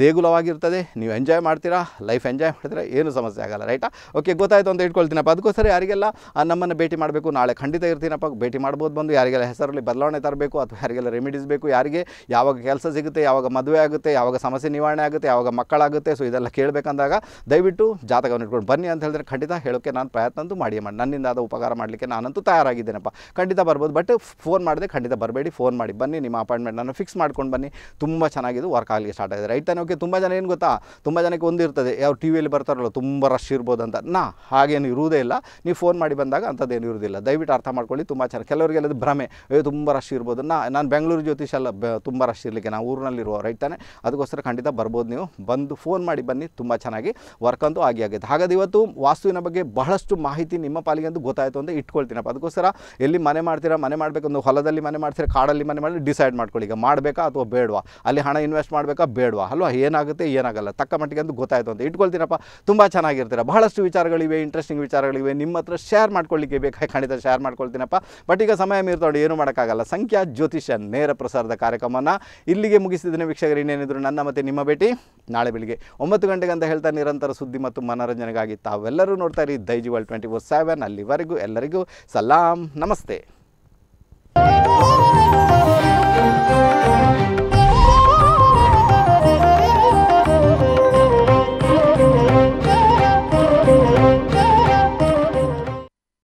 ದೇಗುಲವಾಗಿರ್ತದೆ ನೀವು ಎಂಜಾಯ್ ಮಾಡ್ತೀರಾ ಲೈಫ್ ಎಂಜಾಯ್ ಮಾಡ್ತೀರಾ ಏನು ಸಮಸ್ಯೆ ಆಗಲ್ಲ ರೈಟಾ ಓಕೆ ಗೊತ್ತಾಯಿತು ಅಂತ ಇಟ್ಕೊಳ್ತೀನಪ್ಪ ಅದಕ್ಕೋಸ್ಕರ ಯಾರಿಗೆಲ್ಲ ನಮ್ಮನ್ನು ಭೇಟಿ ಮಾಡಬೇಕು ನಾಳೆ ಖಂಡಿತ ಇರ್ತೀನಪ್ಪ ಭೇಟಿ ಮಾಡ್ಬೋದು ಬಂದು ಯಾರಿಗೆಲ್ಲ ಹೆಸರಲ್ಲಿ ಬದಲಾವಣೆ ತರಬೇಕು ಅಥವಾ ಯಾರಿಗೆಲ್ಲ ರೆಮಿಡೀಸ್ ಬೇಕು ಯಾರಿಗೆ ಯಾವಾಗ ಕೆಲಸ ಸಿಗುತ್ತೆ ಯಾವಾಗ ಮದುವೆ ಆಗುತ್ತೆ ಯಾವಾಗ ಸಮಸ್ಯೆ ನಿವಾರಣೆ ಆಗುತ್ತೆ ಯಾವಾಗ ಮಕ್ಕಳಾಗುತ್ತೆ ಸೊ ಇದೆಲ್ಲ ಕೇಳಬೇಕಂದಾಗ ದಯವಿಟ್ಟು ಜಾತಕವನ್ನು ಇಟ್ಕೊಂಡು ಬನ್ನಿ ಅಂತ ಹೇಳಿದ್ರೆ ಖಂಡಿತ ಹೇಳೋಕ್ಕೆ ನಾನು ಪ್ರಯತ್ನಂತೂ ಮಾಡಿ ಮಾಡಿ ನನ್ನಿಂದ ಅದು ಉಪಕಾರ ಮಾಡಲಿಕ್ಕೆ ನಾನಂತೂ ತಯಾರಾಗಿದ್ದೇನಪ್ಪ ಖಂಡಿತ ಬರ್ಬೋದು ಬಟ್ ಫೋನ್ ಮಾಡಿದೆ ಖಂಡಿತ ಬರಬೇಡಿ ಫೋನ್ ಮಾಡಿ ಬನ್ನಿ ನಿಮ್ಮ ಅಪಾಯಿಂಟ್ಮೆಂಟ್ ನಾನು ಫಿಕ್ಸ್ ಮಾಡ್ಕೊಂಡು ಬನ್ನಿ ತುಂಬ ಚೆನ್ನಾಗಿದ್ದು ವರ್ಕ್ ಆಗಲಿಕ್ಕೆ ಸ್ಟಾರ್ಟ್ ಆಗಿದೆ ರೈಟ್ ಓಕೆ ತುಂಬ ಜನ ಏನು ಗೊತ್ತಾ ತುಂಬ ಜನಕ್ಕೆ ಒಂದಿರ್ತದೆ ಯಾವ ಟಿ ವಿಯಲ್ಲಿ ಬರ್ತಾರಲ್ಲ ತುಂಬ ರಶ್ ಇರ್ಬೋದು ಅಂತ ನಾ ಹಾಗೇನು ಇರುವುದೇ ಇಲ್ಲ ನೀವು ಫೋನ್ ಮಾಡಿ ಬಂದಾಗ ಅಂಥದ್ದೇನು ಇರುವುದಿಲ್ಲ ದಯವಿಟ್ಟು ಅರ್ಥ ಮಾಡ್ಕೊಳ್ಳಿ ತುಂಬ ಚೆನ್ನಾಗಿ ಕೆಲವರಿಗೆ ಅದು ಭ್ರಮೆ ಅಯ್ಯೋ ತುಂಬ ರಶ್ ಇರ್ಬೋದು ನಾ ನಾನು ಬೆಂಗಳೂರು ಜ್ಯೋತಿಷ್ ಅಲ್ಲ ಬ ತುಂಬ ರಶ್ ಇರಲಿಕ್ಕೆ ನಾವು ಊರಿನಲ್ಲಿರುವ ರೈಟ್ ತಾನೆ ಅದಕ್ಕೋಸ್ಕರ ಖಂಡಿತ ಬರ್ಬೋದು ನೀವು ಬಂದು ಫೋನ್ ಮಾಡಿ ಬನ್ನಿ ತುಂಬ ಚೆನ್ನಾಗಿ ವರ್ಕ್ ಅಂತೂ ಆಗಿ ಆಗುತ್ತೆ ಹಾಗಾದ್ರೆ ಇವತ್ತು ವಾಸ್ತುವಿನ ಬಗ್ಗೆ ಬಹಳಷ್ಟು ಮಾಹಿತಿ ನಿಮ್ಮ ಪಾಲಿಗೆ ಅಂತ ಗೊತ್ತಾಯಿತು ಅಂತ ಇಟ್ಕೊಳ್ತೀನಪ್ಪ ಅದಕ್ಕೋಸ್ಕರ ಎಲ್ಲಿ ಮನೆ ಮಾಡ್ತೀರಾ ಮನೆ ಒಂದು ಹೊಲದಲ್ಲಿ ಮನೆ ಮಾಡ್ತೀರಾ ಕಾಡಲ್ಲಿ ಮನೆ ಮಾಡಿ ಡಿಸೈಡ್ ಮಾಡ್ಕೊಳ್ಳಿ ಈಗ ಮಾಡಬೇಕಾ ಅಥವಾ ಬೇಡವಾ ಅಲ್ಲಿ ಹಣ ಇನ್ವೆಸ್ಟ್ ಮಾಡಬೇಕಾ ಬೇಡವಾ ಹಲೋ ಅಲ್ವಾ ಏನಾಗುತ್ತೆ ಏನಾಗಲ್ಲ ತಕ್ಕ ಮಟ್ಟಿಗೆ ಅಂತ ಗೊತ್ತಾಯಿತು ಅಂತ ಇಟ್ಕೊಳ್ತೀನಪ್ಪ ತುಂಬ ಚೆನ್ನಾಗಿರ್ತೀರ ಬಹಳಷ್ಟು ವಿಚಾರಗಳಿವೆ ಇಂಟ್ರೆಸ್ಟಿಂಗ್ ವಿಚಾರಗಳಿವೆ ನಿಮ್ಮ ಹತ್ರ ಶೇರ್ ಮಾಡ್ಕೊಳ್ಳಿಕ್ಕೆ ಬೇಕಾಗಿ ಖಂಡಿತ ಶೇರ್ ಮಾಡ್ಕೊಳ್ತೀನಪ್ಪ ಬಟ್ ಈಗ ಸಮಯ ಮೀರ್ತೋಡು ಏನು ಮಾಡೋಕ್ಕಾಗಲ್ಲ ಸಂಖ್ಯಾ ಜ್ಯೋತಿಷ್ಯ ನೇರ ಪ್ರಸಾರದ ಕಾರ್ಯಕ್ರಮನ ಇಲ್ಲಿಗೆ ಮುಗಿಸಿದ್ದೀನಿ ವೀಕ್ಷಕರು ಇನ್ನೇನಿದ್ರು ನನ್ನ ಮತ್ತೆ ನಿಮ್ಮ ಭೇಟಿ ನಾಳೆ ಬೆಳಿಗ್ಗೆ ಒಂಬತ್ತು ಗಂಟೆಗೆ ಅಂತ ಹೇಳ್ತಾ ನಿರಂತರ ಸುದ್ದಿ ಮತ್ತು ಮನೋರಂಜನೆಗಾಗಿ ತಾವೆಲ್ಲರೂ ನೋಡ್ತಾ ಇರಿ ವರ್ಲ್ಡ್ ಟ್ವೆಂಟಿ ಫೋರ್ ಸೆವೆನ್ ಅಲ್ಲಿವರೆಗೂ ಎಲ್ಲರಿಗೂ ಸಲಾಂ ನಮಸ್ತೆ